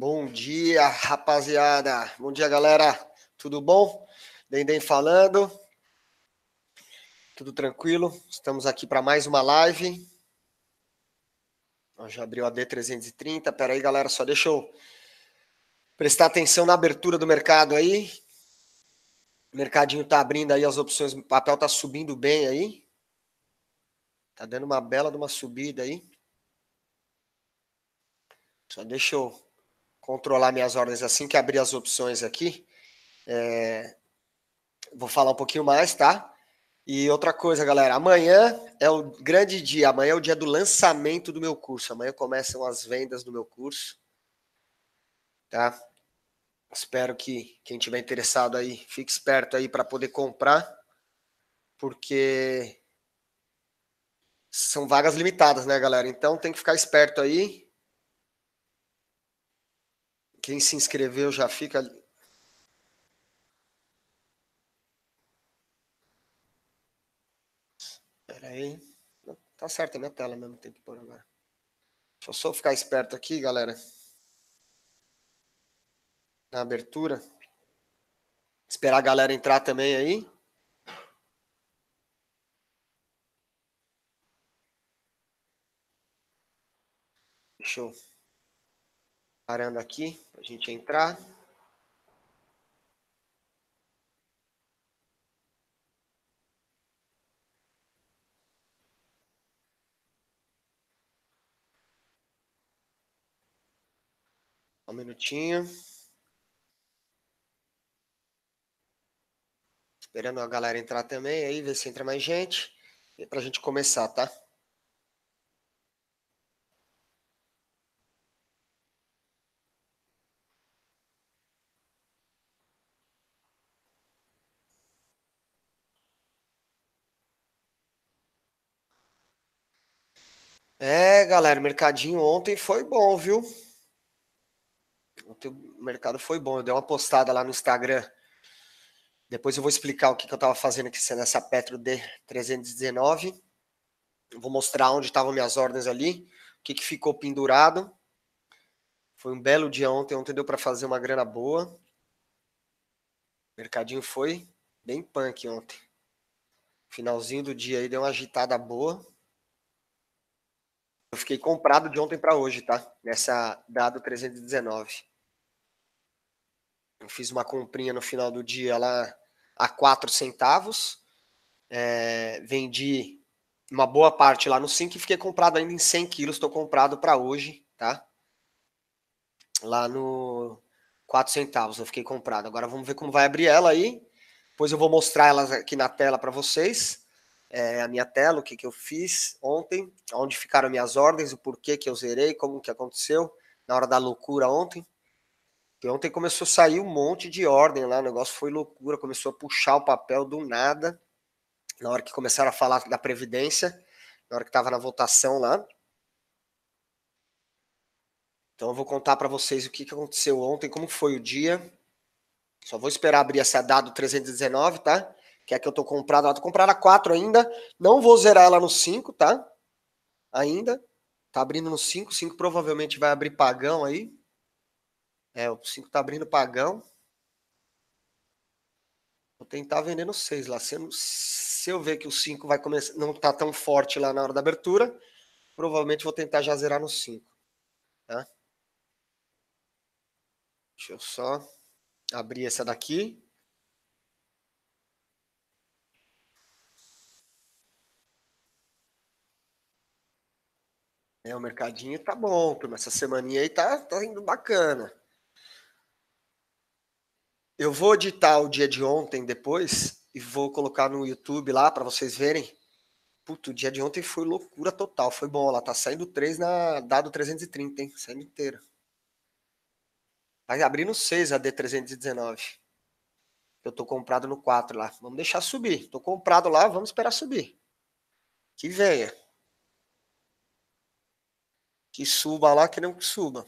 Bom dia, rapaziada. Bom dia, galera. Tudo bom? Dendem falando. Tudo tranquilo? Estamos aqui para mais uma live. Eu já abriu a D330. Pera aí, galera. Só deixa eu prestar atenção na abertura do mercado aí. O mercadinho tá abrindo aí as opções. O papel tá subindo bem aí. Tá dando uma bela de uma subida aí. Só deixa eu controlar minhas ordens assim que abrir as opções aqui. É... Vou falar um pouquinho mais, tá? E outra coisa, galera, amanhã é o grande dia, amanhã é o dia do lançamento do meu curso. Amanhã começam as vendas do meu curso. Tá? Espero que quem tiver interessado aí fique esperto aí para poder comprar, porque são vagas limitadas, né, galera? Então tem que ficar esperto aí. Quem se inscreveu já fica. Espera aí. Tá certo a minha tela mesmo, tem que pôr agora. Deixa eu só ficar esperto aqui, galera. Na abertura. Esperar a galera entrar também aí. Show. Parando aqui para a gente entrar. Um minutinho. Esperando a galera entrar também, aí ver se entra mais gente. E para a gente começar, tá? É, galera, o mercadinho ontem foi bom, viu? Ontem o mercado foi bom. Eu dei uma postada lá no Instagram. Depois eu vou explicar o que, que eu estava fazendo aqui nessa Petro D319. vou mostrar onde estavam minhas ordens ali, o que, que ficou pendurado. Foi um belo dia ontem. Ontem deu para fazer uma grana boa. O mercadinho foi bem punk ontem. Finalzinho do dia aí deu uma agitada boa. Eu fiquei comprado de ontem para hoje, tá? Nessa dado 319. Eu fiz uma comprinha no final do dia lá a 4 centavos. É, vendi uma boa parte lá no 5 e fiquei comprado ainda em 100 quilos. Estou comprado para hoje, tá? Lá no 4 centavos eu fiquei comprado. Agora vamos ver como vai abrir ela aí. Depois eu vou mostrar ela aqui na tela para vocês é, a minha tela, o que, que eu fiz ontem, onde ficaram minhas ordens, o porquê que eu zerei, como que aconteceu na hora da loucura ontem. E ontem começou a sair um monte de ordem lá, o negócio foi loucura, começou a puxar o papel do nada. Na hora que começaram a falar da Previdência, na hora que estava na votação lá. Então eu vou contar para vocês o que, que aconteceu ontem, como foi o dia. Só vou esperar abrir essa dado 319, tá? que é a que eu tô comprado lá. Tô tá comprado a 4 ainda. Não vou zerar ela no 5, tá? Ainda. Tá abrindo no 5. 5 provavelmente vai abrir pagão aí. É, o 5 tá abrindo pagão. Vou tentar vender no 6 lá. Se eu, se eu ver que o 5 vai começar, não tá tão forte lá na hora da abertura, provavelmente vou tentar já zerar no 5. Tá? Deixa eu só abrir essa daqui. É, o mercadinho tá bom, turma. Essa semaninha aí tá, tá indo bacana. Eu vou editar o dia de ontem depois e vou colocar no YouTube lá para vocês verem. Puto, o dia de ontem foi loucura total. Foi bom, lá tá saindo 3 na dado 330, hein? Saindo inteiro. Vai tá abrindo 6 a D319. Eu tô comprado no 4 lá. Vamos deixar subir. Tô comprado lá, vamos esperar subir. Que venha que suba lá, queremos que suba.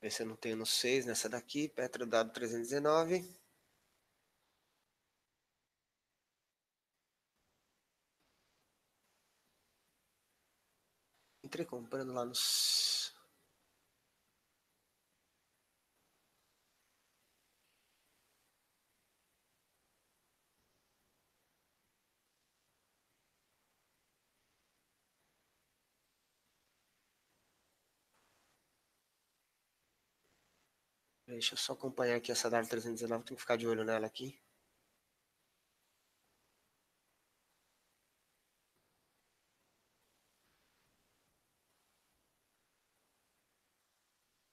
Ver se eu não tenho no 6 nessa daqui. Petro dado 319. Entrei comprando lá no Deixa eu só acompanhar aqui essa W319, tem que ficar de olho nela aqui.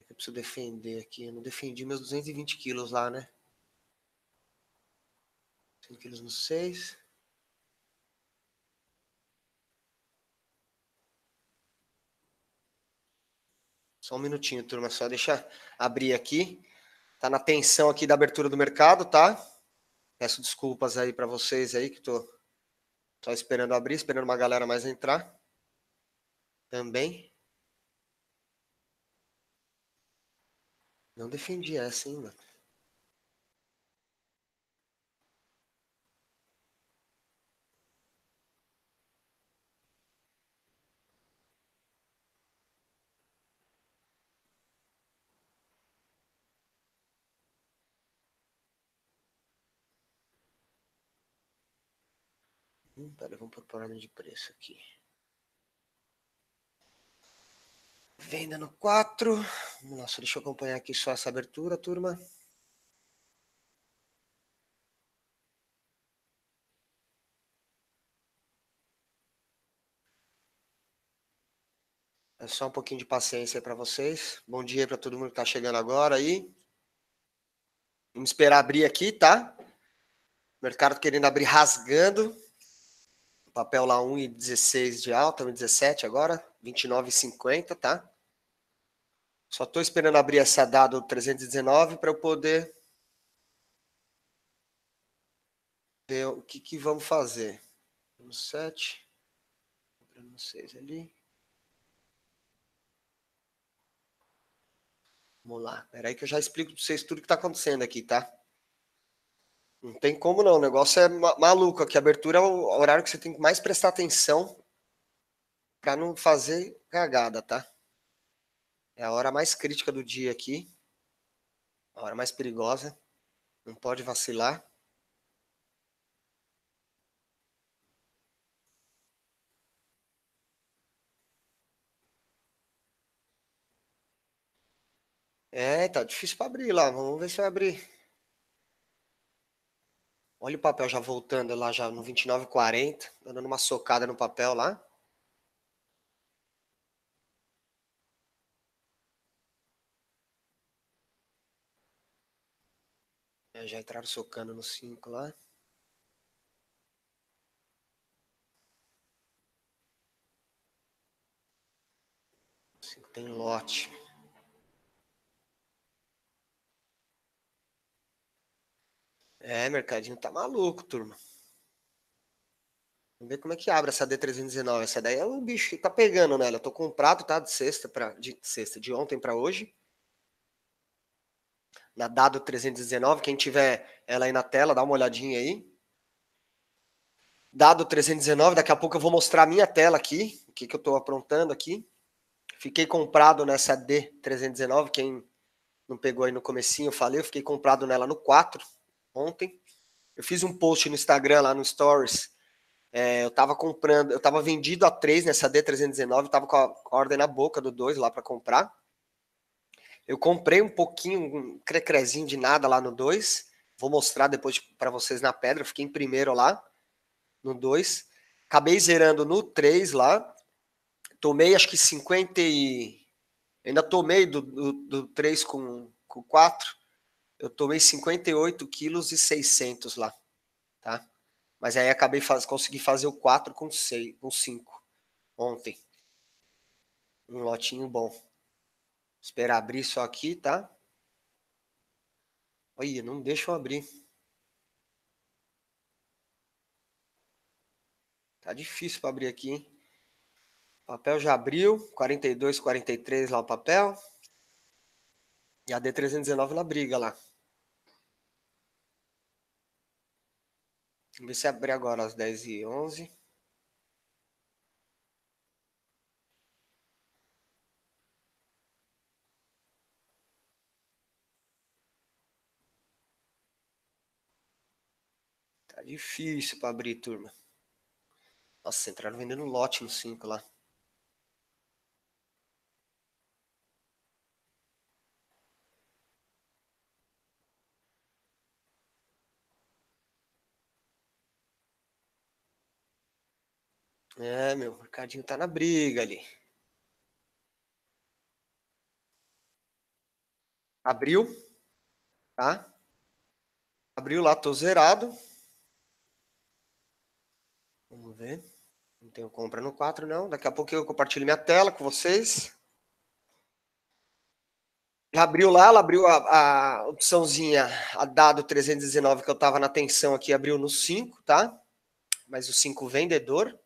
Eu preciso defender aqui. Eu não defendi meus 220 quilos lá, né? 100 quilos no 6. Só um minutinho, turma. Só deixa abrir aqui tá na tensão aqui da abertura do mercado, tá? Peço desculpas aí para vocês aí que tô só esperando abrir, esperando uma galera mais entrar. Também. Não defendi essa, hein, mano. Pera, vamos para o de preço aqui. Venda no 4. Nossa, deixa eu acompanhar aqui só essa abertura, turma. É só um pouquinho de paciência para vocês. Bom dia para todo mundo que está chegando agora aí. Vamos esperar abrir aqui, tá? Mercado querendo abrir rasgando. Papel lá 1,16 de alta, 1,17 agora, 29,50, tá? Só tô esperando abrir essa dado 319 para eu poder ver o que, que vamos fazer. No 7, no 6 ali. Vamos lá, peraí que eu já explico para vocês tudo que está acontecendo aqui, tá? Não tem como não, o negócio é maluco aqui. A abertura é o horário que você tem que mais prestar atenção para não fazer cagada, tá? É a hora mais crítica do dia aqui. A hora mais perigosa. Não pode vacilar. É, tá difícil para abrir lá. Vamos ver se vai abrir. Olha o papel já voltando lá já no 29,40, dando uma socada no papel lá. É, já entraram socando no 5 lá. Cinco tem lote. É, mercadinho tá maluco, turma. Vamos ver como é que abre essa D319. Essa daí é o bicho que tá pegando nela. Eu tô com um prato, tá? De sexta para de sexta, de ontem para hoje. Na Dado 319, quem tiver ela aí na tela, dá uma olhadinha aí. Dado 319, daqui a pouco eu vou mostrar a minha tela aqui, o que, que eu tô aprontando aqui. Fiquei comprado nessa D319, quem não pegou aí no comecinho, eu falei, eu fiquei comprado nela no 4 ontem. Eu fiz um post no Instagram lá no Stories. É, eu tava comprando, eu tava vendido a 3 nessa D319, tava com a, ordem na boca do 2 lá para comprar. Eu comprei um pouquinho, um crecrezinho de nada lá no 2. Vou mostrar depois para vocês na pedra. Eu fiquei em primeiro lá, no 2. Acabei zerando no 3 lá. Tomei acho que 50 e. Ainda tomei do, do, do 3 com, com 4 eu tomei 58 quilos e 600 lá, tá? Mas aí acabei faz, consegui fazer o 4 com 6, com 5 ontem. Um lotinho bom. Esperar abrir só aqui, tá? Olha, não deixa eu abrir. Tá difícil para abrir aqui, hein? O papel já abriu, 42, 43 lá o papel. E a D319 na briga lá. Vamos ver se abrir agora às 10 e 11 Tá difícil para abrir, turma. Nossa, entraram vendendo lote no 5 lá. É, meu, o mercadinho tá na briga ali. Abriu, tá? Abriu lá, tô zerado. Vamos ver. Não tenho compra no 4, não. Daqui a pouco eu compartilho minha tela com vocês. Já abriu lá, ela abriu a, a opçãozinha, a dado 319 que eu tava na tensão aqui, abriu no 5, tá? Mas o 5 vendedor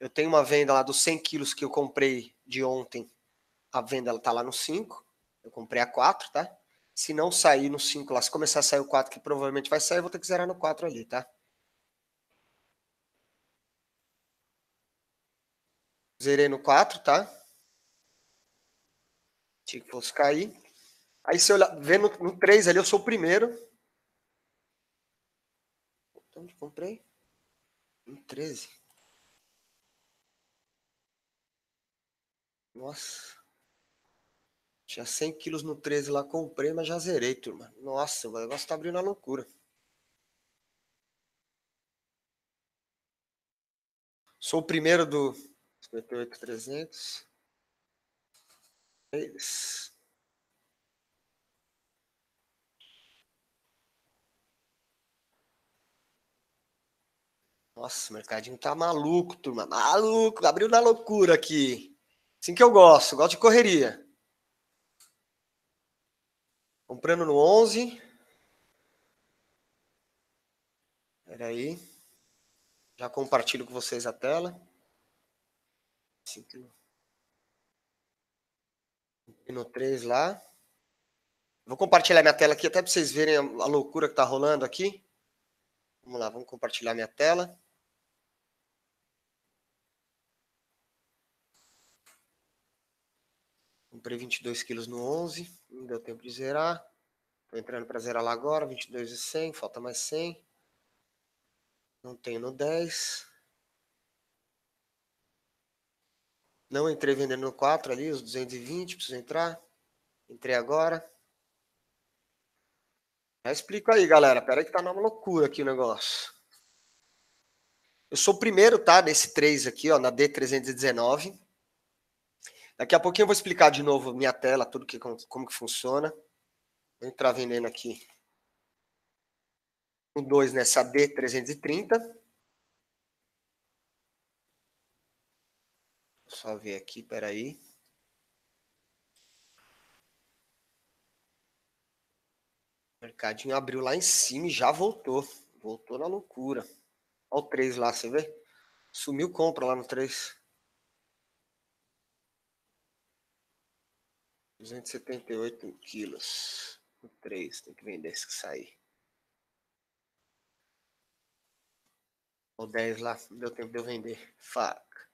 eu tenho uma venda lá dos 100 quilos que eu comprei de ontem. A venda está lá no 5. Eu comprei a 4, tá? Se não sair no 5 lá, se começar a sair o 4, que provavelmente vai sair, eu vou ter que zerar no 4 ali, tá? Zerei no 4, tá? Tinha que fosse cair. Aí se eu olhar, vê no, no 3 ali, eu sou o primeiro. Então, onde comprei? No 13. Nossa. Tinha 100 quilos no 13 lá, comprei, mas já zerei, turma. Nossa, o negócio tá abrindo a loucura. Sou o primeiro do 58300. Eles. É Nossa, o mercadinho tá maluco, turma. Maluco, abriu na loucura aqui. Assim que eu gosto, gosto de correria. Comprando no 11. Peraí. aí. Já compartilho com vocês a tela. Assim que No 3 lá. Vou compartilhar minha tela aqui até para vocês verem a loucura que está rolando aqui. Vamos lá, vamos compartilhar minha tela. Comprei 22 quilos no 11, não deu tempo de zerar. Tô entrando para zerar lá agora, 22 e 100, falta mais 100. Não tenho no 10. Não entrei vendendo no 4 ali, os 220, preciso entrar. Entrei agora. Já explico aí, galera. Pera aí que tá numa loucura aqui o negócio. Eu sou o primeiro, tá? Nesse 3 aqui, ó, na D319. Daqui a pouquinho eu vou explicar de novo minha tela, tudo que como que funciona. Vou entrar vendendo aqui um 2 nessa d 330 Só ver aqui, peraí. O mercadinho abriu lá em cima e já voltou. Voltou na loucura. Olha o 3 lá, você vê? Sumiu compra lá no 3. 278 quilos. O 3, tem que vender esse que sair. O 10 lá, deu tempo de eu vender. Faca.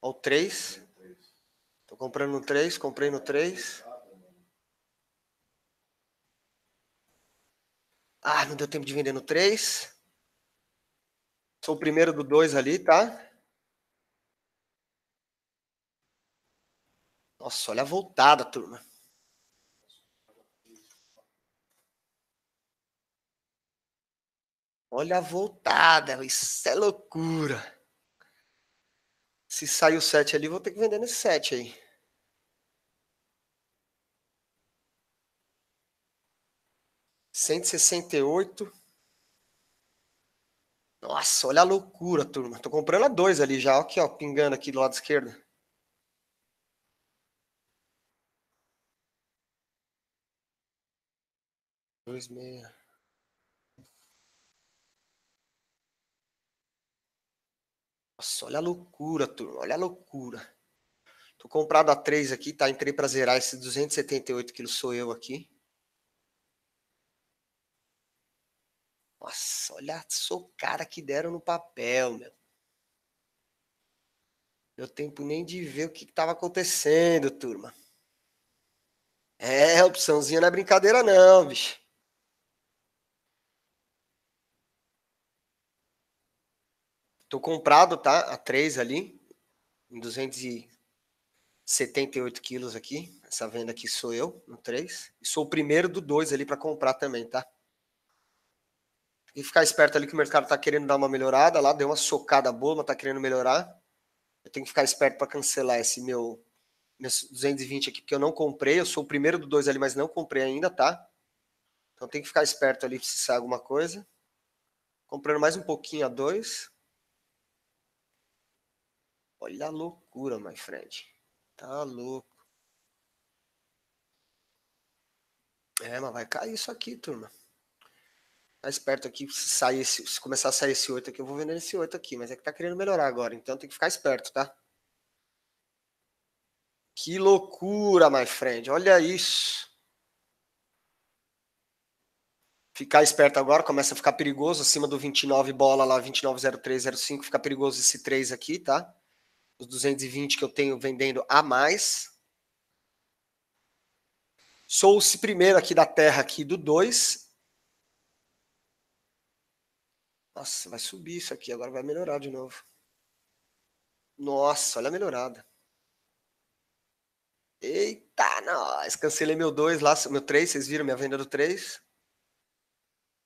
Ó, o 3. Tô comprando no 3, comprei no 3. Ah, não deu tempo de vender no 3. Sou o primeiro do 2 ali, tá? tá? Nossa, olha a voltada, turma. Olha a voltada, isso é loucura. Se sair o 7 ali, vou ter que vender nesse 7 aí. Cento e sessenta e oito. Nossa, olha a loucura, turma. Tô comprando a dois ali já. Aqui, ó, pingando aqui do lado esquerdo. dois meia Nossa, olha a loucura, turma, olha a loucura. Tô comprado a 3 aqui, tá? Entrei para zerar esse 278 quilos, sou eu aqui. Nossa, olha o cara que deram no papel, meu. Deu tempo nem de ver o que tava acontecendo, turma. É, opçãozinha não é brincadeira não, bicho. Tô comprado, tá? A 3 ali, em 278 quilos aqui. Essa venda aqui sou eu, no 3. E sou o primeiro do 2 ali para comprar também, tá? E ficar esperto ali que o mercado tá querendo dar uma melhorada lá, deu uma socada boa, mas tá querendo melhorar. Eu tenho que ficar esperto para cancelar esse meu, meu 220 aqui, porque eu não comprei. Eu sou o primeiro do 2 ali, mas não comprei ainda, tá? Então tem que ficar esperto ali se sair alguma coisa. Comprando mais um pouquinho a 2. Olha a loucura, my friend. Tá louco. É, mas vai cair isso aqui, turma. Tá esperto aqui, se, sair esse, se começar a sair esse 8 aqui, eu vou vender esse 8 aqui. Mas é que tá querendo melhorar agora, então tem que ficar esperto, tá? Que loucura, my friend. Olha isso. Ficar esperto agora, começa a ficar perigoso. Acima do 29 bola lá, 29,0305, fica perigoso esse 3 aqui, tá? os 220 que eu tenho vendendo a mais. sou o primeiro aqui da terra aqui do 2. Nossa, vai subir isso aqui, agora vai melhorar de novo. Nossa, olha a melhorada. Eita, nós! Cancelei meu 2 lá, meu 3, vocês viram minha venda do 3?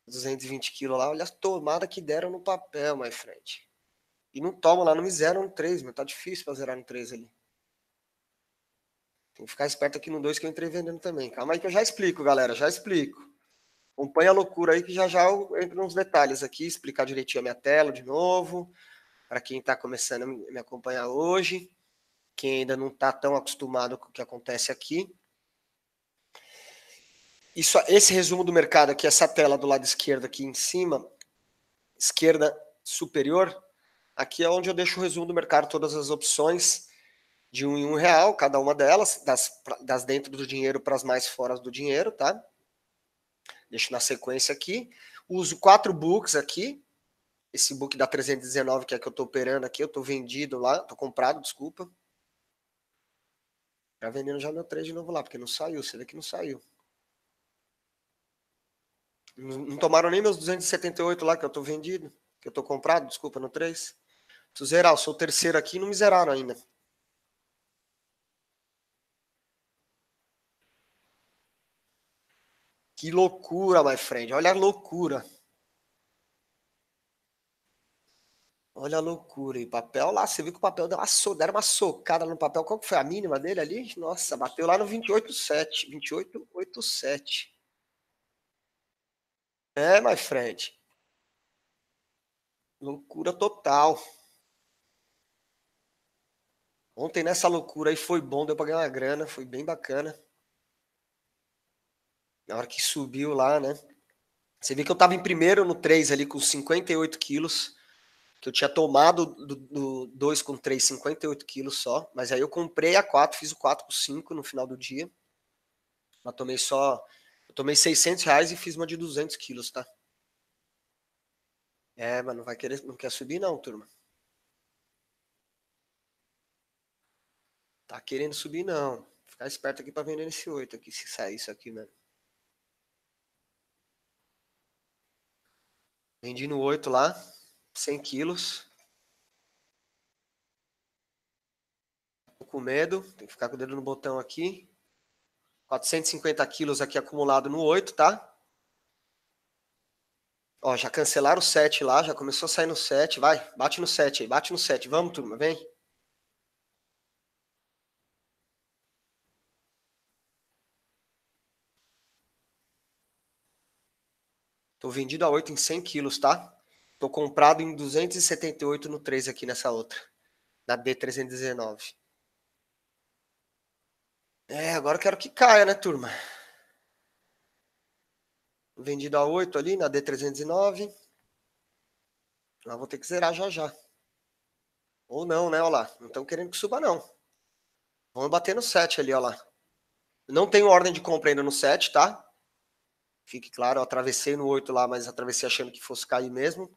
220 quilos lá, olha a tomada que deram no papel, mais frente. E não toma lá, não me zeram no 3, meu. Tá difícil pra zerar no 3 ali. Tem que ficar esperto aqui no 2 que eu entrei vendendo também. Calma aí que eu já explico, galera. Já explico. Acompanha a loucura aí que já já eu entro nos detalhes aqui. Explicar direitinho a minha tela de novo. Para quem tá começando a me acompanhar hoje. Quem ainda não tá tão acostumado com o que acontece aqui. Isso, esse resumo do mercado aqui, essa tela do lado esquerdo aqui em cima, esquerda superior, Aqui é onde eu deixo o resumo do mercado, todas as opções de um em um real, cada uma delas, das, das dentro do dinheiro para as mais fora do dinheiro, tá? Deixo na sequência aqui. Uso quatro books aqui. Esse book da 319, que é que eu estou operando aqui, eu estou vendido lá, estou comprado, desculpa. Tá vendendo já meu 3 de novo lá, porque não saiu, será que não saiu. Não tomaram nem meus 278 lá, que eu estou vendido, que eu estou comprado, desculpa, no 3. Preciso zerar. Eu sou o terceiro aqui e não me zeraram ainda. Que loucura, my friend. Olha a loucura. Olha a loucura. E papel lá, você viu que o papel deu uma, so, deram uma socada no papel. Qual que foi a mínima dele ali? Nossa, bateu lá no 28,7. 28,87. É, my friend. Loucura total. Ontem nessa loucura aí foi bom, deu pra ganhar uma grana, foi bem bacana. Na hora que subiu lá, né? Você vê que eu tava em primeiro no 3 ali com 58 quilos, que eu tinha tomado do, do 2 com 3, 58 quilos só. Mas aí eu comprei a 4, fiz o 4 com 5 no final do dia. Mas tomei só. Eu tomei 600 reais e fiz uma de 200 quilos, tá? É, mas não vai querer, não quer subir não, turma. Tá querendo subir, não. Ficar esperto aqui para vender nesse 8 aqui, se sair isso aqui, mano. Né? Vendi no 8 lá, 100 quilos. com medo, tem que ficar com o dedo no botão aqui. 450 quilos aqui acumulado no 8, tá? Ó, já cancelaram o 7 lá, já começou a sair no 7. Vai, bate no 7 aí, bate no 7. Vamos, turma, vem. vendido a 8 em 100 quilos, tá? Tô comprado em 278 no 3 aqui nessa outra. Na d 319 É, agora quero que caia, né, turma? Vendido a 8 ali na D309. Lá vou ter que zerar já já. Ou não, né? Olha lá. Não estão querendo que suba, não. Vamos bater no 7 ali, olha lá. Não tenho ordem de compra ainda no 7, tá? Fique claro, eu atravessei no 8 lá, mas atravessei achando que fosse cair mesmo.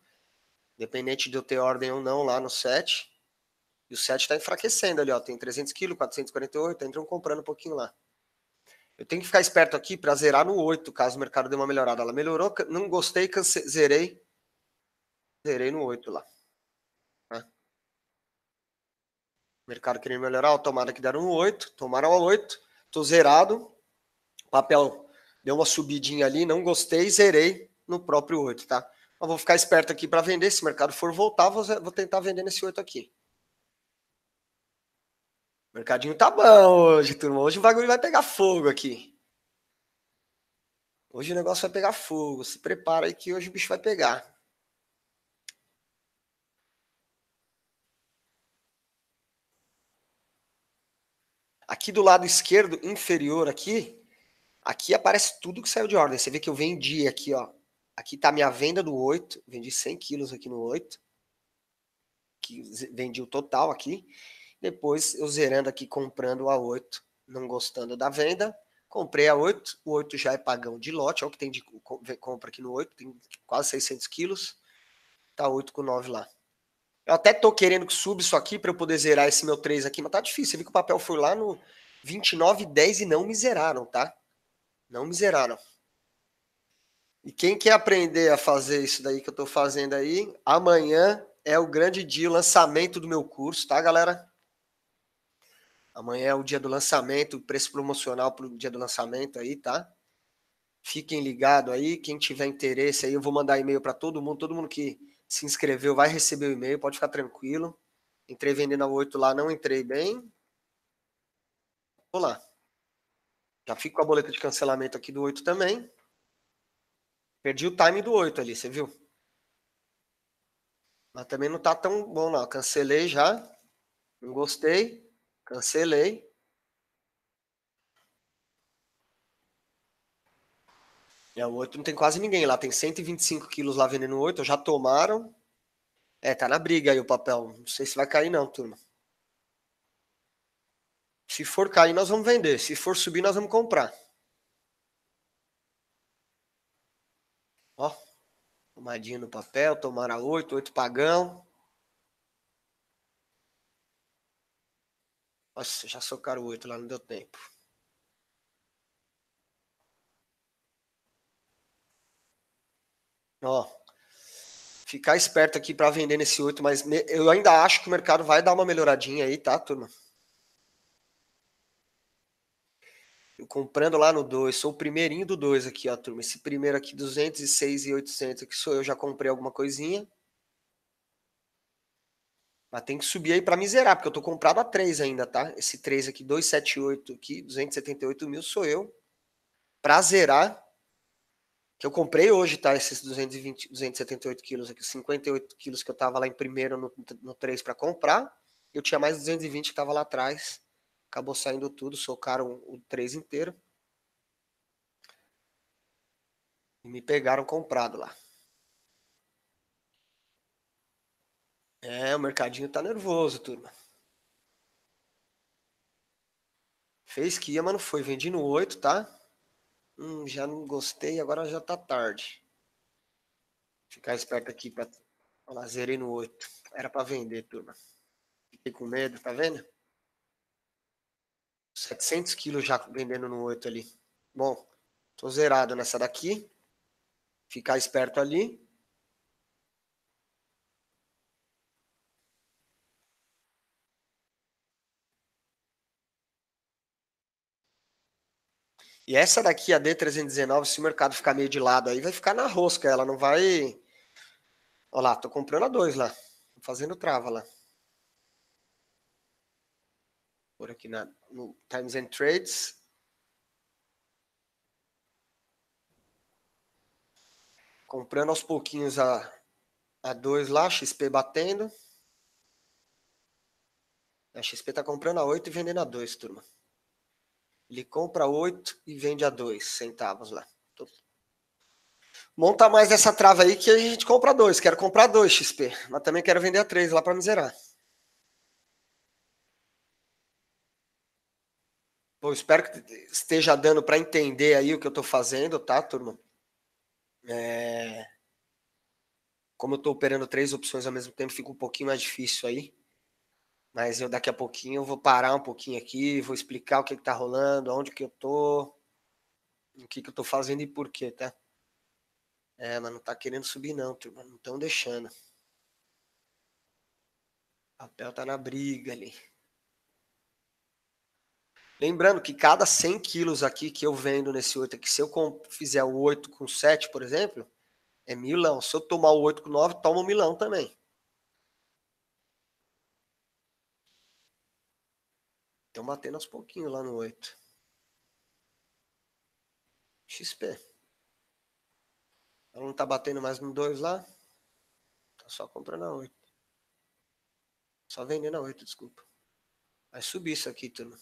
Independente de eu ter ordem ou não lá no 7. E o 7 está enfraquecendo ali, ó. Tem 300 quilos, 448, tá entram comprando um pouquinho lá. Eu tenho que ficar esperto aqui para zerar no 8, caso o mercado dê uma melhorada. Ela melhorou, não gostei, canse... zerei. Zerei no 8 lá. Né? Mercado querendo melhorar, ó, tomara que deram no 8, tomaram o 8. Tô zerado. Papel Deu uma subidinha ali, não gostei, zerei no próprio 8, tá? Mas vou ficar esperto aqui para vender. Se o mercado for voltar, vou, tentar vender nesse 8 aqui. O mercadinho tá bom hoje, turma. Hoje o bagulho vai pegar fogo aqui. Hoje o negócio vai pegar fogo. Se prepara aí que hoje o bicho vai pegar. Aqui do lado esquerdo inferior aqui, Aqui aparece tudo que saiu de ordem. Você vê que eu vendi aqui, ó. Aqui tá minha venda do 8. Vendi 100 quilos aqui no 8. Que vendi o total aqui. Depois eu zerando aqui, comprando a 8. Não gostando da venda. Comprei a 8. O 8 já é pagão de lote. Olha o que tem de compra aqui no 8. Tem quase 600 quilos. Tá 8 com 9 lá. Eu até tô querendo que suba isso aqui para eu poder zerar esse meu 3 aqui, mas tá difícil. Você viu que o papel foi lá no 29,10 e não me zeraram, tá? Não miseraram. E quem quer aprender a fazer isso daí que eu estou fazendo aí, amanhã é o grande dia, o lançamento do meu curso, tá, galera? Amanhã é o dia do lançamento, preço promocional para o dia do lançamento aí, tá? Fiquem ligados aí, quem tiver interesse aí, eu vou mandar e-mail para todo mundo, todo mundo que se inscreveu vai receber o e-mail, pode ficar tranquilo. Entrei vendendo a 8 lá, não entrei bem. Olá. lá. Já fico com a boleta de cancelamento aqui do 8 também. Perdi o time do 8 ali, você viu? Mas também não tá tão bom, não. Cancelei já. Não gostei. Cancelei. É, o 8 não tem quase ninguém lá. Tem 125 quilos lá vendendo 8. Já tomaram. É, tá na briga aí o papel. Não sei se vai cair, não, turma. Se for cair, nós vamos vender. Se for subir, nós vamos comprar. Ó, tomadinha no papel, tomara oito, oito pagão. Nossa, já socaram oito lá, não deu tempo. Ó, ficar esperto aqui para vender nesse oito, mas eu ainda acho que o mercado vai dar uma melhoradinha aí, tá, turma? comprando lá no 2, sou o primeirinho do 2 aqui, ó, turma. Esse primeiro aqui, 206 e 800 aqui sou eu, já comprei alguma coisinha. Mas tem que subir aí para me zerar, porque eu tô comprado a 3 ainda, tá? Esse 3 aqui, 278 aqui, 278 mil sou eu. Pra zerar, que eu comprei hoje, tá? Esses 220, 278 quilos aqui, 58 quilos que eu tava lá em primeiro no, no 3 para comprar. Eu tinha mais 220 que tava lá atrás acabou saindo tudo, socaram o 3 inteiro. E me pegaram comprado lá. É, o mercadinho tá nervoso, turma. Fez que ia, mas não foi. Vendi no 8, tá? Hum, já não gostei, agora já tá tarde. Ficar esperto aqui pra. Olha no 8. Era para vender, turma. Fiquei com medo, tá vendo? 700 quilos já vendendo no 8 ali. Bom, tô zerado nessa daqui. Ficar esperto ali. E essa daqui, a D319, se o mercado ficar meio de lado aí, vai ficar na rosca. Ela não vai. Olha lá, tô comprando a 2 lá. Tô fazendo trava lá por aqui na, no Times and Trades. Comprando aos pouquinhos a, a 2 lá, XP batendo. A XP está comprando a 8 e vendendo a 2, turma. Ele compra 8 e vende a 2 centavos lá. Monta mais essa trava aí que a gente compra 2. Quero comprar 2 XP, mas também quero vender a 3 lá para me zerar. Bom, espero que esteja dando para entender aí o que eu estou fazendo, tá, turma? É... Como eu estou operando três opções ao mesmo tempo, fica um pouquinho mais difícil aí. Mas eu daqui a pouquinho eu vou parar um pouquinho aqui, vou explicar o que está rolando, aonde que eu estou, o que, que eu estou fazendo e por quê, tá? É, mas não está querendo subir não, turma. Não estão deixando. O papel tá na briga ali. Lembrando que cada 100 quilos aqui que eu vendo nesse 8 aqui, se eu fizer o 8 com 7, por exemplo, é milão. Se eu tomar o 8 com 9, toma um milão também. Estão batendo aos pouquinhos lá no 8. XP. Ela não está batendo mais no 2 lá? Tá só comprando a 8. Só vendendo a 8, desculpa. Vai subir isso aqui, turma.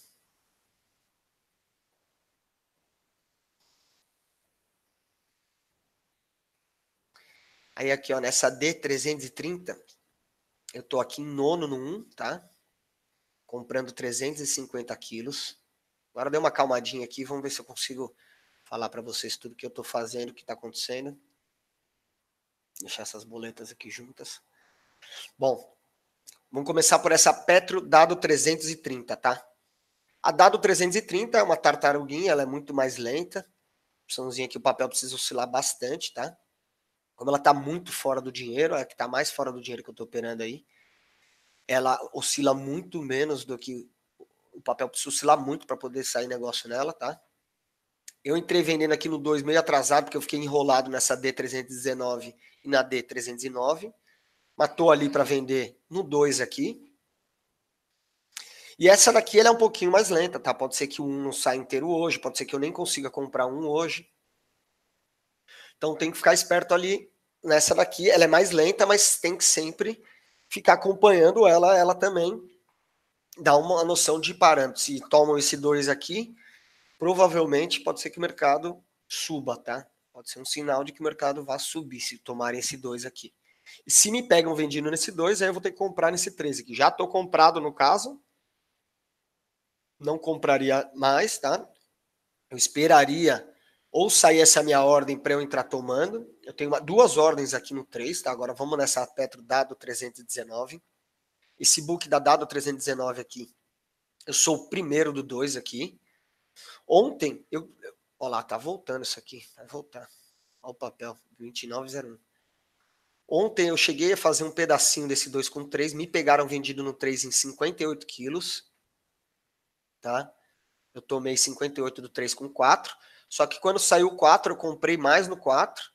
Aí aqui, ó, nessa D330, eu tô aqui em nono no 1, tá? Comprando 350 quilos. Agora deu uma calmadinha aqui, vamos ver se eu consigo falar para vocês tudo que eu tô fazendo, o que tá acontecendo. Deixar essas boletas aqui juntas. Bom, vamos começar por essa Petro Dado 330, tá? A Dado 330 é uma tartaruguinha, ela é muito mais lenta. Opçãozinha que o papel precisa oscilar bastante, tá? como ela está muito fora do dinheiro, é que está mais fora do dinheiro que eu estou operando aí, ela oscila muito menos do que o papel precisa oscilar muito para poder sair negócio nela, tá? Eu entrei vendendo aqui no 2 meio atrasado, porque eu fiquei enrolado nessa D319 e na D309. Matou ali para vender no 2 aqui. E essa daqui ela é um pouquinho mais lenta, tá? Pode ser que um não saia inteiro hoje, pode ser que eu nem consiga comprar um hoje. Então tem que ficar esperto ali nessa daqui, ela é mais lenta, mas tem que sempre ficar acompanhando ela, ela também dá uma noção de parâmetros. Se tomam esse 2 aqui, provavelmente pode ser que o mercado suba, tá? Pode ser um sinal de que o mercado vá subir se tomarem esse 2 aqui. E se me pegam vendido nesse 2, aí eu vou ter que comprar nesse 13 aqui. Já estou comprado no caso. Não compraria mais, tá? Eu esperaria ou sair essa minha ordem para eu entrar tomando. Eu tenho uma, duas ordens aqui no 3, tá? Agora vamos nessa Petro Dado 319. Esse book da Dado 319 aqui, eu sou o primeiro do 2 aqui. Ontem, eu... Olha lá, tá voltando isso aqui, vai voltar. Olha o papel, 2901. Ontem eu cheguei a fazer um pedacinho desse 2 com 3, me pegaram vendido no 3 em 58 quilos, tá? Eu tomei 58 do 3 com 4 só que quando saiu o 4, eu comprei mais no 4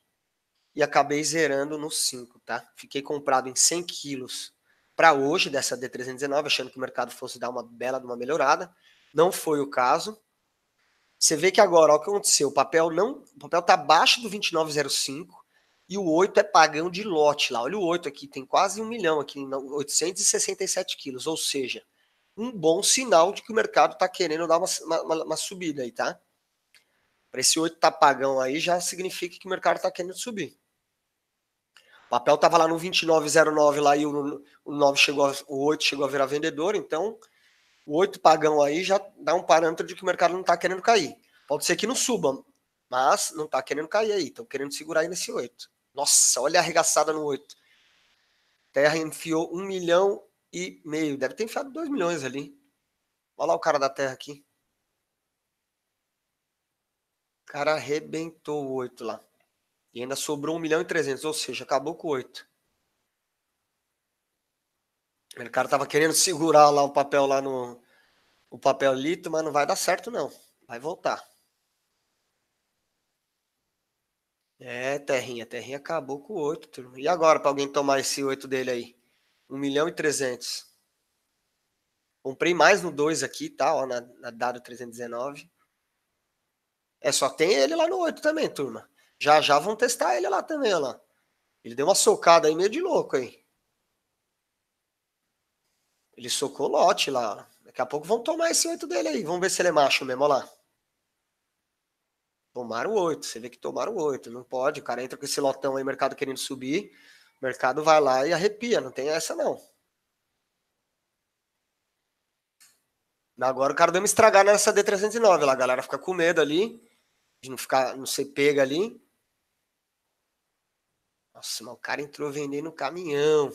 e acabei zerando no 5, tá? Fiquei comprado em 100 quilos para hoje dessa D319, achando que o mercado fosse dar uma bela uma melhorada. Não foi o caso. Você vê que agora, olha o que aconteceu, o papel não, o papel tá abaixo do 2905 e o 8 é pagão de lote lá. Olha o 8 aqui, tem quase um milhão aqui, 867 quilos, ou seja, um bom sinal de que o mercado está querendo dar uma, uma, uma subida aí, tá? Esse 8 tapagão tá aí já significa que o mercado está querendo subir. O papel estava lá no 29,09 lá e o, o 9 chegou, a, o 8 chegou a virar vendedor, então o 8 pagão aí já dá um parâmetro de que o mercado não está querendo cair. Pode ser que não suba, mas não está querendo cair aí, estão querendo segurar aí nesse 8. Nossa, olha a arregaçada no 8. Terra enfiou 1 milhão e meio, deve ter enfiado 2 milhões ali. Olha lá o cara da Terra aqui cara arrebentou o 8 lá. E ainda sobrou 1 milhão e 300, ou seja, acabou com o 8. O cara tava querendo segurar lá o papel lá no o papel lito, mas não vai dar certo não. Vai voltar. É, Terrinha, Terrinha acabou com o 8, turma. E agora para alguém tomar esse 8 dele aí? 1 milhão e 300. Comprei mais no 2 aqui, tá? Ó, na, na dado 319. É, só tem ele lá no 8 também, turma. Já já vão testar ele lá também, lá. Ele deu uma socada aí meio de louco aí. Ele socou o lote lá. Daqui a pouco vão tomar esse 8 dele aí. Vamos ver se ele é macho mesmo, olha lá. Tomaram 8. Você vê que tomaram 8. Não pode. O cara entra com esse lotão aí, mercado querendo subir. O mercado vai lá e arrepia. Não tem essa, não. Agora o cara deu uma estragada nessa D309 lá. A galera fica com medo ali de não ficar, não ser pega ali. Nossa, mas o cara entrou vendendo caminhão.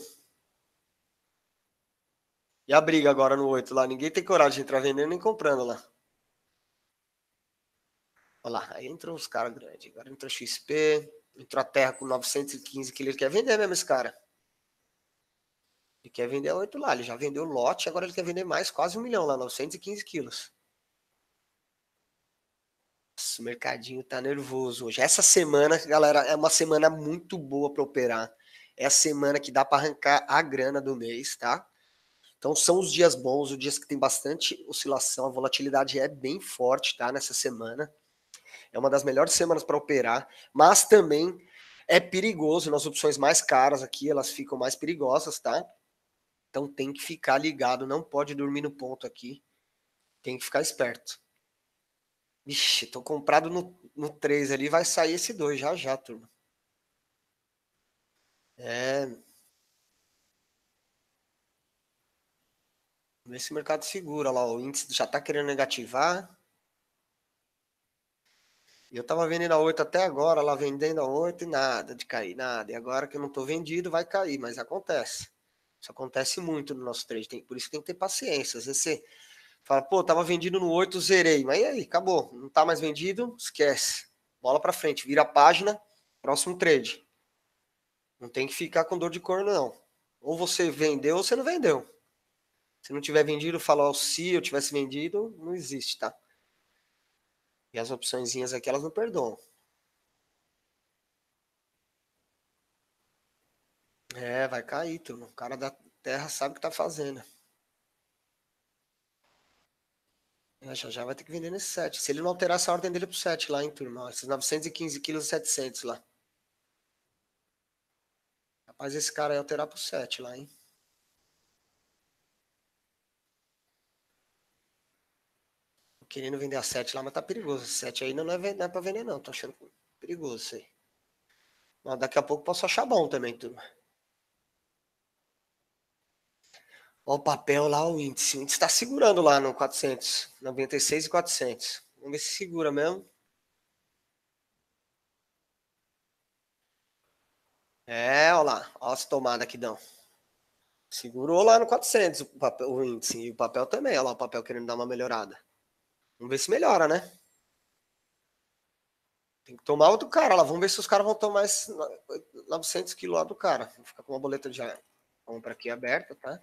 E a briga agora no 8 lá? Ninguém tem coragem de entrar vendendo nem comprando lá. Olha lá, aí entram os caras grandes. Agora entra XP, entrou a Terra com 915 quilos. ele quer vender mesmo esse cara. Ele quer vender o 8 lá, ele já vendeu lote, agora ele quer vender mais quase um milhão lá, 915 quilos. Putz, o mercadinho tá nervoso hoje. Essa semana, galera, é uma semana muito boa para operar. É a semana que dá para arrancar a grana do mês, tá? Então são os dias bons, os dias que tem bastante oscilação, a volatilidade é bem forte, tá? Nessa semana. É uma das melhores semanas para operar, mas também é perigoso. Nas opções mais caras aqui, elas ficam mais perigosas, tá? Então tem que ficar ligado, não pode dormir no ponto aqui. Tem que ficar esperto. Vixe, tô comprado no, no 3 ali, vai sair esse 2 já já, turma. É. Vê se o mercado segura lá, o índice já tá querendo negativar. Eu tava vendendo a 8 até agora, lá vendendo a 8 e nada de cair, nada. E agora que eu não tô vendido, vai cair, mas acontece. Isso acontece muito no nosso trade, tem, por isso tem que ter paciência. Às vezes você Fala, pô, tava vendido no 8, zerei. Mas e aí, acabou. Não tá mais vendido, esquece. Bola para frente, vira a página, próximo trade. Não tem que ficar com dor de corno, não. Ou você vendeu ou você não vendeu. Se não tiver vendido, fala, oh, se eu tivesse vendido, não existe, tá? E as opçõezinhas aqui, elas não perdoam. É, vai cair, turma. O cara da terra sabe o que tá fazendo. Já já vai ter que vender nesse 7. Se ele não alterar essa ordem dele pro 7 lá, hein, turma? Esses 915 quilos e 700 lá. Rapaz, esse cara aí alterar pro 7 lá, hein? Tô querendo vender a 7 lá, mas tá perigoso. Esse 7 aí não é, não é pra vender, não. Tô achando perigoso isso aí. Mas daqui a pouco posso achar bom também, turma. Olha o papel lá, o índice. O índice está segurando lá no 400, 96 e 400. Vamos ver se segura mesmo. É, olha lá. Olha as tomadas que dão. Segurou lá no 400 o, papel, o índice e o papel também. Olha lá o papel querendo dar uma melhorada. Vamos ver se melhora, né? Tem que tomar outro cara lá. Vamos ver se os caras vão tomar esses 900 quilos lá do cara. Vou ficar com uma boleta de para aqui aberta, tá?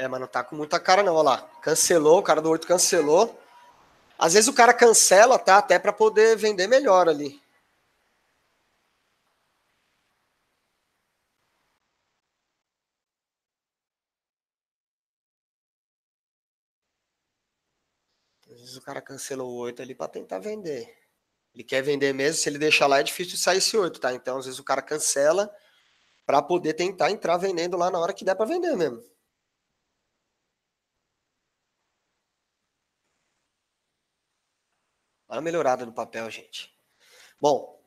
É, mas não tá com muita cara, não. Olha lá. Cancelou, o cara do 8 cancelou. Às vezes o cara cancela, tá? Até para poder vender melhor ali. Às vezes o cara cancelou o 8 ali para tentar vender. Ele quer vender mesmo, se ele deixar lá é difícil sair esse 8, tá? Então às vezes o cara cancela para poder tentar entrar vendendo lá na hora que der para vender mesmo. Olha a melhorada do papel, gente. Bom,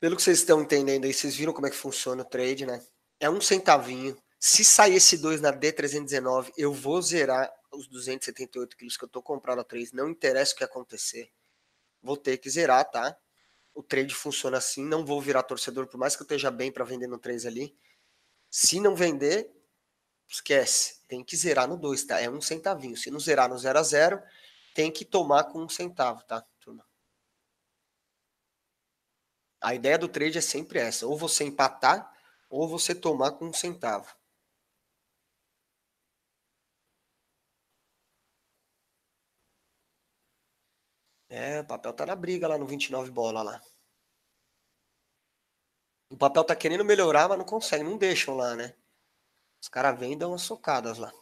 pelo que vocês estão entendendo aí, vocês viram como é que funciona o trade, né? É um centavinho. Se sair esse 2 na D319, eu vou zerar os 278 quilos que eu tô comprando a 3. Não interessa o que acontecer. Vou ter que zerar, tá? O trade funciona assim. Não vou virar torcedor, por mais que eu esteja bem para vender no 3 ali. Se não vender, esquece. Tem que zerar no 2, tá? É um centavinho. Se não zerar no 0 a 0, tem que tomar com um centavo, tá, turma? A ideia do trade é sempre essa: ou você empatar, ou você tomar com um centavo. É, o papel tá na briga lá no 29 bola lá. O papel tá querendo melhorar, mas não consegue, não deixam lá, né? Os caras vendem umas socadas lá.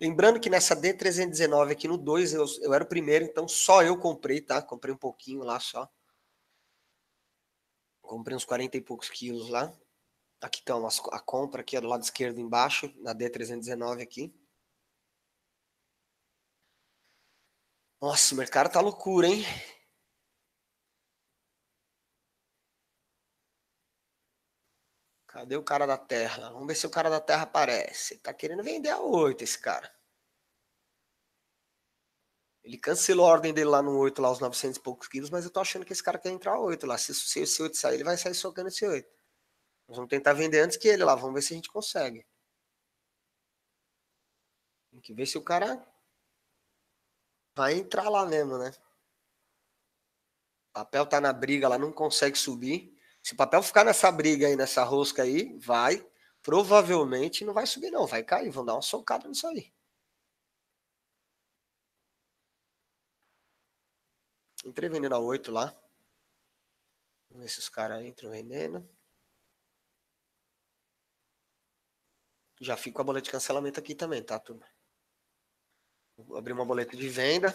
Lembrando que nessa D319 aqui no 2, eu, eu era o primeiro, então só eu comprei, tá? Comprei um pouquinho lá só. Comprei uns 40 e poucos quilos lá. Aqui estão tá as, a compra, aqui do lado esquerdo embaixo, na D319 aqui. Nossa, o mercado tá loucura, hein? Cadê o cara da terra? Vamos ver se o cara da terra aparece. Ele tá querendo vender a 8 esse cara. Ele cancelou a ordem dele lá no 8, lá os 900 e poucos quilos, mas eu tô achando que esse cara quer entrar a 8 lá. Se, se esse 8 sair, ele vai sair socando esse 8. Nós vamos tentar vender antes que ele lá, vamos ver se a gente consegue. Tem que ver se o cara vai entrar lá mesmo, né? O papel tá na briga lá, não consegue subir. Se o papel ficar nessa briga aí, nessa rosca aí, vai, provavelmente não vai subir, não. Vai cair, vão dar uma socada nisso aí. Entrei vendendo a 8 lá. Vamos ver se os caras entram vendendo. Já fico com a boleta de cancelamento aqui também, tá, turma? Vou abrir uma boleta de venda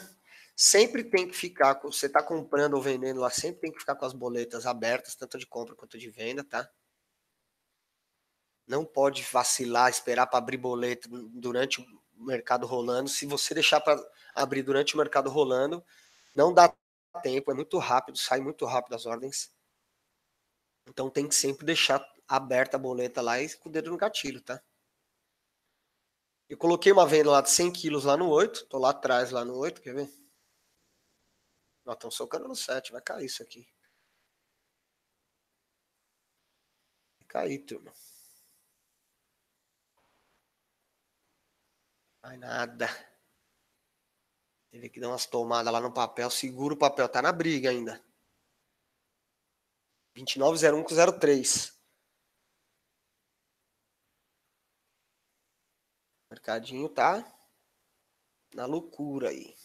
sempre tem que ficar, você está comprando ou vendendo lá, sempre tem que ficar com as boletas abertas, tanto de compra quanto de venda, tá? Não pode vacilar, esperar para abrir boleta durante o mercado rolando. Se você deixar para abrir durante o mercado rolando, não dá tempo, é muito rápido, sai muito rápido as ordens. Então tem que sempre deixar aberta a boleta lá e com o dedo no gatilho, tá? Eu coloquei uma venda lá de 100 quilos lá no 8, tô lá atrás lá no 8, quer ver? Nós estamos socando no 7, vai cair isso aqui. Vai cair, turma. Vai nada. Teve que dar umas tomadas lá no papel. Segura o papel. Tá na briga ainda. 2901 com 03. mercadinho tá na loucura aí.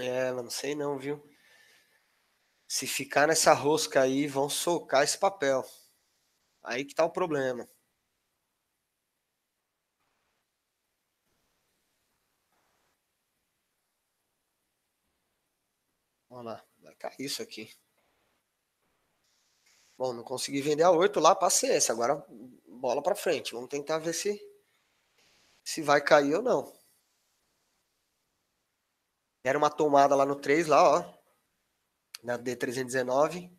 É, mas não sei não, viu? Se ficar nessa rosca aí, vão socar esse papel. Aí que tá o problema. Olha lá, vai cair isso aqui. Bom, não consegui vender a 8 lá, paciência. Agora bola para frente. Vamos tentar ver se se vai cair ou não. Era uma tomada lá no 3, lá, ó. Na D319.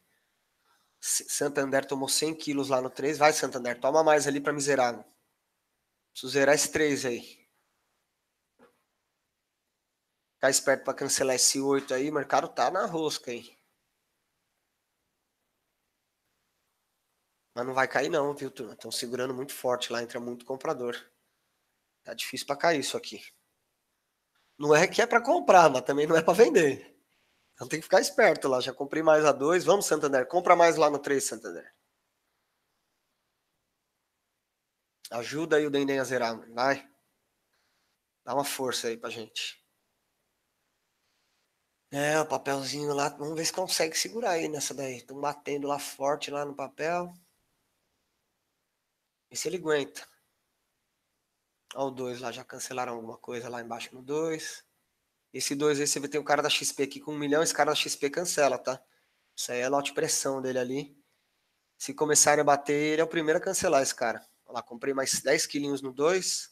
Santander tomou 100 quilos lá no 3. Vai, Santander, toma mais ali pra miserável. Preciso zerar esse 3 aí. Ficar tá esperto pra cancelar esse 8 aí. O mercado tá na rosca aí. Mas não vai cair não, viu, turma? Estão segurando muito forte lá, entra muito comprador. Tá difícil pra cair isso aqui não é que é para comprar, mas também não é para vender. Então tem que ficar esperto lá. Já comprei mais a dois. Vamos, Santander. Compra mais lá no 3, Santander. Ajuda aí o Dendem a zerar, vai. Dá uma força aí pra gente. É, o papelzinho lá. Vamos ver se consegue segurar aí nessa daí. Estão batendo lá forte lá no papel. E se ele aguenta. Olha o 2 lá, já cancelaram alguma coisa lá embaixo no 2. Esse 2 aí, você tem o cara da XP aqui com um milhão, esse cara da XP cancela, tá? Isso aí é lote pressão dele ali. Se começarem a bater, ele é o primeiro a cancelar esse cara. Olha lá, comprei mais 10 quilinhos no 2.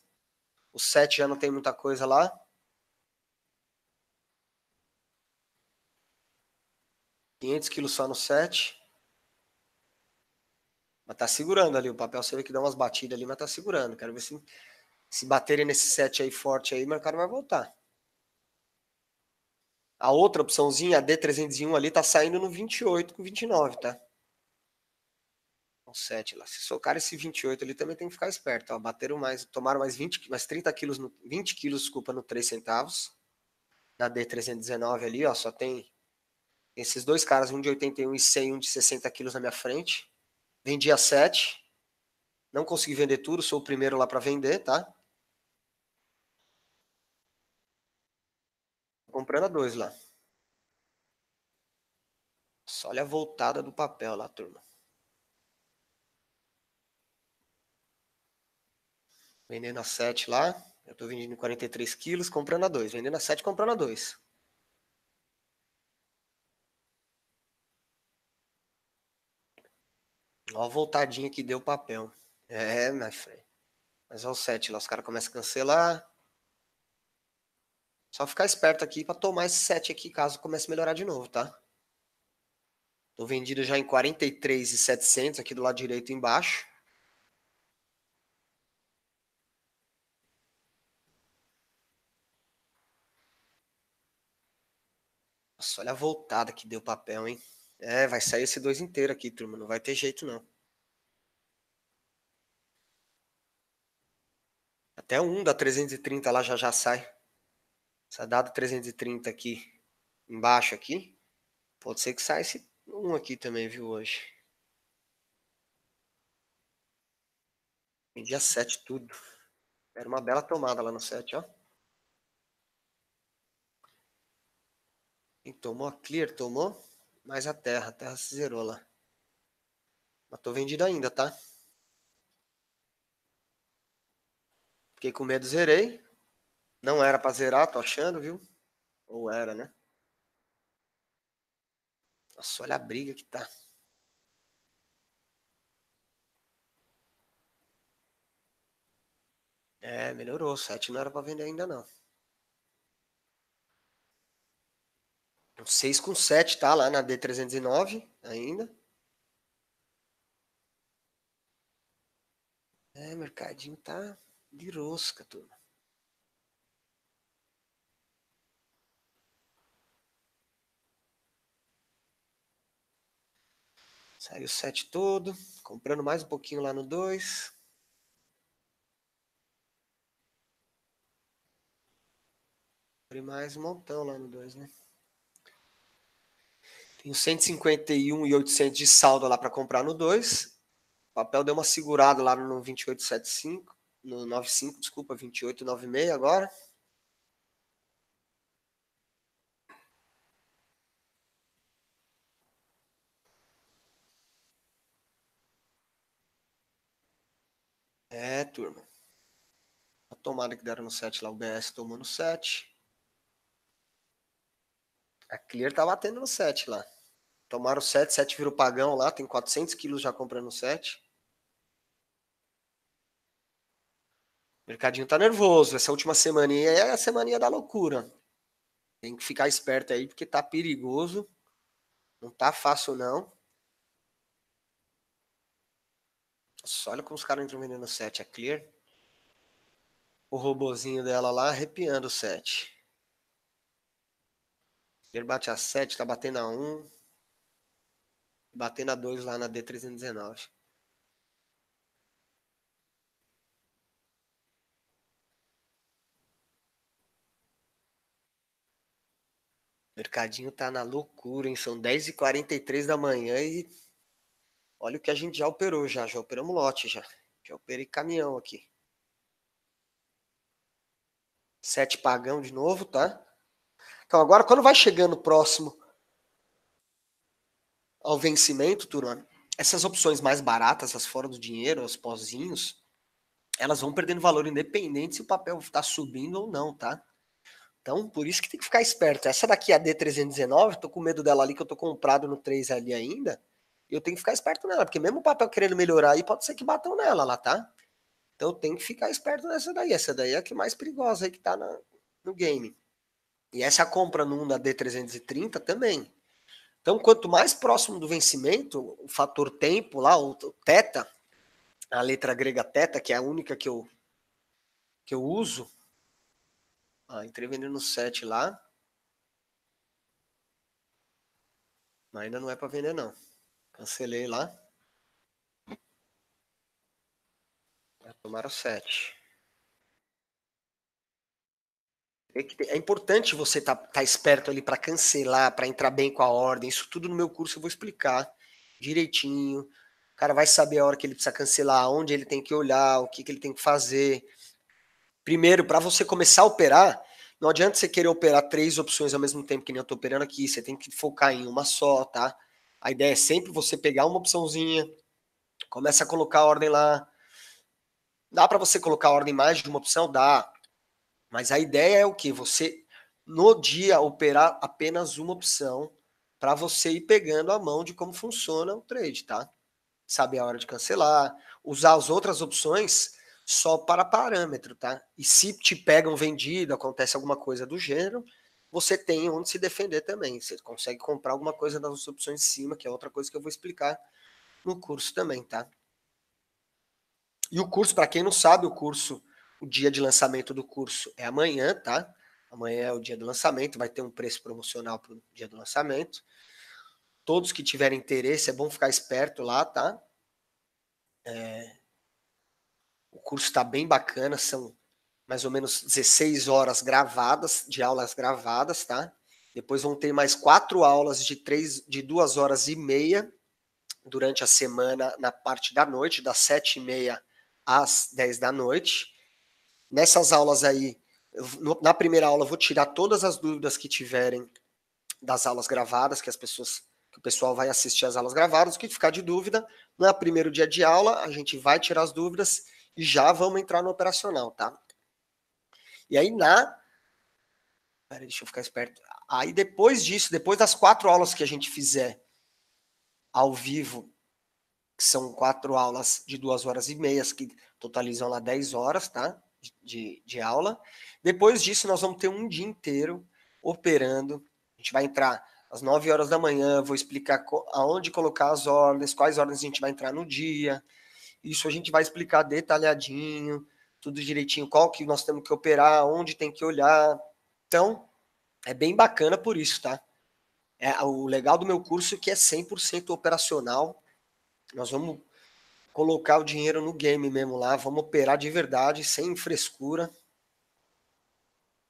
O 7 já não tem muita coisa lá. Quinhentos quilos só no 7. Mas tá segurando ali. O papel você vê que dá umas batidas ali, mas tá segurando. Quero ver se se baterem nesse set aí forte aí, o mercado vai voltar. A outra opçãozinha, a D301 ali, tá saindo no 28 com 29, tá? Um então, 7 lá. Se socar esse 28 ali, também tem que ficar esperto. Ó, bateram mais, tomaram mais 20, mais 30 quilos, no, 20 quilos, desculpa, no 3 centavos. Na D319 ali, ó, só tem esses dois caras, um de 81 e 100, um de 60 quilos na minha frente. Vendi a 7. Não consegui vender tudo, sou o primeiro lá para vender, tá? comprando a 2 lá. Só olha a voltada do papel lá, turma. Vendendo a 7 lá. Eu tô vendendo 43 quilos, comprando a 2. Vendendo a 7, comprando a 2. Ó a voltadinha que deu o papel. É, my friend. Mas olha o 7 lá, os caras começam a cancelar. Só ficar esperto aqui para tomar esse 7 aqui caso comece a melhorar de novo, tá? Tô vendido já em 43,700 aqui do lado direito embaixo. Nossa, olha a voltada que deu papel, hein? É, vai sair esse 2 inteiro aqui, turma. Não vai ter jeito, não. Até um da 330 lá já já sai. Essa data 330 aqui, embaixo aqui, pode ser que saia esse 1 aqui também, viu, hoje. Dia 7 tudo. Era uma bela tomada lá no 7, ó. Quem tomou a clear, tomou, mas a terra, a terra se zerou lá. Mas tô vendido ainda, tá? Fiquei com medo, zerei. Não era pra zerar, tô achando, viu? Ou era, né? Nossa, olha a briga que tá. É, melhorou. 7 não era pra vender ainda, não. Um 6 com 7 tá lá na D309 ainda. É, mercadinho tá de rosca, turma. Saiu o 7 todo, comprando mais um pouquinho lá no 2. Comprei mais um montão lá no 2, né? Tenho 151.800 de saldo lá para comprar no 2. O papel deu uma segurada lá no 2875, no 95, desculpa, 2896 agora. É, turma. A tomada que deram no 7 lá, o BS tomou no 7. A Clear tá batendo no 7 lá. Tomaram 7, 7 virou pagão lá, tem 400 quilos já comprando 7. O mercadinho tá nervoso. Essa última semana é a semana da loucura. Tem que ficar esperto aí, porque tá perigoso. Não tá fácil, não. Nossa, olha como os caras entram vendendo 7, é clear. O robozinho dela lá arrepiando o 7. Ele bate a 7, tá batendo a 1. Batendo a 2 lá na D319. mercadinho tá na loucura, hein? São 10h43 da manhã e Olha o que a gente já operou já, já operamos lote já. Já operei caminhão aqui. Sete pagão de novo, tá? Então agora quando vai chegando próximo ao vencimento, turma, essas opções mais baratas, as fora do dinheiro, os pozinhos, elas vão perdendo valor independente se o papel está subindo ou não, tá? Então, por isso que tem que ficar esperto. Essa daqui, é a D319, tô com medo dela ali, que eu tô comprado no 3 ali ainda eu tenho que ficar esperto nela, porque mesmo o papel querendo melhorar aí, pode ser que batam nela lá, tá? Então tem que ficar esperto nessa daí. Essa daí é a que mais perigosa aí que tá na, no game. E essa compra no 1 da D330 também. Então, quanto mais próximo do vencimento, o fator tempo lá, o teta, a letra grega teta, que é a única que eu, que eu uso. Ah, entrei vendendo no 7 lá. Mas ainda não é para vender, não. Cancelei lá. tomaram 7. É, é importante você estar tá, tá esperto ali para cancelar, para entrar bem com a ordem. Isso tudo no meu curso eu vou explicar direitinho. O cara vai saber a hora que ele precisa cancelar, onde ele tem que olhar, o que, que ele tem que fazer. Primeiro, para você começar a operar, não adianta você querer operar três opções ao mesmo tempo que nem eu estou operando aqui. Você tem que focar em uma só, tá? A ideia é sempre você pegar uma opçãozinha, começa a colocar a ordem lá. Dá para você colocar a ordem mais de uma opção? Dá. Mas a ideia é o que? Você, no dia, operar apenas uma opção para você ir pegando a mão de como funciona o trade, tá? Saber a hora de cancelar, usar as outras opções só para parâmetro, tá? E se te pegam vendido, acontece alguma coisa do gênero, você tem onde se defender também. Você consegue comprar alguma coisa nas opções em cima, que é outra coisa que eu vou explicar no curso também, tá? E o curso, para quem não sabe, o curso, o dia de lançamento do curso é amanhã, tá? Amanhã é o dia do lançamento, vai ter um preço promocional para o dia do lançamento. Todos que tiverem interesse, é bom ficar esperto lá, tá? É... O curso está bem bacana, são mais ou menos 16 horas gravadas, de aulas gravadas, tá? Depois vão ter mais quatro aulas de três, de duas horas e meia durante a semana na parte da noite, das sete e meia às dez da noite. Nessas aulas aí, na primeira aula eu vou tirar todas as dúvidas que tiverem das aulas gravadas, que as pessoas, que o pessoal vai assistir as aulas gravadas, o que ficar de dúvida, no é primeiro dia de aula a gente vai tirar as dúvidas e já vamos entrar no operacional, tá? E aí na. Pera, deixa eu ficar esperto. Aí depois disso, depois das quatro aulas que a gente fizer ao vivo, que são quatro aulas de duas horas e meias, que totalizam lá dez horas, tá? De, de aula. Depois disso, nós vamos ter um dia inteiro operando. A gente vai entrar às 9 horas da manhã, vou explicar aonde colocar as ordens, quais ordens a gente vai entrar no dia. Isso a gente vai explicar detalhadinho tudo direitinho, qual que nós temos que operar, onde tem que olhar. Então, é bem bacana por isso, tá? É, o legal do meu curso é que é 100% operacional. Nós vamos colocar o dinheiro no game mesmo lá, vamos operar de verdade, sem frescura.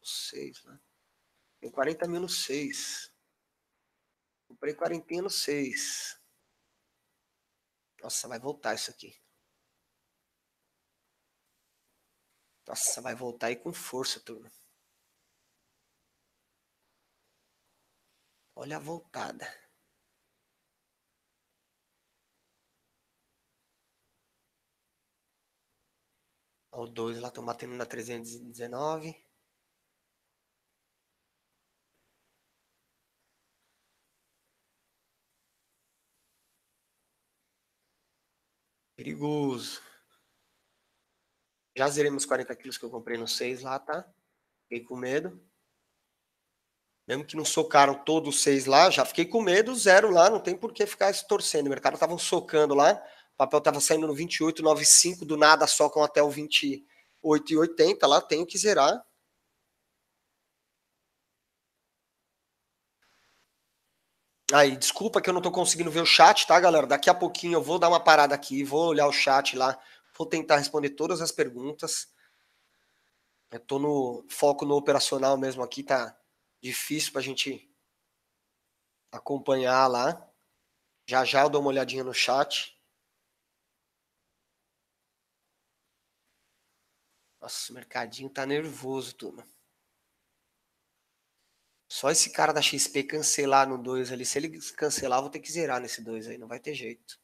seis né? Tem 40 mil no 6. Comprei quarentena no 6. Nossa, vai voltar isso aqui. Nossa, vai voltar aí com força, turma. Olha a voltada. Ó, o 2 lá estão batendo na 319. Perigoso. Já zerei meus 40 quilos que eu comprei no 6 lá, tá? Fiquei com medo. Mesmo que não socaram todos os seis lá, já fiquei com medo, zero lá, não tem por que ficar se torcendo. O mercado tava socando lá, o papel estava saindo no 28,95, do nada socam até o 28,80, lá tenho que zerar. Aí, desculpa que eu não estou conseguindo ver o chat, tá, galera? Daqui a pouquinho eu vou dar uma parada aqui, vou olhar o chat lá Vou tentar responder todas as perguntas. Eu tô no foco no operacional mesmo aqui, tá difícil para a gente acompanhar lá. Já já eu dou uma olhadinha no chat. Nossa, o mercadinho tá nervoso, turma. Só esse cara da XP cancelar no 2 ali. Se ele cancelar, eu vou ter que zerar nesse 2 aí. Não vai ter jeito.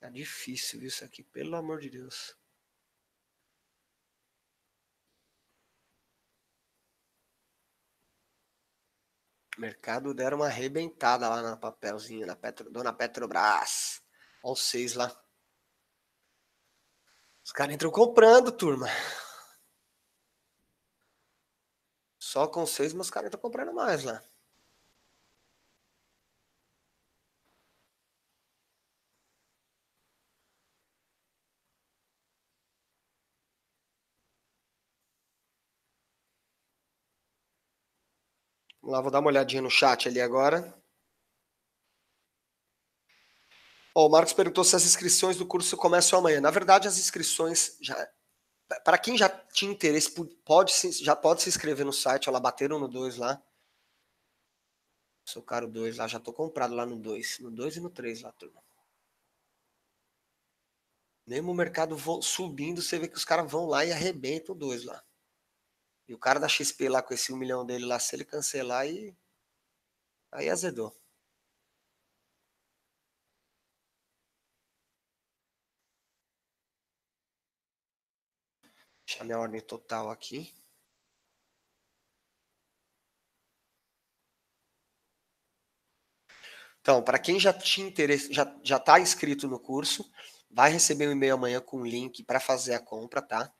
Tá difícil isso aqui, pelo amor de Deus. mercado deram uma arrebentada lá na papelzinha da Petro, Dona Petrobras. Olha os seis lá. Os caras entram comprando, turma. Só com seis, mas os caras estão comprando mais lá. Vamos lá, vou dar uma olhadinha no chat ali agora. Oh, o Marcos perguntou se as inscrições do curso começam amanhã. Na verdade, as inscrições já. Para quem já tinha interesse, pode se, já pode se inscrever no site. Ó, lá bateram no 2 lá. Sou caro 2 lá, já estou comprado lá no 2. No 2 e no 3 lá, turma. Mesmo o mercado subindo, você vê que os caras vão lá e arrebentam o 2 lá. E o cara da XP lá com esse um milhão dele lá, se ele cancelar, aí, aí azedou. Deixa minha ordem total aqui. Então, para quem já te interessa, já está inscrito no curso, vai receber um e-mail amanhã com o link para fazer a compra, tá?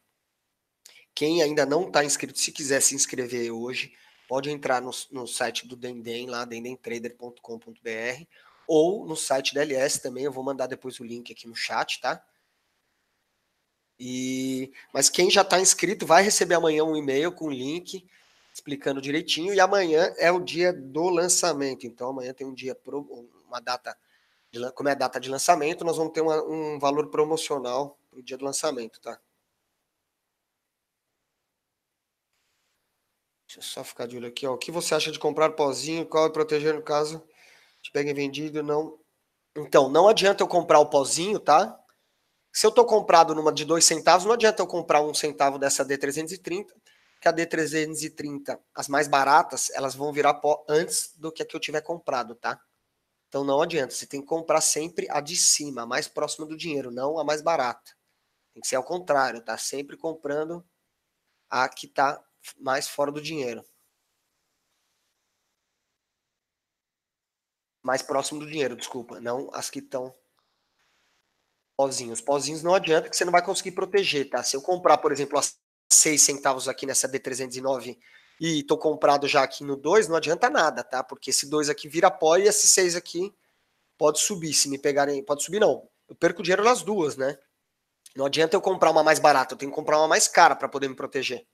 Quem ainda não está inscrito, se quiser se inscrever hoje, pode entrar no, no site do Dendem, lá, dendentrader.com.br, ou no site da LS também. Eu vou mandar depois o link aqui no chat, tá? E, mas quem já está inscrito vai receber amanhã um e-mail com o link explicando direitinho. E amanhã é o dia do lançamento. Então amanhã tem um dia, pro, uma data, de, como é a data de lançamento, nós vamos ter uma, um valor promocional para o dia do lançamento, tá? Deixa eu só ficar de olho aqui. Ó. O que você acha de comprar pozinho? Qual é proteger no caso te peguem vendido? Não. Então, não adianta eu comprar o pozinho, tá? Se eu tô comprado numa de dois centavos, não adianta eu comprar um centavo dessa D330, que a D330, as mais baratas, elas vão virar pó antes do que a que eu tiver comprado, tá? Então não adianta, você tem que comprar sempre a de cima, a mais próxima do dinheiro, não a mais barata. Tem que ser ao contrário, tá? Sempre comprando a que tá mais fora do dinheiro. Mais próximo do dinheiro, desculpa. Não as que estão pozinhos. Pozinhos não adianta que você não vai conseguir proteger, tá? Se eu comprar, por exemplo, a 6 centavos aqui nessa D309 e estou comprado já aqui no 2, não adianta nada, tá? Porque esse 2 aqui vira pó e esse 6 aqui pode subir, se me pegarem, pode subir não. Eu perco dinheiro nas duas, né? Não adianta eu comprar uma mais barata, eu tenho que comprar uma mais cara para poder me proteger.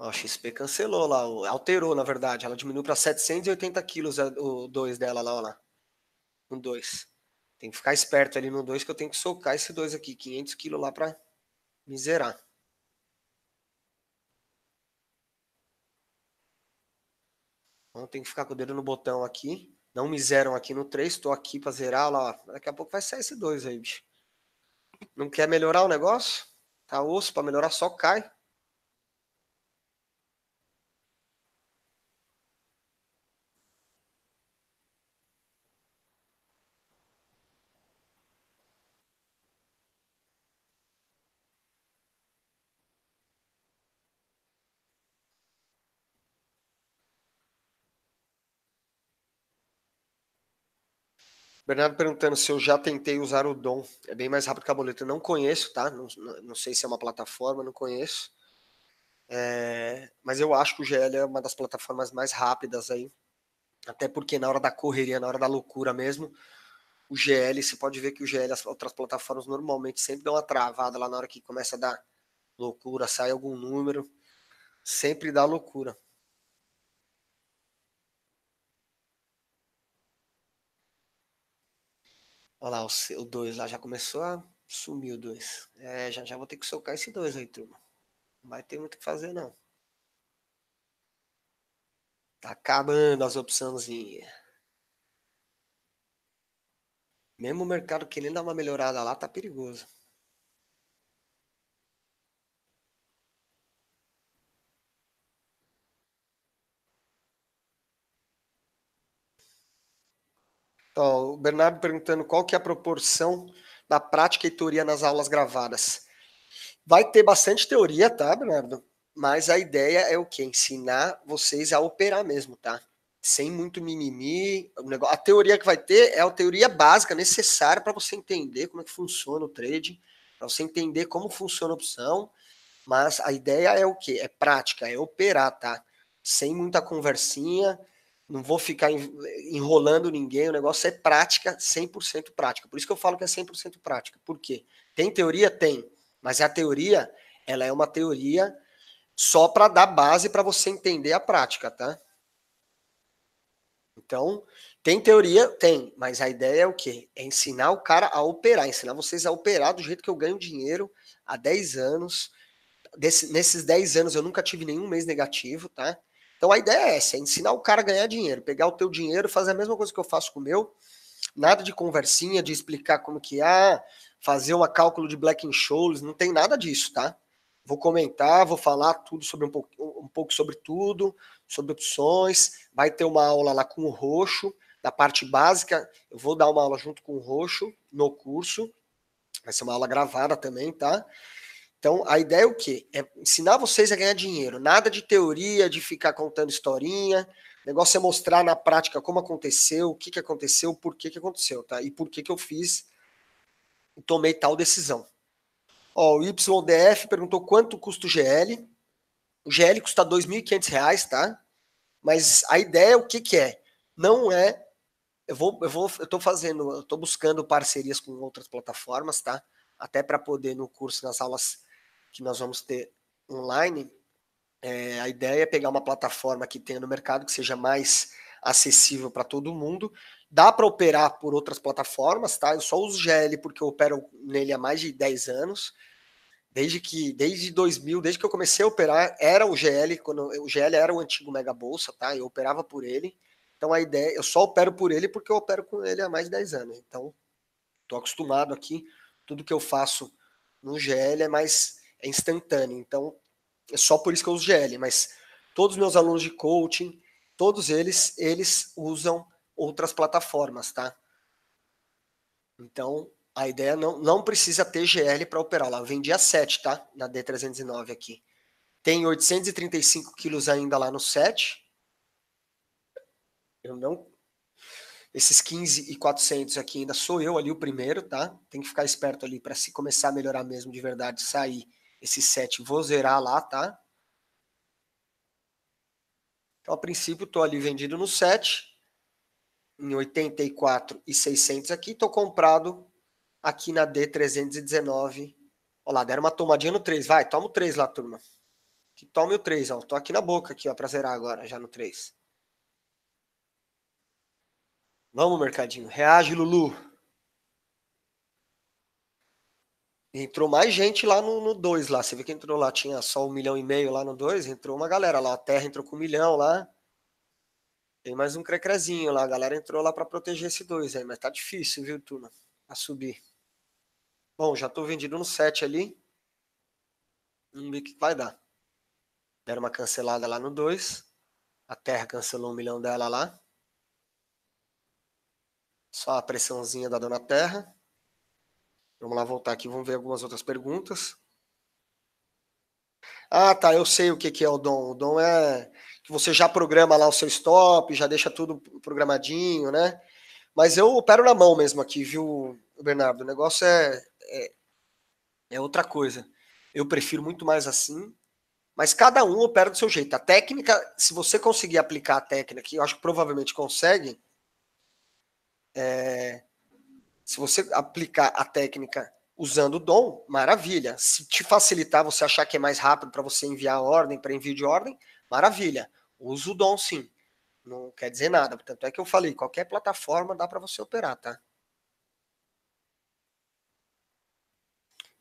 A XP cancelou lá, alterou na verdade. Ela diminuiu para 780 quilos o 2 dela lá, ó lá. Um 2. Tem que ficar esperto ali no 2 que eu tenho que socar esse 2 aqui, 500 quilos lá para me zerar. Então tem que ficar com o dedo no botão aqui. Não me zeram aqui no 3, estou aqui para zerar, lá, ó. Daqui a pouco vai sair esse 2 aí, bicho. Não quer melhorar o negócio? Tá osso, para melhorar só cai. Bernardo perguntando se eu já tentei usar o Dom. É bem mais rápido que a boleta. Não conheço, tá? Não, não sei se é uma plataforma, não conheço. É, mas eu acho que o GL é uma das plataformas mais rápidas aí. Até porque na hora da correria, na hora da loucura mesmo, o GL, você pode ver que o GL, as outras plataformas normalmente sempre dão uma travada lá na hora que começa a dar loucura, sai algum número, sempre dá loucura. Olha lá, o 2 lá já começou a sumir o 2. É, já, já vou ter que socar esse 2 aí, turma. Não vai ter muito o que fazer, não. Tá acabando as opçãozinhas. Mesmo o mercado querendo dar uma melhorada lá, tá perigoso. Então, o Bernardo perguntando qual que é a proporção da prática e teoria nas aulas gravadas. Vai ter bastante teoria, tá, Bernardo? Mas a ideia é o quê? Ensinar vocês a operar mesmo, tá? Sem muito mimimi. A teoria que vai ter é a teoria básica necessária para você entender como é que funciona o trade, para você entender como funciona a opção. Mas a ideia é o quê? É prática, é operar, tá? Sem muita conversinha, não vou ficar enrolando ninguém, o negócio é prática, 100% prática. Por isso que eu falo que é 100% prática. Por quê? Tem teoria? Tem. Mas a teoria, ela é uma teoria só para dar base para você entender a prática, tá? Então, tem teoria? Tem. Mas a ideia é o quê? É ensinar o cara a operar, ensinar vocês a operar do jeito que eu ganho dinheiro há 10 anos. Desse, nesses 10 anos eu nunca tive nenhum mês negativo, tá? Então a ideia é essa, é ensinar o cara a ganhar dinheiro, pegar o teu dinheiro, fazer a mesma coisa que eu faço com o meu, nada de conversinha, de explicar como que é, fazer um cálculo de Black and shows, não tem nada disso, tá? Vou comentar, vou falar tudo sobre um pouco, um pouco sobre tudo, sobre opções, vai ter uma aula lá com o roxo, da parte básica, eu vou dar uma aula junto com o roxo no curso, vai ser uma aula gravada também, tá? Então, a ideia é o quê? É ensinar vocês a ganhar dinheiro. Nada de teoria, de ficar contando historinha. O negócio é mostrar na prática como aconteceu, o que, que aconteceu, por que, que aconteceu, tá? E por que, que eu fiz e tomei tal decisão. Ó, o YDF perguntou quanto custa o GL. O GL custa R$ 2.500, tá? Mas a ideia é o que, que é? Não é. Eu vou, eu vou, eu tô fazendo, eu tô buscando parcerias com outras plataformas, tá? Até para poder no curso, nas aulas que nós vamos ter online, é, a ideia é pegar uma plataforma que tenha no mercado que seja mais acessível para todo mundo. Dá para operar por outras plataformas, tá? Eu só uso GL porque eu opero nele há mais de 10 anos. Desde que desde 2000, desde que eu comecei a operar, era o GL, quando o GL era o antigo Mega Bolsa, tá? Eu operava por ele. Então a ideia, eu só opero por ele porque eu opero com ele há mais de 10 anos. Então, estou acostumado aqui, tudo que eu faço no GL é mais é instantâneo. Então, é só por isso que eu uso GL, mas todos os meus alunos de coaching, todos eles, eles usam outras plataformas, tá? Então, a ideia não, não precisa ter GL para operar lá. Eu vendi a 7, tá? Na D309 aqui. Tem 835 quilos ainda lá no 7. Eu não. Esses 15 e 400 aqui ainda sou eu ali o primeiro, tá? Tem que ficar esperto ali para se começar a melhorar mesmo de verdade, sair esse set vou zerar lá, tá? Então, a princípio, estou ali vendido no 7, em 84,600 aqui, estou comprado aqui na D319. Olha lá, deram uma tomadinha no 3, vai, toma o 3 lá, turma. Que tome o 3, ó. Tô aqui na boca aqui, ó, pra zerar agora, já no 3. Vamos, mercadinho. Reage, Lulu. Entrou mais gente lá no 2 lá. Você vê que entrou lá, tinha só um milhão e meio lá no 2, entrou uma galera lá. A Terra entrou com um milhão lá. Tem mais um crecrezinho lá. A galera entrou lá para proteger esse 2 aí, mas tá difícil, viu, Tuna? A subir. Bom, já tô vendido no 7 ali. Vamos ver o que vai dar. Deram uma cancelada lá no 2. A Terra cancelou um milhão dela lá. Só a pressãozinha da Dona Terra. Vamos lá voltar aqui, vamos ver algumas outras perguntas. Ah, tá, eu sei o que, que é o DOM. O DOM é que você já programa lá o seu stop, já deixa tudo programadinho, né? Mas eu opero na mão mesmo aqui, viu, Bernardo? O negócio é, é, é outra coisa. Eu prefiro muito mais assim, mas cada um opera do seu jeito. A técnica, se você conseguir aplicar a técnica, que eu acho que provavelmente consegue, é, se você aplicar a técnica usando o dom, maravilha. Se te facilitar, você achar que é mais rápido para você enviar a ordem, para envio de ordem, maravilha. Usa o dom sim. Não quer dizer nada. Tanto é que eu falei, qualquer plataforma dá para você operar, tá?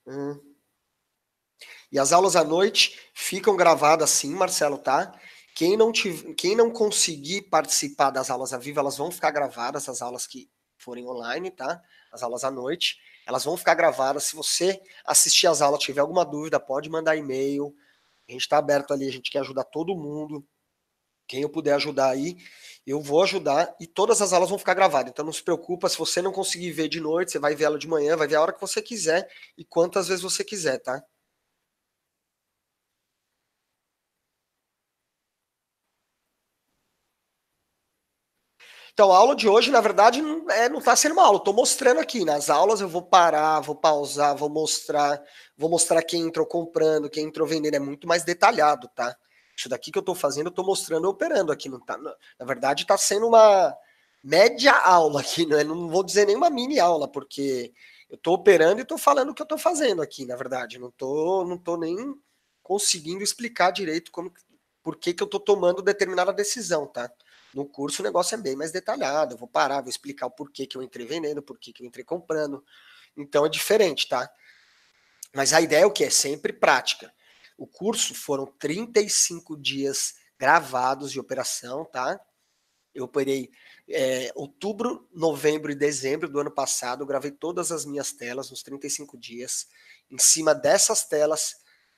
Hum. E as aulas à noite ficam gravadas sim, Marcelo, tá? Quem não, tive, quem não conseguir participar das aulas à vivo, elas vão ficar gravadas, as aulas que forem online, tá? as aulas à noite. Elas vão ficar gravadas. Se você assistir as aulas, tiver alguma dúvida, pode mandar e-mail. A gente está aberto ali, a gente quer ajudar todo mundo. Quem eu puder ajudar aí, eu vou ajudar e todas as aulas vão ficar gravadas. Então não se preocupa, se você não conseguir ver de noite, você vai ver ela de manhã, vai ver a hora que você quiser e quantas vezes você quiser, tá? Então, a aula de hoje, na verdade, não está é, sendo uma aula. Estou mostrando aqui. Nas né? aulas eu vou parar, vou pausar, vou mostrar, vou mostrar quem entrou comprando, quem entrou vendendo. É muito mais detalhado, tá? Isso daqui que eu estou fazendo, eu estou mostrando e operando aqui. Não tá, na verdade, está sendo uma média aula aqui. Não, né? não vou dizer nenhuma mini aula, porque eu estou operando e estou falando o que eu estou fazendo aqui, na verdade. Não estou não tô nem conseguindo explicar direito como, por que, que eu estou tomando determinada decisão, tá? No curso o negócio é bem mais detalhado. Eu vou parar, vou explicar o porquê que eu entrei vendendo, porquê que eu entrei comprando. Então é diferente, tá? Mas a ideia é o que? É sempre prática. O curso foram 35 dias gravados de operação, tá? Eu operei é, outubro, novembro e dezembro do ano passado. Eu gravei todas as minhas telas nos 35 dias. Em cima dessas telas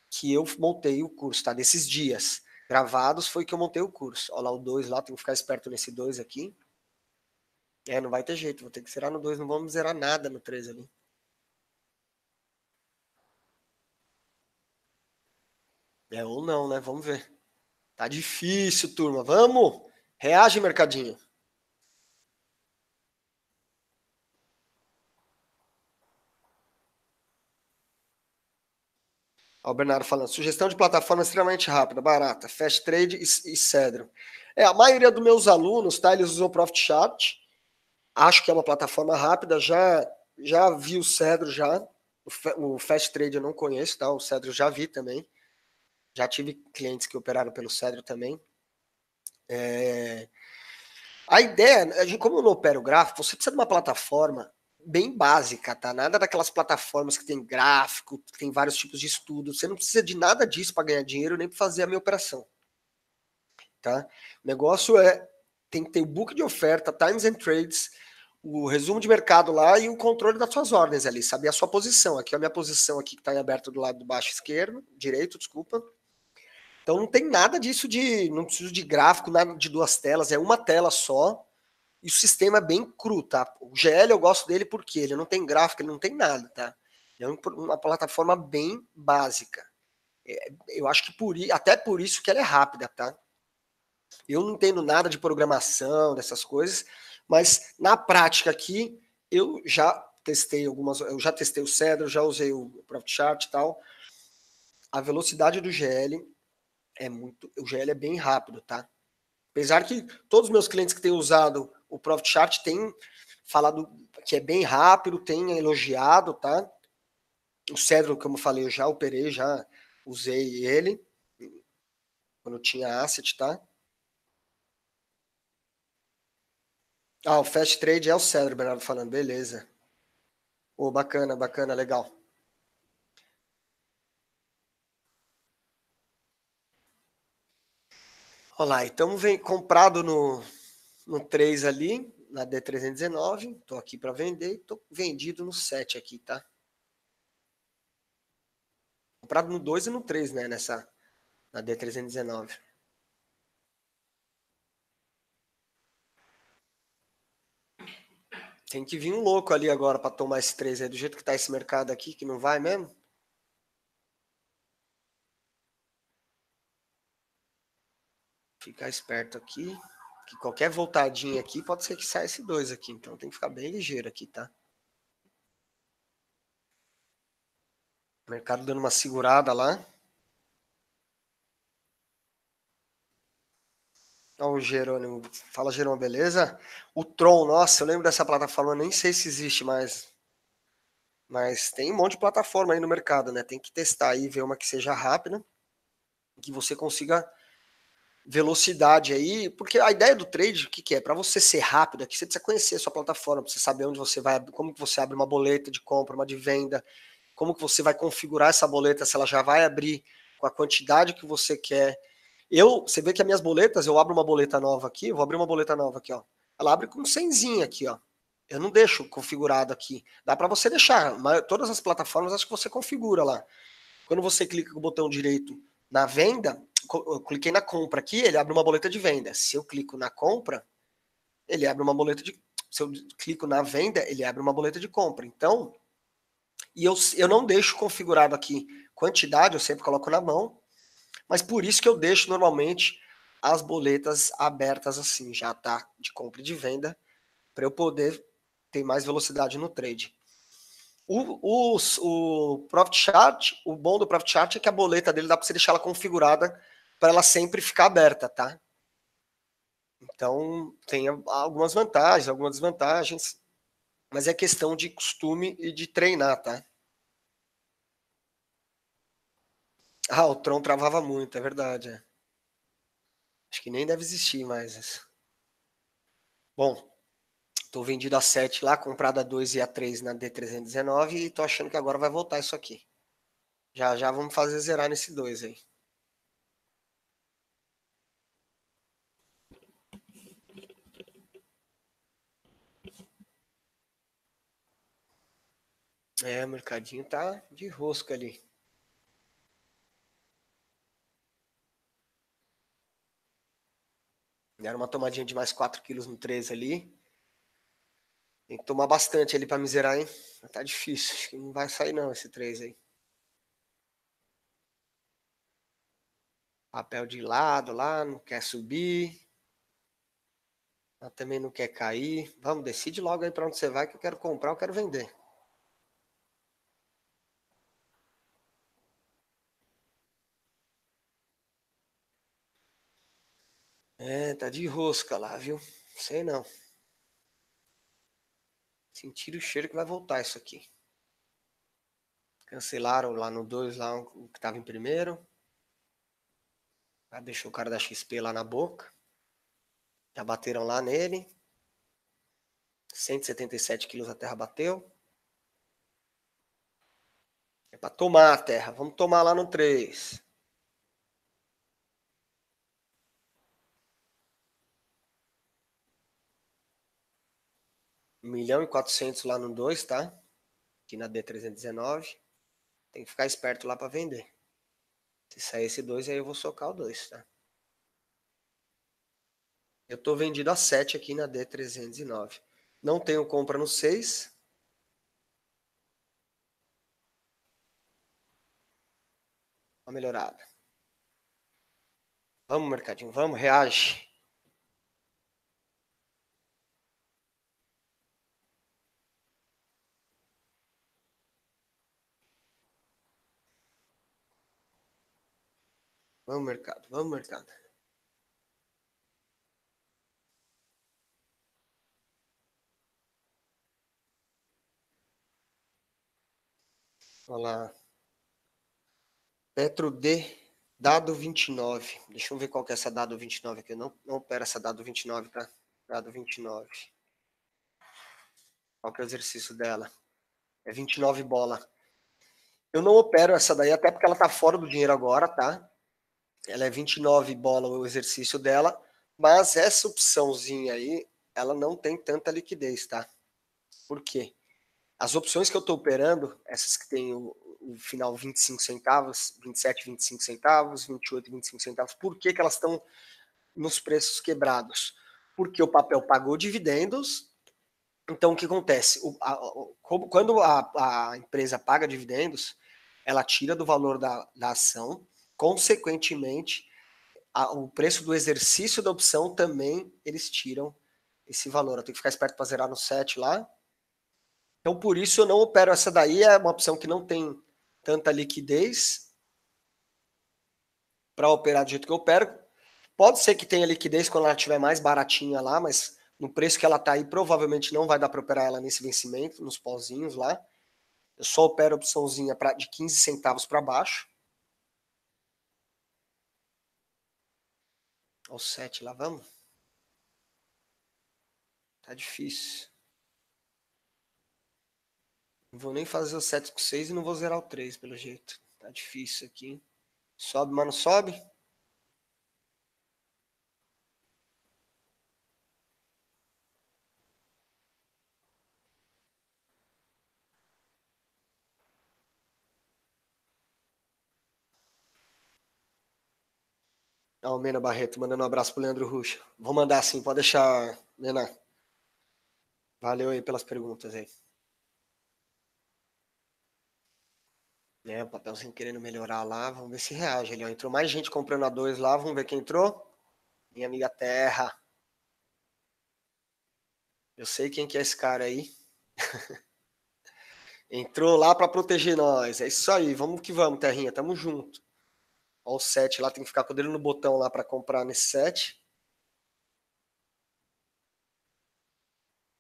que eu montei o curso, tá? Nesses dias gravados foi que eu montei o curso. Olha lá o 2 lá, tenho que ficar esperto nesse 2 aqui. É, não vai ter jeito, vou ter que zerar no 2, não vamos zerar nada no 3 ali. É ou não, né? Vamos ver. Tá difícil, turma. Vamos! Reage, mercadinho. Ó, o Bernardo falando, sugestão de plataforma extremamente rápida, barata, Fast Trade e, Cedro. É, a maioria dos meus alunos, tá? Eles usam o Profit Chart, Acho que é uma plataforma rápida, já já vi o Cedro já. O, o Fast Trade eu não conheço, tá? O Cedro já vi também. Já tive clientes que operaram pelo Cedro também. É... A ideia, como eu não opero gráfico, você precisa de uma plataforma bem básica, tá? Nada daquelas plataformas que tem gráfico, que tem vários tipos de estudo. Você não precisa de nada disso para ganhar dinheiro nem para fazer a minha operação, tá? O negócio é tem que ter o book de oferta, times and trades, o resumo de mercado lá e o controle das suas ordens ali, saber a sua posição. Aqui é a minha posição aqui que está em aberto do lado do baixo esquerdo, direito, desculpa. Então não tem nada disso de, não preciso de gráfico, nada de duas telas, é uma tela só e o sistema é bem cru, tá? O GL eu gosto dele porque ele não tem gráfico, ele não tem nada, tá? É uma plataforma bem básica. É, eu acho que por, até por isso que ela é rápida, tá? Eu não entendo nada de programação, dessas coisas, mas na prática aqui eu já testei algumas, eu já testei o Cedro, já usei o ProfitChart e tal. A velocidade do GL é muito, o GL é bem rápido, tá? Apesar que todos os meus clientes que têm usado o Profit Chart têm falado que é bem rápido, têm elogiado, tá? O Cedro, como eu falei, eu já operei, já usei ele quando tinha asset, tá? Ah, o Fast Trade é o Cedro, Bernardo falando, beleza. Ô, oh, bacana, bacana, legal. Olha lá, então vem comprado no, no 3 ali, na D319, estou aqui para vender, e estou vendido no 7 aqui, tá? Comprado no 2 e no 3, né, nessa, na D319. Tem que vir um louco ali agora para tomar esse 3 aí, do jeito que tá esse mercado aqui, que não vai mesmo. Ficar esperto aqui. Que qualquer voltadinha aqui pode ser que saia esse 2 aqui. Então tem que ficar bem ligeiro aqui, tá? mercado dando uma segurada lá. Olha o Jerônimo. Fala, Jerônimo, beleza? O Tron, nossa, eu lembro dessa plataforma, nem sei se existe mais. Mas tem um monte de plataforma aí no mercado, né? Tem que testar aí, ver uma que seja rápida, que você consiga velocidade aí, porque a ideia do trade, o que, que é? Para você ser rápido aqui, você precisa conhecer a sua plataforma, para você saber onde você vai, como que você abre uma boleta de compra, uma de venda, como que você vai configurar essa boleta, se ela já vai abrir com a quantidade que você quer. Eu, você vê que as minhas boletas, eu abro uma boleta nova aqui, vou abrir uma boleta nova aqui, ó. Ela abre com 100 aqui, ó. Eu não deixo configurado aqui. Dá para você deixar, mas todas as plataformas acho que você configura lá. Quando você clica com o botão direito na venda, eu cliquei na compra aqui, ele abre uma boleta de venda. Se eu clico na compra, ele abre uma boleta de. Se eu clico na venda, ele abre uma boleta de compra. Então, e eu, eu não deixo configurado aqui quantidade, eu sempre coloco na mão. Mas por isso que eu deixo normalmente as boletas abertas assim, já tá de compra e de venda, para eu poder ter mais velocidade no trade. O, o, o Profit Chart, o bom do Profit Chart é que a boleta dele dá para você deixar ela configurada para ela sempre ficar aberta, tá? Então, tem algumas vantagens, algumas desvantagens, mas é questão de costume e de treinar, tá? Ah, o Tron travava muito, é verdade. É. Acho que nem deve existir mais isso. Bom, tô vendido a 7 lá, comprado a 2 e a 3 na D319 e tô achando que agora vai voltar isso aqui. Já já vamos fazer zerar nesse 2 aí. É, o mercadinho tá de rosca ali. Era uma tomadinha de mais 4 quilos no 3 ali. Tem que tomar bastante ali para miserar, hein? Tá difícil. Acho que não vai sair não esse 3 aí. Papel de lado lá, não quer subir. Mas ah, também não quer cair. Vamos, decide logo aí para onde você vai que eu quero comprar, eu quero vender. É, tá de rosca lá, viu? Sei não. Sentir o cheiro que vai voltar isso aqui. Cancelaram lá no 2, lá o que tava em primeiro. Já ah, deixou o cara da XP lá na boca. Já bateram lá nele. 177 quilos a terra bateu. É pra tomar a terra. Vamos tomar lá no 3. 1 milhão e 400 lá no 2, tá? Aqui na D319. Tem que ficar esperto lá para vender. Se sair esse 2, aí eu vou socar o 2, tá? Eu tô vendido a 7 aqui na D309. Não tenho compra no 6. Uma tá melhorada. Vamos, mercadinho, vamos, reage. Vamos, mercado, vamos, mercado. Olha lá. Petro D, dado 29. Deixa eu ver qual que é essa dado 29 aqui. Eu não, não opera essa dado 29, tá? Dado 29. Qual que é o exercício dela? É 29 bola. Eu não opero essa daí, até porque ela tá fora do dinheiro agora, tá? Ela é 29 bola o exercício dela, mas essa opçãozinha aí, ela não tem tanta liquidez, tá? Por quê? As opções que eu estou operando, essas que tem o, o final 25 centavos, 27, 25 centavos, 28, 25 centavos, por que, que elas estão nos preços quebrados? Porque o papel pagou dividendos, então o que acontece? O, a, o, quando a, a, empresa paga dividendos, ela tira do valor da, da ação consequentemente, a, o preço do exercício da opção também eles tiram esse valor. Eu tenho que ficar esperto para zerar no 7 lá. Então, por isso eu não opero essa daí, é uma opção que não tem tanta liquidez para operar do jeito que eu opero. Pode ser que tenha liquidez quando ela estiver mais baratinha lá, mas no preço que ela está aí, provavelmente não vai dar para operar ela nesse vencimento, nos pozinhos lá. Eu só opero a opçãozinha pra, de 15 centavos para baixo. Aos sete, lá vamos? Tá difícil. Não vou nem fazer o 7 com 6 e não vou zerar o 3, pelo jeito. Tá difícil aqui. Sobe, mano, sobe. Almena Barreto, mandando um abraço pro Leandro Ruxa. Vou mandar sim, pode deixar, Mena. Valeu aí pelas perguntas aí. É, o papelzinho querendo melhorar lá, vamos ver se reage. Ele, entrou mais gente comprando a dois lá, vamos ver quem entrou. Minha amiga Terra. Eu sei quem que é esse cara aí. entrou lá para proteger nós. É isso aí, vamos que vamos, Terrinha, tamo junto. Ó, o 7 lá, tem que ficar com o dedo no botão lá para comprar nesse 7.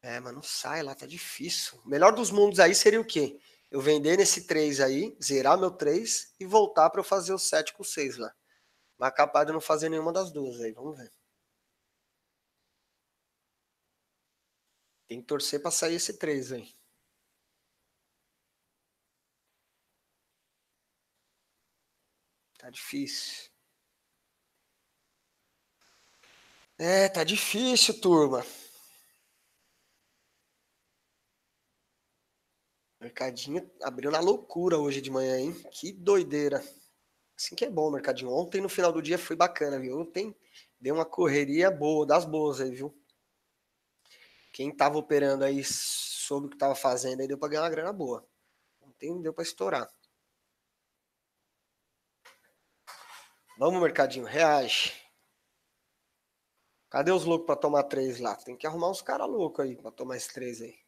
É, mas não sai lá, tá difícil. melhor dos mundos aí seria o quê? Eu vender nesse 3 aí, zerar meu 3 e voltar para eu fazer o 7 com o 6 lá. Mas capaz de não fazer nenhuma das duas aí, vamos ver. Tem que torcer para sair esse 3 aí. Tá difícil. É, tá difícil, turma. Mercadinho abriu na loucura hoje de manhã, hein? Que doideira. Assim que é bom o mercadinho. Ontem, no final do dia, foi bacana, viu? Ontem deu uma correria boa, das boas aí, viu? Quem tava operando aí soube o que tava fazendo aí, deu pra ganhar uma grana boa. Ontem deu pra estourar. Vamos, mercadinho, reage. Cadê os loucos para tomar três lá? Tem que arrumar uns caras loucos aí para tomar esses três aí.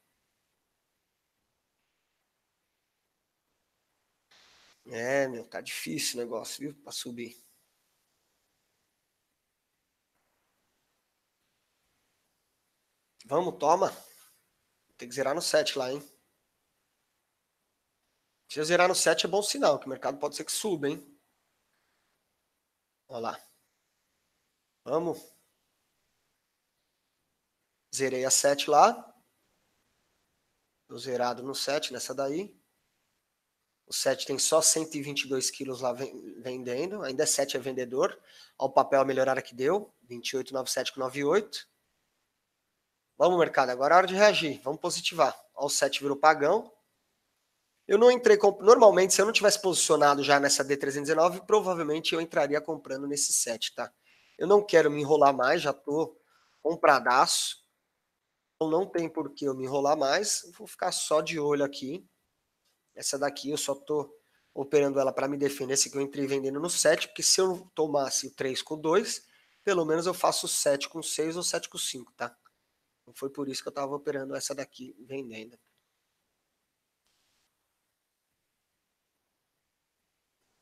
É, meu, tá difícil o negócio, viu? Para subir. Vamos, toma. Tem que zerar no 7 lá, hein? Se eu zerar no 7 é bom sinal, que o mercado pode ser que suba, hein? Olá. Vamos? Zerei a 7 lá. Tô zerado no 7, nessa daí. O 7 tem só 122 quilos lá vendendo. Ainda 7 é, é vendedor. Olha o papel a melhorar que deu. 28,97,98. Vamos, mercado. Agora é hora de reagir. Vamos positivar. Olha o 7 virou pagão. Eu não entrei. Comp... Normalmente, se eu não tivesse posicionado já nessa D319, provavelmente eu entraria comprando nesse set, tá? Eu não quero me enrolar mais, já tô compradaço. Então não tem por que eu me enrolar mais. Vou ficar só de olho aqui. Essa daqui eu só tô operando ela para me defender. Se eu entrei vendendo no 7, porque se eu tomasse o 3 com 2, pelo menos eu faço 7 com 6 ou 7 com 5, tá? Não foi por isso que eu estava operando essa daqui vendendo.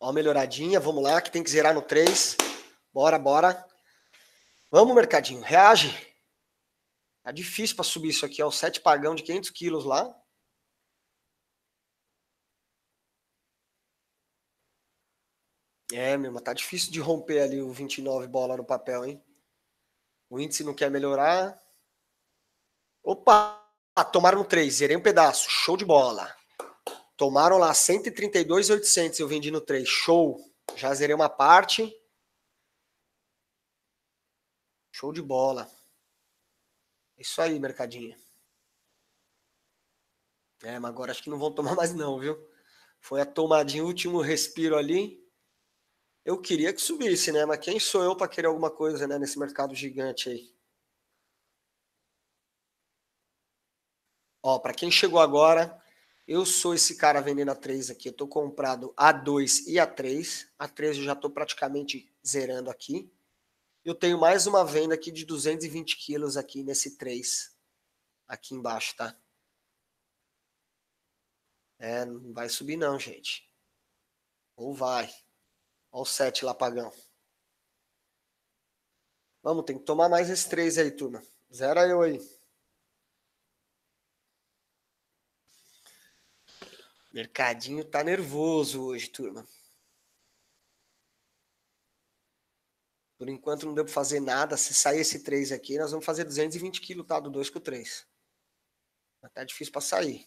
Ó, melhoradinha, vamos lá, que tem que zerar no 3. Bora, bora. Vamos, mercadinho, reage. Tá difícil para subir isso aqui, ó, o 7 pagão de 500 quilos lá. É, meu, mas tá difícil de romper ali o 29 bola no papel, hein? O índice não quer melhorar. Opa! Tomaram no 3, zerei um pedaço. Show de bola. Tomaram lá 132,800, eu vendi no 3. Show! Já zerei uma parte. Show de bola. É isso aí, mercadinho. É, mas agora acho que não vão tomar mais não, viu? Foi a tomadinha, o último respiro ali. Eu queria que subisse, né? Mas quem sou eu para querer alguma coisa, né? Nesse mercado gigante aí. Ó, para quem chegou agora, eu sou esse cara vendendo a 3 aqui. Eu tô comprado a 2 e a 3. A 3 eu já tô praticamente zerando aqui. Eu tenho mais uma venda aqui de 220 quilos aqui nesse 3. Aqui embaixo, tá? É, não vai subir não, gente. Ou vai. Olha o 7 lá, pagão. Vamos, tem que tomar mais esse 3 aí, turma. Zera eu aí. Mercadinho tá nervoso hoje, turma. Por enquanto não deu para fazer nada. Se sair esse 3 aqui, nós vamos fazer 220 quilos, tá? Do 2 com o 3. tá difícil para sair.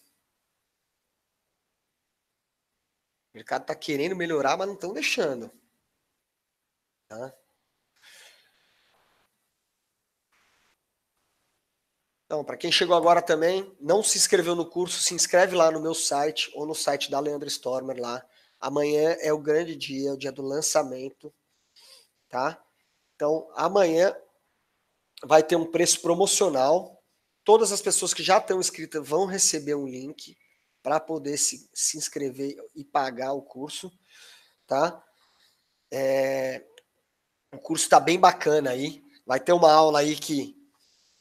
O mercado tá querendo melhorar, mas não estão deixando. Tá? Então, para quem chegou agora também, não se inscreveu no curso, se inscreve lá no meu site ou no site da Leandra Stormer lá. Amanhã é o grande dia, é o dia do lançamento, tá? Então, amanhã vai ter um preço promocional. Todas as pessoas que já estão inscritas vão receber um link para poder se, se inscrever e pagar o curso, tá? É, o curso está bem bacana aí. Vai ter uma aula aí que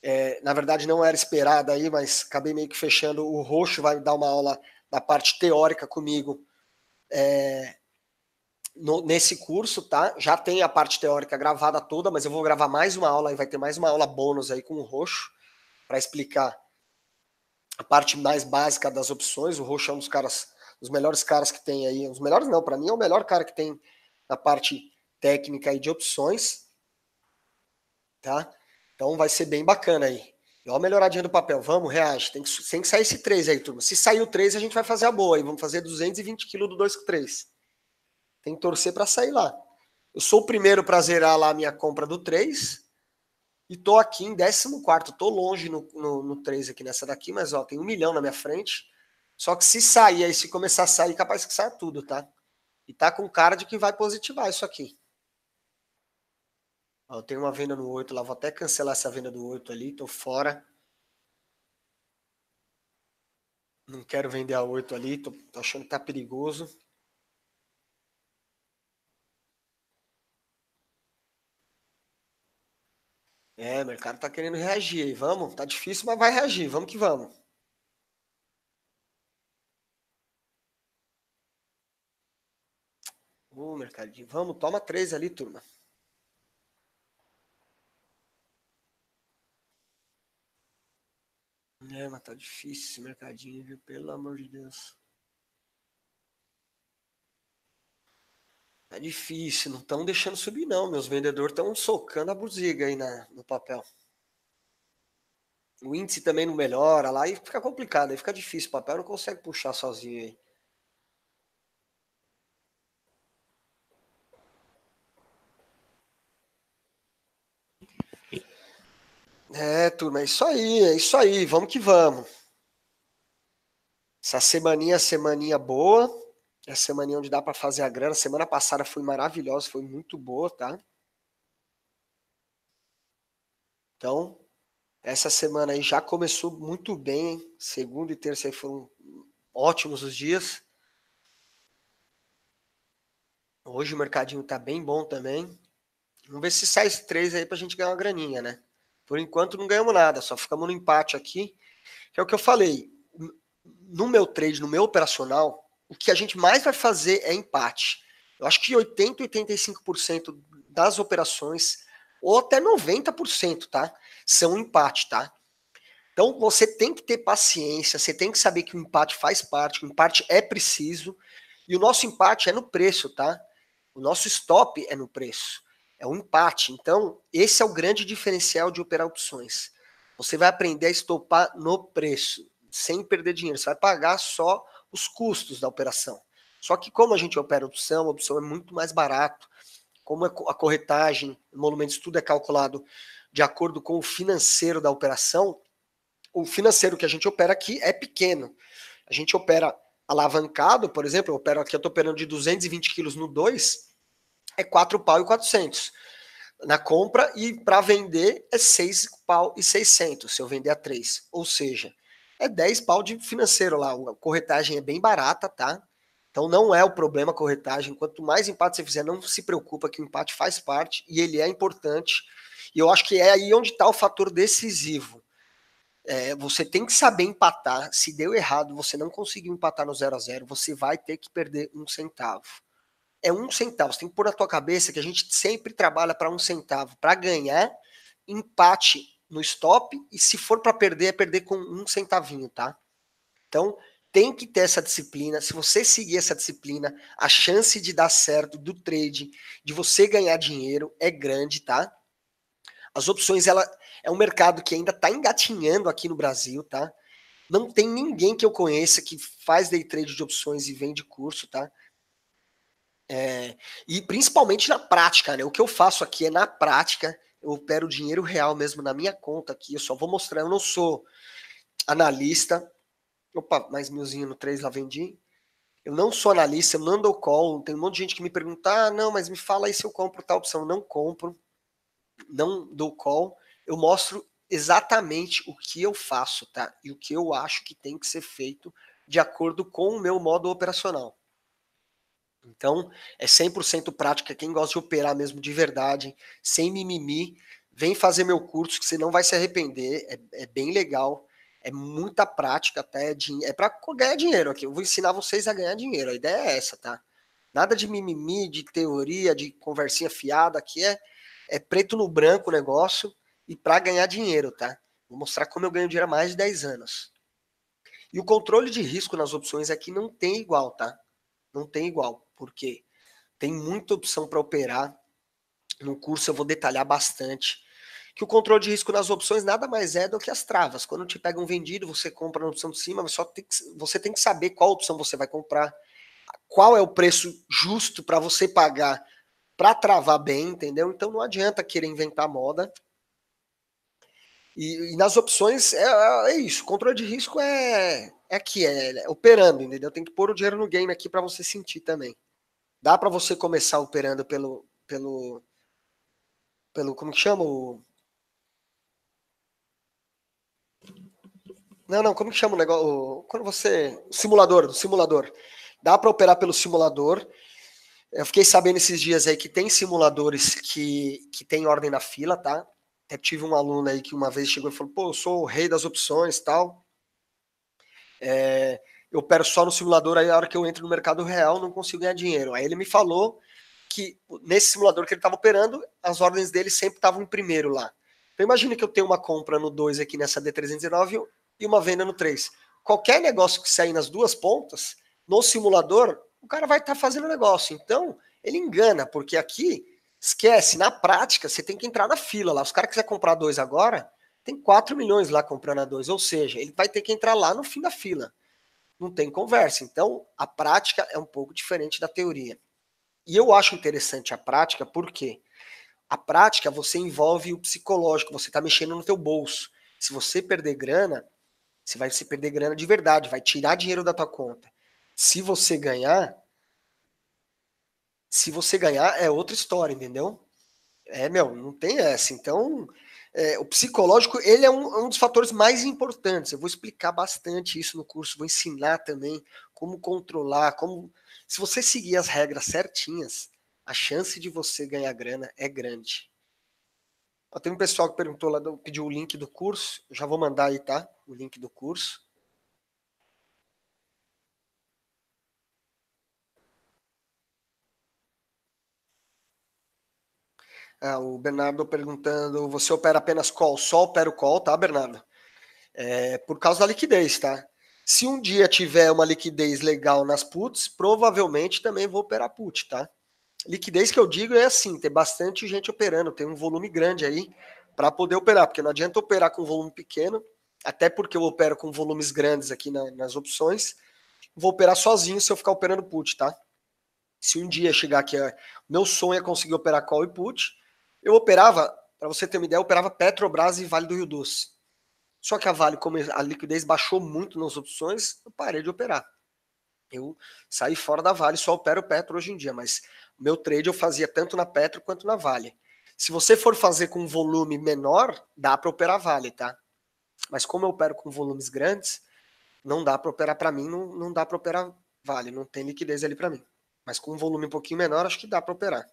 é, na verdade, não era esperada aí, mas acabei meio que fechando. O Roxo vai dar uma aula da parte teórica comigo é, no, nesse curso, tá? Já tem a parte teórica gravada toda, mas eu vou gravar mais uma aula e vai ter mais uma aula bônus aí com o Roxo para explicar a parte mais básica das opções. O Roxo é um dos caras, os melhores caras que tem aí. os melhores não, para mim é o melhor cara que tem na parte técnica aí de opções, tá? Então vai ser bem bacana aí. E a melhoradinha do papel. Vamos, reage. Tem que, tem que sair esse 3 aí, turma. Se sair o 3, a gente vai fazer a boa E Vamos fazer 220 quilos do 2 com 3. Tem que torcer para sair lá. Eu sou o primeiro para zerar lá a minha compra do 3. E tô aqui em 14. Tô longe no, no, no 3 aqui nessa daqui, mas ó, tem um milhão na minha frente. Só que se sair aí, se começar a sair, capaz que saia tudo, tá? E tá com cara de que vai positivar isso aqui eu tenho uma venda no 8 lá, vou até cancelar essa venda do 8 ali, tô fora. Não quero vender a 8 ali, tô, tô achando que tá perigoso. É, o mercado tá querendo reagir aí. Vamos, tá difícil, mas vai reagir. Vamos que vamos. Ô, mercadinho, vamos, toma três ali, turma. É, mas tá difícil esse mercadinho, viu? Pelo amor de Deus. Tá difícil, não estão deixando subir, não. Meus vendedores estão socando a buziga aí na, no papel. O índice também não melhora lá e fica complicado, aí fica difícil. O papel não consegue puxar sozinho aí. É, turma, é isso aí, é isso aí, vamos que vamos. Essa semaninha, semaninha boa, é a semaninha onde dá para fazer a grana. Semana passada foi maravilhosa, foi muito boa, tá? Então, essa semana aí já começou muito bem, hein? Segunda e terça aí foram ótimos os dias. Hoje o mercadinho tá bem bom também. Vamos ver se sai esses três aí pra gente ganhar uma graninha, né? Por enquanto não ganhamos nada, só ficamos no empate aqui. Que é o que eu falei. No meu trade, no meu operacional, o que a gente mais vai fazer é empate. Eu acho que 80, 85% das operações, ou até 90%, tá? São empate, tá? Então você tem que ter paciência, você tem que saber que o empate faz parte, que o empate é preciso. E o nosso empate é no preço, tá? O nosso stop é no preço é um empate. Então, esse é o grande diferencial de operar opções. Você vai aprender a estopar no preço, sem perder dinheiro. Você vai pagar só os custos da operação. Só que como a gente opera opção, a opção é muito mais barato. Como a corretagem, emolumentos, tudo é calculado de acordo com o financeiro da operação, o financeiro que a gente opera aqui é pequeno. A gente opera alavancado, por exemplo, eu opero aqui, eu estou operando de 220 quilos no 2, é 4 pau e 400 na compra e para vender é 6 pau e 600 se eu vender a 3. Ou seja, é 10 pau de financeiro lá. A corretagem é bem barata, tá? Então não é o problema a corretagem. Quanto mais empate você fizer, não se preocupa que o empate faz parte e ele é importante. E eu acho que é aí onde está o fator decisivo. É, você tem que saber empatar. Se deu errado, você não conseguiu empatar no 0 a 0 você vai ter que perder um centavo é um centavo. Você tem que pôr na tua cabeça que a gente sempre trabalha para um centavo, para ganhar empate no stop e se for para perder, é perder com um centavinho, tá? Então tem que ter essa disciplina. Se você seguir essa disciplina, a chance de dar certo do trade, de você ganhar dinheiro é grande, tá? As opções, ela é um mercado que ainda está engatinhando aqui no Brasil, tá? Não tem ninguém que eu conheça que faz day trade de opções e vende curso, tá? É, e principalmente na prática, né? O que eu faço aqui é na prática, eu opero dinheiro real mesmo na minha conta aqui. Eu só vou mostrar, eu não sou analista. Opa, mais milzinho no 3 lá vendi. Eu não sou analista, eu não dou call. Tem um monte de gente que me pergunta: ah, não, mas me fala aí se eu compro tal opção. Eu não compro, não dou call. Eu mostro exatamente o que eu faço, tá? E o que eu acho que tem que ser feito de acordo com o meu modo operacional. Então, é 100% prática. Quem gosta de operar mesmo de verdade, sem mimimi, vem fazer meu curso que você não vai se arrepender. É, é bem legal. É muita prática até. De, é, é para ganhar dinheiro aqui. Eu vou ensinar vocês a ganhar dinheiro. A ideia é essa, tá? Nada de mimimi, de teoria, de conversinha fiada. Aqui é, é preto no branco o negócio e para ganhar dinheiro, tá? Vou mostrar como eu ganho dinheiro há mais de 10 anos. E o controle de risco nas opções aqui não tem igual, tá? Não tem igual porque tem muita opção para operar. No curso eu vou detalhar bastante. Que o controle de risco nas opções nada mais é do que as travas. Quando te pega um vendido, você compra na opção de cima, só tem que, você tem que saber qual opção você vai comprar, qual é o preço justo para você pagar para travar bem, entendeu? Então não adianta querer inventar moda. E, e nas opções é, é, é isso. Controle de risco é é aqui, é, é operando, entendeu? Tem que pôr o dinheiro no game aqui para você sentir também. Dá para você começar operando pelo, pelo, pelo, como que chama o... Não, não, como que chama o negócio? quando você, simulador, do simulador. Dá para operar pelo simulador. Eu fiquei sabendo esses dias aí que tem simuladores que, que tem ordem na fila, tá? Até tive um aluno aí que uma vez chegou e falou, pô, eu sou o rei das opções tal. É, eu opero só no simulador, aí a hora que eu entro no mercado real, não consigo ganhar dinheiro. Aí ele me falou que nesse simulador que ele estava operando, as ordens dele sempre estavam em primeiro lá. Então imagina que eu tenho uma compra no 2 aqui nessa D309 e uma venda no 3. Qualquer negócio que sair nas duas pontas, no simulador, o cara vai estar tá fazendo negócio. Então, ele engana, porque aqui, esquece, na prática, você tem que entrar na fila lá. Se o cara quiser comprar dois agora, tem 4 milhões lá comprando a 2, ou seja, ele vai ter que entrar lá no fim da fila. Não tem conversa. Então, a prática é um pouco diferente da teoria. E eu acho interessante a prática porque a prática você envolve o psicológico, você está mexendo no teu bolso. Se você perder grana, você vai se perder grana de verdade, vai tirar dinheiro da tua conta. Se você ganhar, se você ganhar é outra história, entendeu? É, meu, não tem essa. Então, é, o psicológico ele é um, um, dos fatores mais importantes. Eu vou explicar bastante isso no curso, vou ensinar também como controlar, como se você seguir as regras certinhas, a chance de você ganhar grana é grande. tem um pessoal que perguntou lá, pediu o link do curso, já vou mandar aí, tá? O link do curso. É, o Bernardo perguntando: você opera apenas call? Só opera o call, tá, Bernardo? É, por causa da liquidez, tá? Se um dia tiver uma liquidez legal nas puts, provavelmente também vou operar put, tá? Liquidez que eu digo é assim: tem bastante gente operando, tem um volume grande aí para poder operar, porque não adianta operar com volume pequeno, até porque eu opero com volumes grandes aqui na, nas opções. Vou operar sozinho se eu ficar operando put, tá? Se um dia chegar aqui, é, meu sonho é conseguir operar call e put. Eu operava, para você ter uma ideia, eu operava Petrobras e Vale do Rio Doce. Só que a Vale, como a liquidez baixou muito nas opções, eu parei de operar. Eu saí fora da Vale, só opero Petro hoje em dia, mas meu trade eu fazia tanto na Petro quanto na Vale. Se você for fazer com um volume menor, dá para operar Vale, tá? Mas como eu opero com volumes grandes, não dá para operar para mim, não, não dá para operar Vale, não tem liquidez ali para mim. Mas com um volume um pouquinho menor, acho que dá para operar.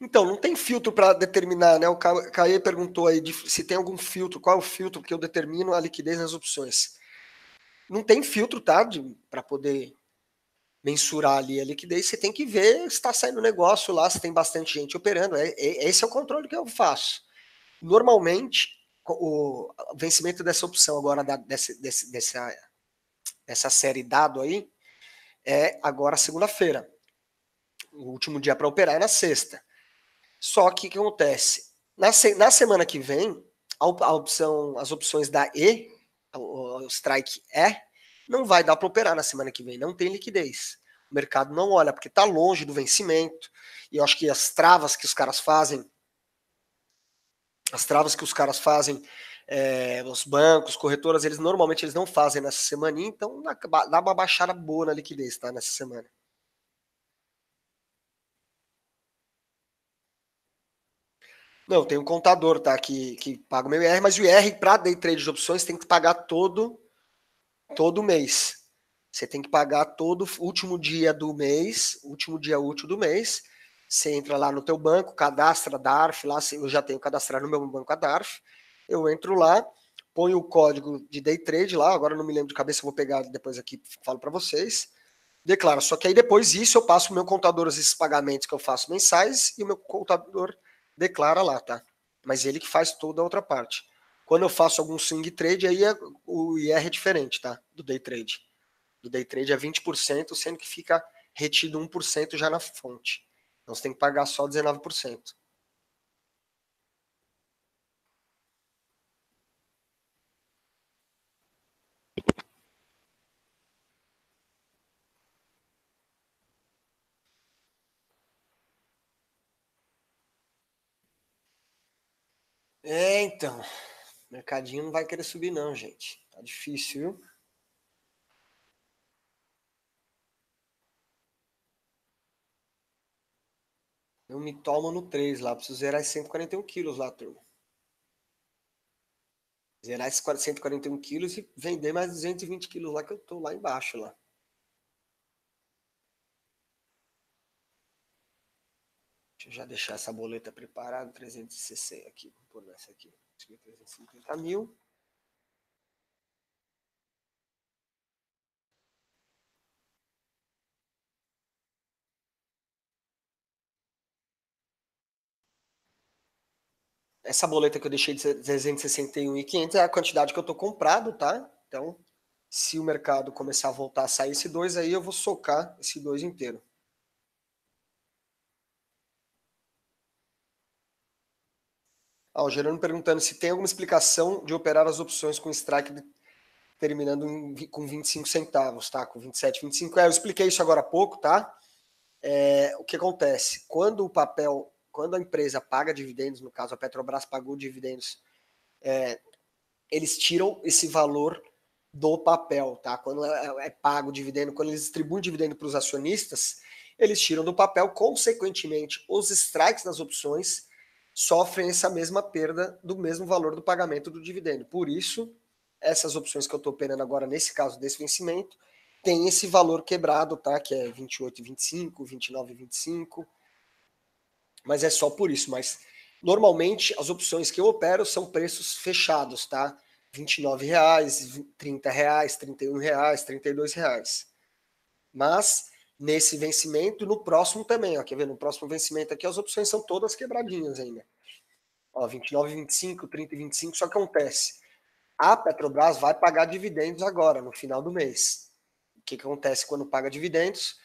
Então, não tem filtro para determinar, né? O Caê perguntou aí de, se tem algum filtro, qual é o filtro que eu determino a liquidez nas opções. Não tem filtro, tá? Para poder mensurar ali a liquidez, você tem que ver se está saindo negócio lá, se tem bastante gente operando. É, é, é, esse é o controle que eu faço. Normalmente, o vencimento dessa opção agora, da, desse, desse, dessa, dessa série dado aí, é agora segunda-feira. O último dia para operar é na sexta. Só que o que acontece? Na, se, na semana que vem, a, a, opção, as opções da E, o, o strike E, não vai dar para operar na semana que vem, não tem liquidez. O mercado não olha, porque está longe do vencimento. E eu acho que as travas que os caras fazem, as travas que os caras fazem é, os bancos, corretoras, eles normalmente eles não fazem nessa semana, então dá, uma baixada boa na liquidez, tá? Nessa semana. Não, tem um contador, tá? Que, que paga o meu IR, mas o IR para day trade de opções tem que pagar todo todo mês. Você tem que pagar todo último dia do mês, último dia útil do mês. Você entra lá no teu banco, cadastra DARF, lá eu já tenho cadastrado no meu banco a DARF. Eu entro lá, ponho o código de day trade lá, agora não me lembro de cabeça, vou pegar depois aqui, falo para vocês. Declaro, só que aí depois disso eu passo o meu contador esses pagamentos que eu faço mensais e o meu contador declara lá, tá? Mas ele que faz toda a outra parte. Quando eu faço algum swing trade, aí é, o IR é diferente, tá? Do day trade. Do day trade é 20%, sendo que fica retido 1% já na fonte. Então você tem que pagar só 19%. É, então. Mercadinho não vai querer subir, não, gente. Tá difícil, viu? Eu me tomo no 3 lá. Preciso zerar esses 141 quilos lá, turma. Zerar esses 141 quilos e vender mais 220 quilos lá que eu tô lá embaixo lá. Deixa eu já deixar essa boleta preparada, 360 aqui, vou pôr nessa aqui, 350 é mil. Essa boleta que eu deixei de 361.500 é a quantidade que eu tô comprado, tá? Então, se o mercado começar a voltar a sair esse 2, aí eu vou socar esse 2 inteiro. Ah, o Gerano perguntando se tem alguma explicação de operar as opções com strike de, terminando em, com 25 centavos, tá? Com 27, 25. É, eu expliquei isso agora há pouco, tá? É, o que acontece? Quando o papel, quando a empresa paga dividendos, no caso a Petrobras pagou dividendos, é, eles tiram esse valor do papel, tá? Quando é, é pago o dividendo, quando eles distribuem o dividendo para os acionistas, eles tiram do papel, consequentemente, os strikes das opções sofrem essa mesma perda do mesmo valor do pagamento do dividendo. Por isso, essas opções que eu estou operando agora, nesse caso desse vencimento, tem esse valor quebrado, tá? Que é 28,25, 29,25. Mas é só por isso. Mas normalmente as opções que eu opero são preços fechados, tá? R$ 29,00, R$ 30,00, R$ 31,00, R$ 32,00. Mas nesse vencimento, no próximo também, ó, quer ver? No próximo vencimento aqui, as opções são todas quebradinhas ainda. Ó, 29, 25, 30 e 25, só que acontece. A Petrobras vai pagar dividendos agora, no final do mês. O que, que acontece quando paga dividendos?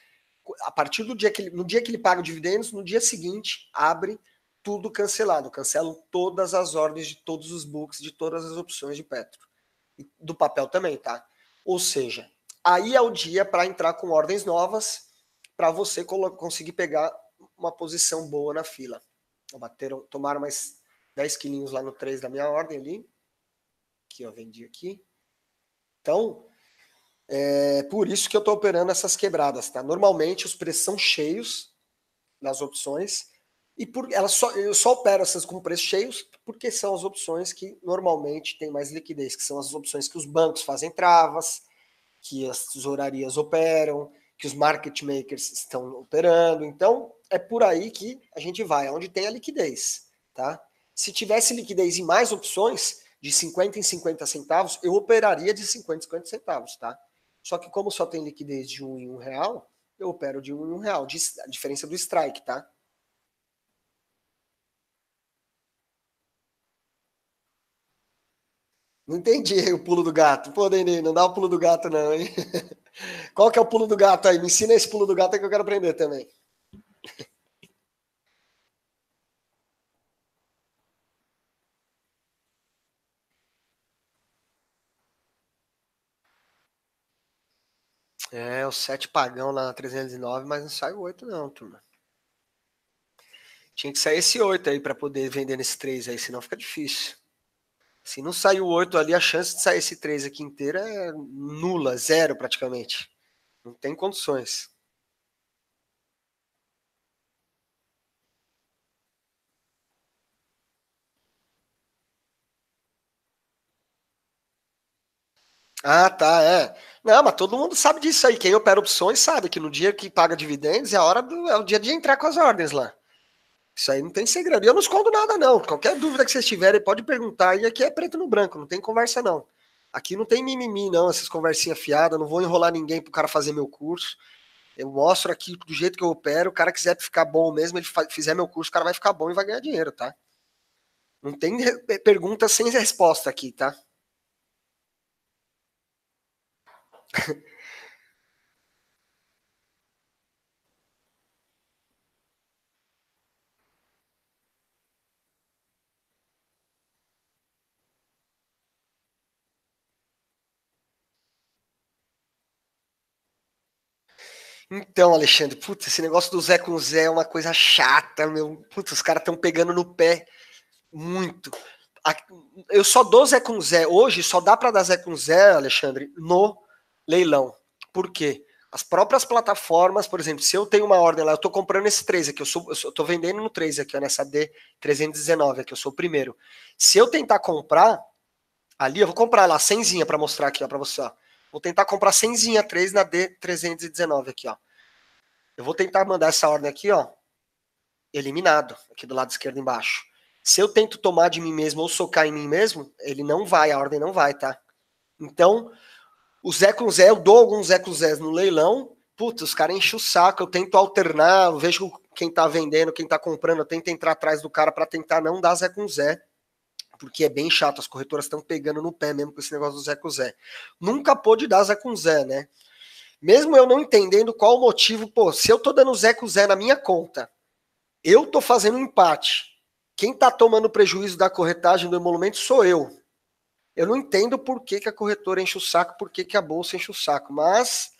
A partir do dia que ele, no dia que ele paga dividendos, no dia seguinte abre tudo cancelado, cancelam todas as ordens de todos os books, de todas as opções de Petro. E do papel também, tá? Ou seja, aí é o dia para entrar com ordens novas para você conseguir pegar uma posição boa na fila. Bateram, tomaram mais 10 quilinhos lá no 3 da minha ordem ali, que eu vendi aqui. Então, é por isso que eu estou operando essas quebradas, tá? Normalmente os preços são cheios nas opções e por elas só eu só opero essas com preços cheios porque são as opções que normalmente tem mais liquidez, que são as opções que os bancos fazem travas, que as tesourarias operam, que os market makers estão operando. Então, é por aí que a gente vai, é onde tem a liquidez, tá? Se tivesse liquidez em mais opções, de 50 em 50 centavos, eu operaria de 50 em 50 centavos, tá? Só que como só tem liquidez de 1 em 1 real, eu opero de 1 em 1 real, a diferença do strike, tá? Não entendi o pulo do gato. Pô, Denê, não dá o pulo do gato não, hein? Qual que é o pulo do gato aí? Me ensina esse pulo do gato que eu quero aprender também. É, o 7 pagão lá na 309, mas não sai o 8 não, turma. Tinha que sair esse 8 aí para poder vender nesse 3 aí, senão fica difícil. Se não sair o 8 ali, a chance de sair esse 3 aqui inteiro é nula, zero praticamente. Não tem condições. Ah, tá, é. Não, mas todo mundo sabe disso aí. Quem opera opções sabe que no dia que paga dividendos é a hora do é o dia de entrar com as ordens lá. Isso aí não tem segredo. E eu não escondo nada, não. Qualquer dúvida que vocês tiverem, pode perguntar. E aqui é preto no branco, não tem conversa, não. Aqui não tem mimimi, não, essas conversinhas fiadas. Não vou enrolar ninguém pro cara fazer meu curso. Eu mostro aqui do jeito que eu opero. O cara quiser ficar bom mesmo, ele fizer meu curso, o cara vai ficar bom e vai ganhar dinheiro, tá? Não tem pergunta sem resposta aqui, tá? Então, Alexandre, putz, esse negócio do Zé com Zé é uma coisa chata, meu. Putz, os caras estão pegando no pé muito. Eu só dou Zé com Zé hoje, só dá para dar Zé com Zé, Alexandre, no leilão. Por quê? As próprias plataformas, por exemplo, se eu tenho uma ordem lá, eu estou comprando esse 3 aqui, eu estou vendendo no 3 aqui, ó, nessa D319 aqui, eu sou o primeiro. Se eu tentar comprar, ali eu vou comprar lá, 100 para mostrar aqui para você. Ó. Vou tentar comprar 100 3 na D319 aqui. ó. Eu vou tentar mandar essa ordem aqui, ó, eliminado, aqui do lado esquerdo embaixo. Se eu tento tomar de mim mesmo ou socar em mim mesmo, ele não vai, a ordem não vai, tá? Então, o Zé com Zé, eu dou alguns Zé com Zés no leilão. Putz, os caras enchem o saco, eu tento alternar, eu vejo quem tá vendendo, quem tá comprando, eu tento entrar atrás do cara para tentar não dar Zé com Zé porque é bem chato, as corretoras estão pegando no pé mesmo com esse negócio do Zé com Zé. Nunca pôde dar Zé com Zé, né? Mesmo eu não entendendo qual o motivo, pô, se eu tô dando Zé com Zé na minha conta, eu tô fazendo um empate. Quem tá tomando prejuízo da corretagem do emolumento sou eu. Eu não entendo por que, que a corretora enche o saco, por que, que a bolsa enche o saco, mas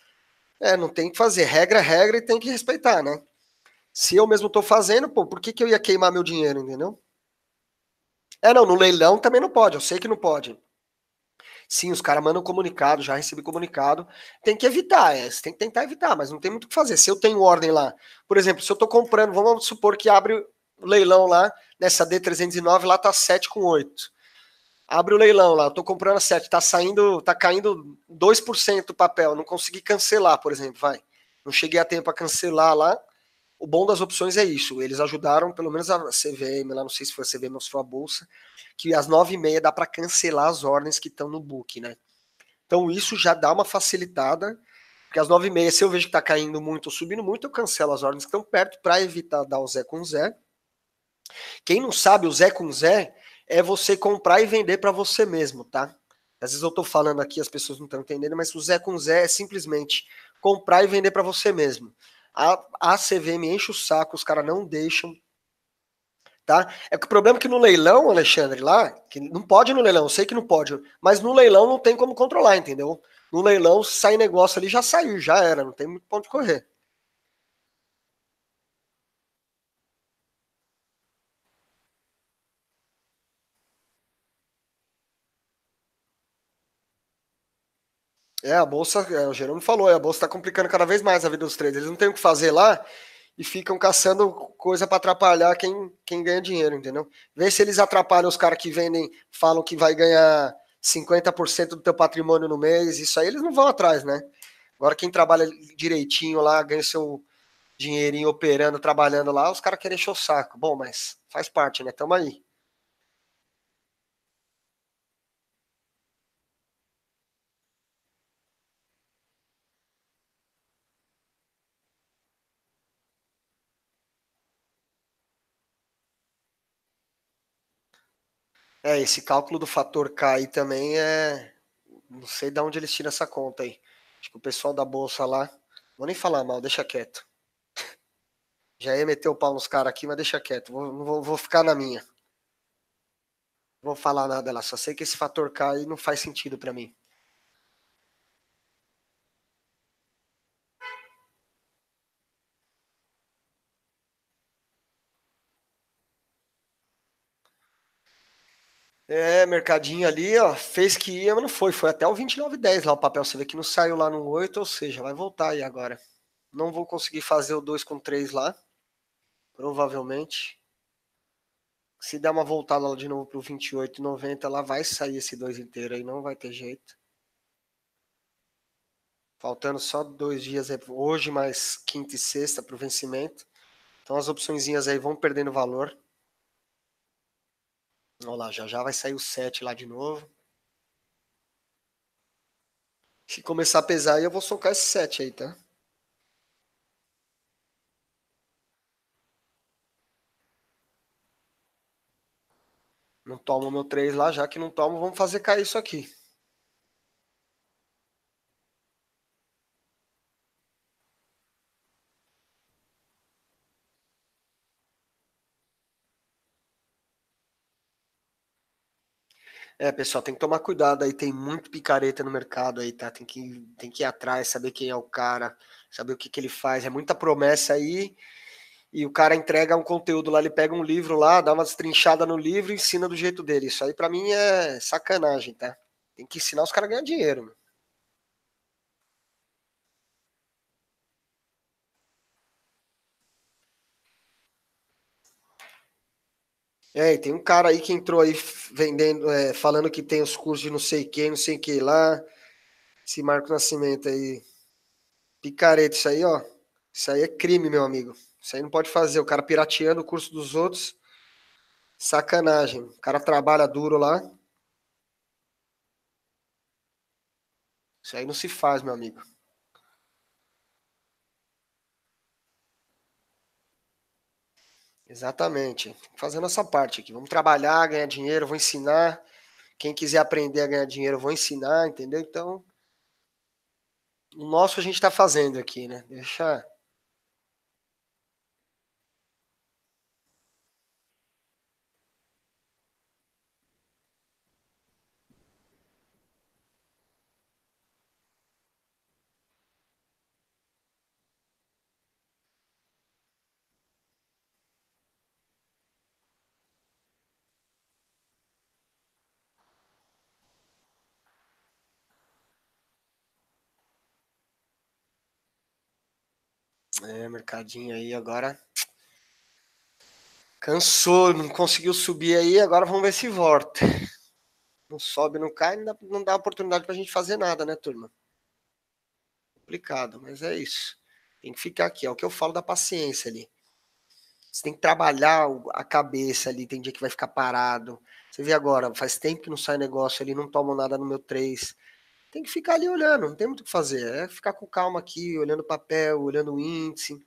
é, não tem que fazer. Regra é regra e tem que respeitar, né? Se eu mesmo estou fazendo, pô, por que, que eu ia queimar meu dinheiro, entendeu? É, não, no leilão também não pode, eu sei que não pode. Sim, os caras mandam comunicado, já recebi comunicado. Tem que evitar, é, tem que tentar evitar, mas não tem muito o que fazer. Se eu tenho ordem lá, por exemplo, se eu estou comprando, vamos supor que abre o leilão lá, nessa D309, lá tá 7 com 8 abre o leilão lá, estou comprando a 7, tá saindo, tá caindo 2% o papel, não consegui cancelar, por exemplo, vai. Não cheguei a tempo a cancelar lá. O bom das opções é isso. Eles ajudaram, pelo menos a CVM, lá não sei se foi a CVM ou se foi a Bolsa, que às 9h30 dá para cancelar as ordens que estão no book, né? Então isso já dá uma facilitada, porque às 9h30, se eu vejo que está caindo muito ou subindo muito, eu cancelo as ordens que estão perto para evitar dar o Zé com Zé. Quem não sabe, o Zé com Zé é você comprar e vender para você mesmo, tá? Às vezes eu estou falando aqui, as pessoas não estão entendendo, mas o Zé com Zé é simplesmente comprar e vender para você mesmo. A, a CVM enche o saco, os caras não deixam. Tá? É que o problema é que no leilão, Alexandre, lá, que não pode no leilão, eu sei que não pode, mas no leilão não tem como controlar, entendeu? No leilão sai negócio ali, já saiu, já era, não tem muito ponto de correr. É, a bolsa, é, o Jerome falou, é, a bolsa está complicando cada vez mais a vida dos traders. Eles não têm o que fazer lá e ficam caçando coisa para atrapalhar quem, quem ganha dinheiro, entendeu? Vê se eles atrapalham os caras que vendem, falam que vai ganhar 50% do teu patrimônio no mês, isso aí eles não vão atrás, né? Agora quem trabalha direitinho lá, ganha seu dinheirinho operando, trabalhando lá, os caras querem encher o saco. Bom, mas faz parte, né? Tamo aí. É, esse cálculo do fator K aí também é. Não sei de onde eles tiram essa conta aí. Acho que o pessoal da bolsa lá. Vou nem falar mal, deixa quieto. Já ia meter o pau nos caras aqui, mas deixa quieto. Vou, vou, vou ficar na minha. vou falar nada lá, só sei que esse fator K aí não faz sentido para mim. É, mercadinho ali, ó, fez que ia, mas não foi. Foi até o 29,10 lá o papel. Você vê que não saiu lá no 8, ou seja, vai voltar aí agora. Não vou conseguir fazer o 2 com 3 lá. Provavelmente. Se der uma voltada lá de novo pro 28,90, lá vai sair esse 2 inteiro aí, não vai ter jeito. Faltando só dois dias é hoje, mais quinta e sexta para o vencimento. Então as opçõezinhas aí vão perdendo valor. Olha lá, já já vai sair o 7 lá de novo. Se começar a pesar aí, eu vou socar esse 7 aí, tá? Não tomo meu 3 lá, já que não tomo, vamos fazer cair isso aqui. É, pessoal, tem que tomar cuidado aí, tem muito picareta no mercado aí, tá? Tem que, tem que ir atrás, saber quem é o cara, saber o que, que ele faz. É muita promessa aí. E o cara entrega um conteúdo lá, ele pega um livro lá, dá uma destrinchada no livro e ensina do jeito dele. Isso aí para mim é sacanagem, tá? Tem que ensinar os caras a ganhar dinheiro. mano. É, e tem um cara aí que entrou aí vendendo, é, falando que tem os cursos de não sei quem, não sei que lá. Esse Marco Nascimento aí. Picareta, isso aí, ó. Isso aí é crime, meu amigo. Isso aí não pode fazer. O cara pirateando o curso dos outros. Sacanagem. O cara trabalha duro lá. Isso aí não se faz, meu amigo. Exatamente. Fazendo a nossa parte aqui. Vamos trabalhar, ganhar dinheiro, vou ensinar. Quem quiser aprender a ganhar dinheiro, vou ensinar, entendeu? Então, o nosso a gente está fazendo aqui, né? Deixa É, mercadinho aí agora. Cansou, não conseguiu subir aí, agora vamos ver se volta. Não sobe, não cai, não dá, oportunidade para a gente fazer nada, né, turma? Complicado, mas é isso. Tem que ficar aqui, é o que eu falo da paciência ali. Você tem que trabalhar a cabeça ali, tem dia que vai ficar parado. Você vê agora, faz tempo que não sai negócio ali, não tomo nada no meu 3 tem que ficar ali olhando, não tem muito o que fazer. É ficar com calma aqui, olhando o papel, olhando o índice,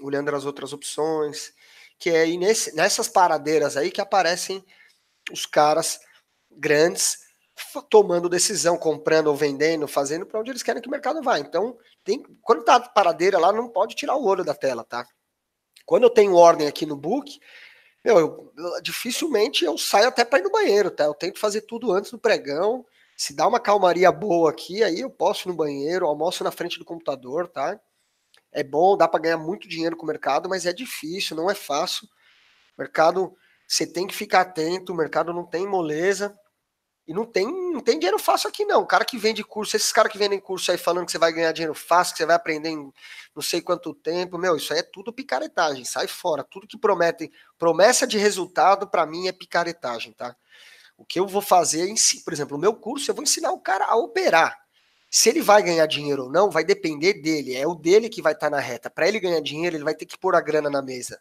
olhando as outras opções, que é aí nesse, nessas paradeiras aí que aparecem os caras grandes tomando decisão, comprando ou vendendo, fazendo para onde eles querem que o mercado vá. Então, tem, quando tá paradeira lá, não pode tirar o olho da tela, tá? Quando eu tenho ordem aqui no book, meu, eu, eu, dificilmente eu saio até para ir no banheiro, tá? Eu tento fazer tudo antes do pregão se dá uma calmaria boa aqui, aí eu posso ir no banheiro, almoço na frente do computador, tá? É bom, dá para ganhar muito dinheiro com o mercado, mas é difícil, não é fácil. mercado, você tem que ficar atento, o mercado não tem moleza. E não tem, não tem dinheiro fácil aqui, não. O cara que vende curso, esses caras que vendem curso aí falando que você vai ganhar dinheiro fácil, que você vai aprender em não sei quanto tempo, meu, isso aí é tudo picaretagem, sai fora. Tudo que prometem, promessa de resultado, para mim é picaretagem, tá? O que eu vou fazer, é por exemplo, o meu curso, eu vou ensinar o cara a operar. Se ele vai ganhar dinheiro ou não, vai depender dele. É o dele que vai estar tá na reta. Para ele ganhar dinheiro, ele vai ter que pôr a grana na mesa.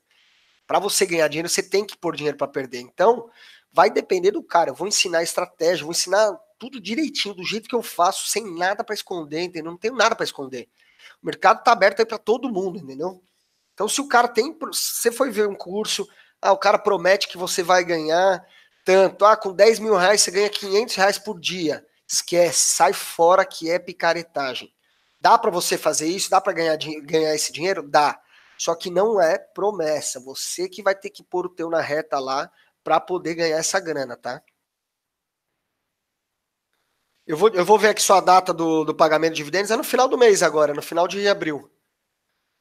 Para você ganhar dinheiro, você tem que pôr dinheiro para perder. Então, vai depender do cara. Eu vou ensinar estratégia, vou ensinar tudo direitinho, do jeito que eu faço, sem nada para esconder, entendeu? Não tenho nada para esconder. O mercado tá aberto aí para todo mundo, entendeu? Então, se o cara tem. Você foi ver um curso, ah, o cara promete que você vai ganhar tanto. Ah, com 10 mil reais você ganha 500 reais por dia. Esquece, sai fora que é picaretagem. Dá para você fazer isso? Dá para ganhar, ganhar esse dinheiro? Dá. Só que não é promessa. Você que vai ter que pôr o teu na reta lá para poder ganhar essa grana, tá? Eu vou, eu vou ver aqui sua data do, do pagamento de dividendos. É no final do mês agora, no final de abril.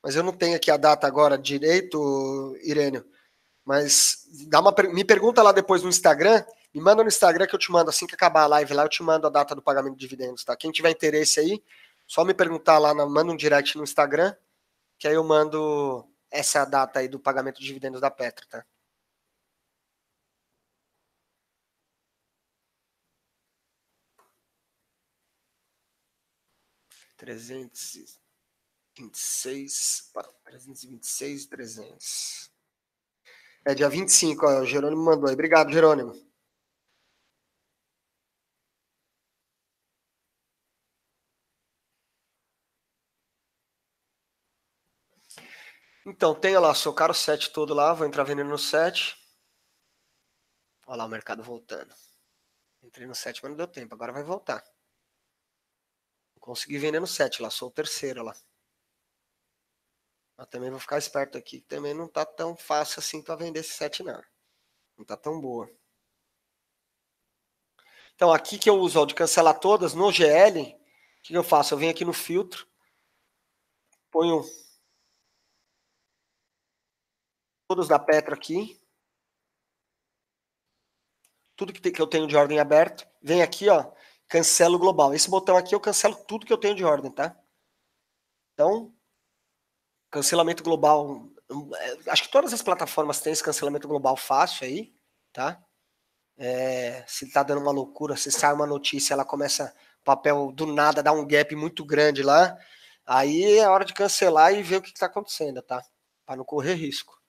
Mas eu não tenho aqui a data agora direito, Irênio. Mas dá uma, me pergunta lá depois no Instagram, me manda no Instagram que eu te mando, assim que acabar a live lá, eu te mando a data do pagamento de dividendos, tá? Quem tiver interesse aí, só me perguntar lá, manda um direct no Instagram, que aí eu mando essa data aí do pagamento de dividendos da Petro, tá? trezentos e vinte e seis trezentos é dia 25, ó, o Jerônimo mandou aí. Obrigado, Jerônimo. Então, tenha lá, socar o set todo lá, vou entrar vendendo no set. Olha lá o mercado voltando. Entrei no set, mas não deu tempo, agora vai voltar. Consegui vender no set lá, sou o terceiro lá. Eu também vou ficar esperto aqui, que também não tá tão fácil assim para vender esse set, não. Não tá tão boa. Então, aqui que eu uso ó, de cancelar todas, no GL, o que eu faço? Eu venho aqui no filtro, ponho todos da Petro aqui. Tudo que, tem, que eu tenho de ordem aberto. Vem aqui, ó, cancelo global. Esse botão aqui eu cancelo tudo que eu tenho de ordem, tá? Então, Cancelamento global. É, acho que todas as plataformas têm esse cancelamento global fácil aí, tá? É, se tá dando uma loucura, se sai uma notícia, ela começa papel do nada, dá um gap muito grande lá. Aí é hora de cancelar e ver o que está acontecendo, tá? Para não correr risco.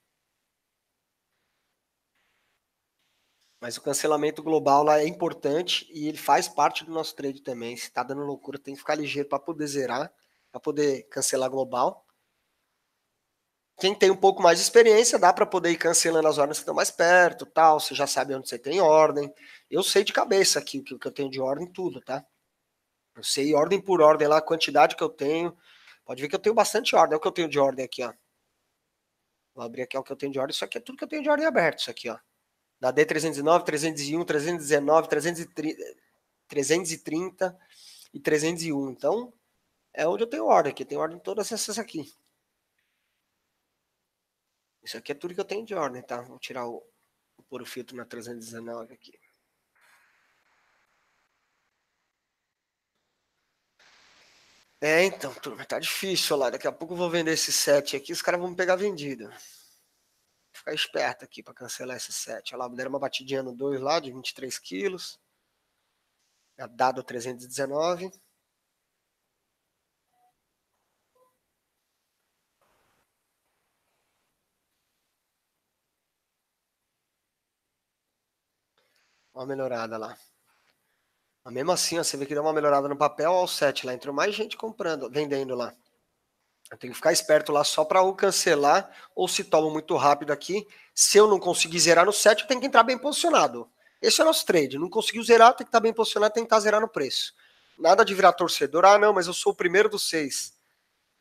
Mas o cancelamento global lá é importante e ele faz parte do nosso trade também. Se está dando loucura, tem que ficar ligeiro para poder zerar, para poder cancelar global quem tem um pouco mais de experiência dá para poder ir cancelando as ordens que estão mais perto, tal. Você já sabe onde você tem ordem. Eu sei de cabeça aqui o que, eu tenho de ordem, tudo, tá? Eu sei ordem por ordem lá, a quantidade que eu tenho. Pode ver que eu tenho bastante ordem. É o que eu tenho de ordem aqui, ó. Vou abrir aqui é o que eu tenho de ordem. Isso aqui é tudo que eu tenho de ordem aberto, isso aqui, ó. Da D309, 301, 319, 330, 330 e 301. Então, é onde eu tenho ordem aqui. Eu tenho ordem em todas essas aqui. Isso aqui é tudo que eu tenho de ordem, tá? Vou tirar o, vou pôr o filtro na 319 aqui. É, então, turma, tá difícil lá. Daqui a pouco eu vou vender esse set aqui, os caras vão me pegar vendido. Ficar esperto aqui para cancelar esse set. Olha lá, deram uma batidinha no 2 lá de 23 quilos. É dado 319. uma melhorada lá. Mas mesmo assim, ó, você vê que deu uma melhorada no papel ao 7 lá. Entrou mais gente comprando, vendendo lá. Eu tenho que ficar esperto lá só para ou cancelar, ou se tomo muito rápido aqui. Se eu não conseguir zerar no 7, eu tenho que entrar bem posicionado. Esse é o nosso trade. Não conseguiu zerar, tem que estar tá bem posicionado, tem que estar tá zerar no preço. Nada de virar torcedor. Ah, não, mas eu sou o primeiro dos seis.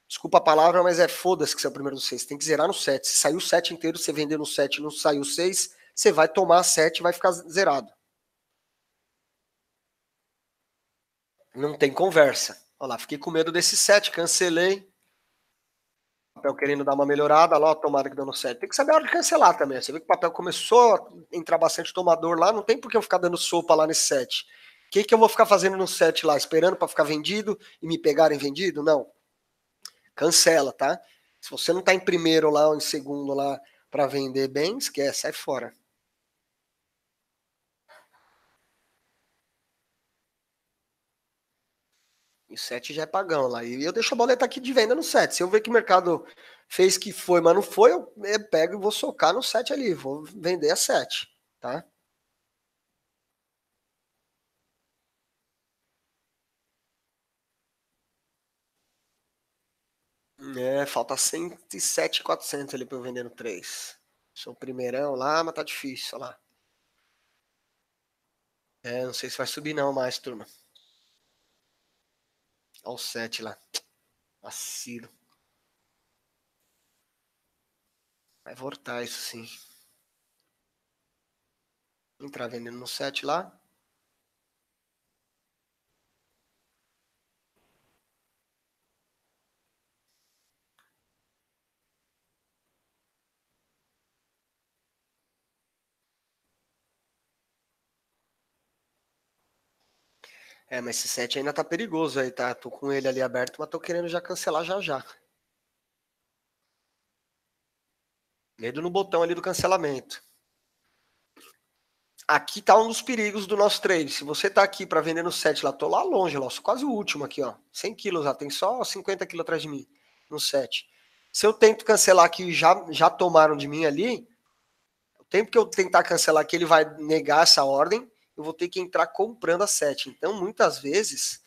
Desculpa a palavra, mas é foda-se que você é o primeiro dos seis. Tem que zerar no 7. Se saiu o 7 inteiro, você vender no 7 não saiu o 6, você vai tomar 7 e vai ficar zerado. Não tem conversa. Olha lá, fiquei com medo desse 7, cancelei. O papel querendo dar uma melhorada, lá, tomada que dando no 7. Tem que saber a hora de cancelar também. Você vê que o papel começou a entrar bastante tomador lá, não tem por que eu ficar dando sopa lá nesse 7. O que, que eu vou ficar fazendo no 7 lá? Esperando para ficar vendido e me pegarem vendido? Não. Cancela, tá? Se você não tá em primeiro lá ou em segundo lá para vender bem, esquece, sai fora. O 7 já é pagão lá. E eu deixo a boleta aqui de venda no 7. Se eu ver que o mercado fez que foi, mas não foi, eu pego e vou socar no 7 ali. Vou vender a 7, tá? É, falta 107,400 ali pra eu vender no 3. Sou o primeirão lá, mas tá difícil, olha lá. É, não sei se vai subir não mais, turma. Olha o 7 lá. Vacilo. Vai voltar isso sim. Entrar vendendo no 7 lá. É, mas esse 7 ainda tá perigoso aí, tá? Tô com ele ali aberto, mas tô querendo já cancelar já já. Medo no botão ali do cancelamento. Aqui tá um dos perigos do nosso trade. Se você tá aqui para vender no 7 lá, tô lá longe, lá, sou quase o último aqui, ó. 100 quilos lá, tem só 50 quilos atrás de mim no 7. Se eu tento cancelar aqui, já, já tomaram de mim ali, o tempo que eu tentar cancelar aqui, ele vai negar essa ordem eu vou ter que entrar comprando a 7. Então, muitas vezes,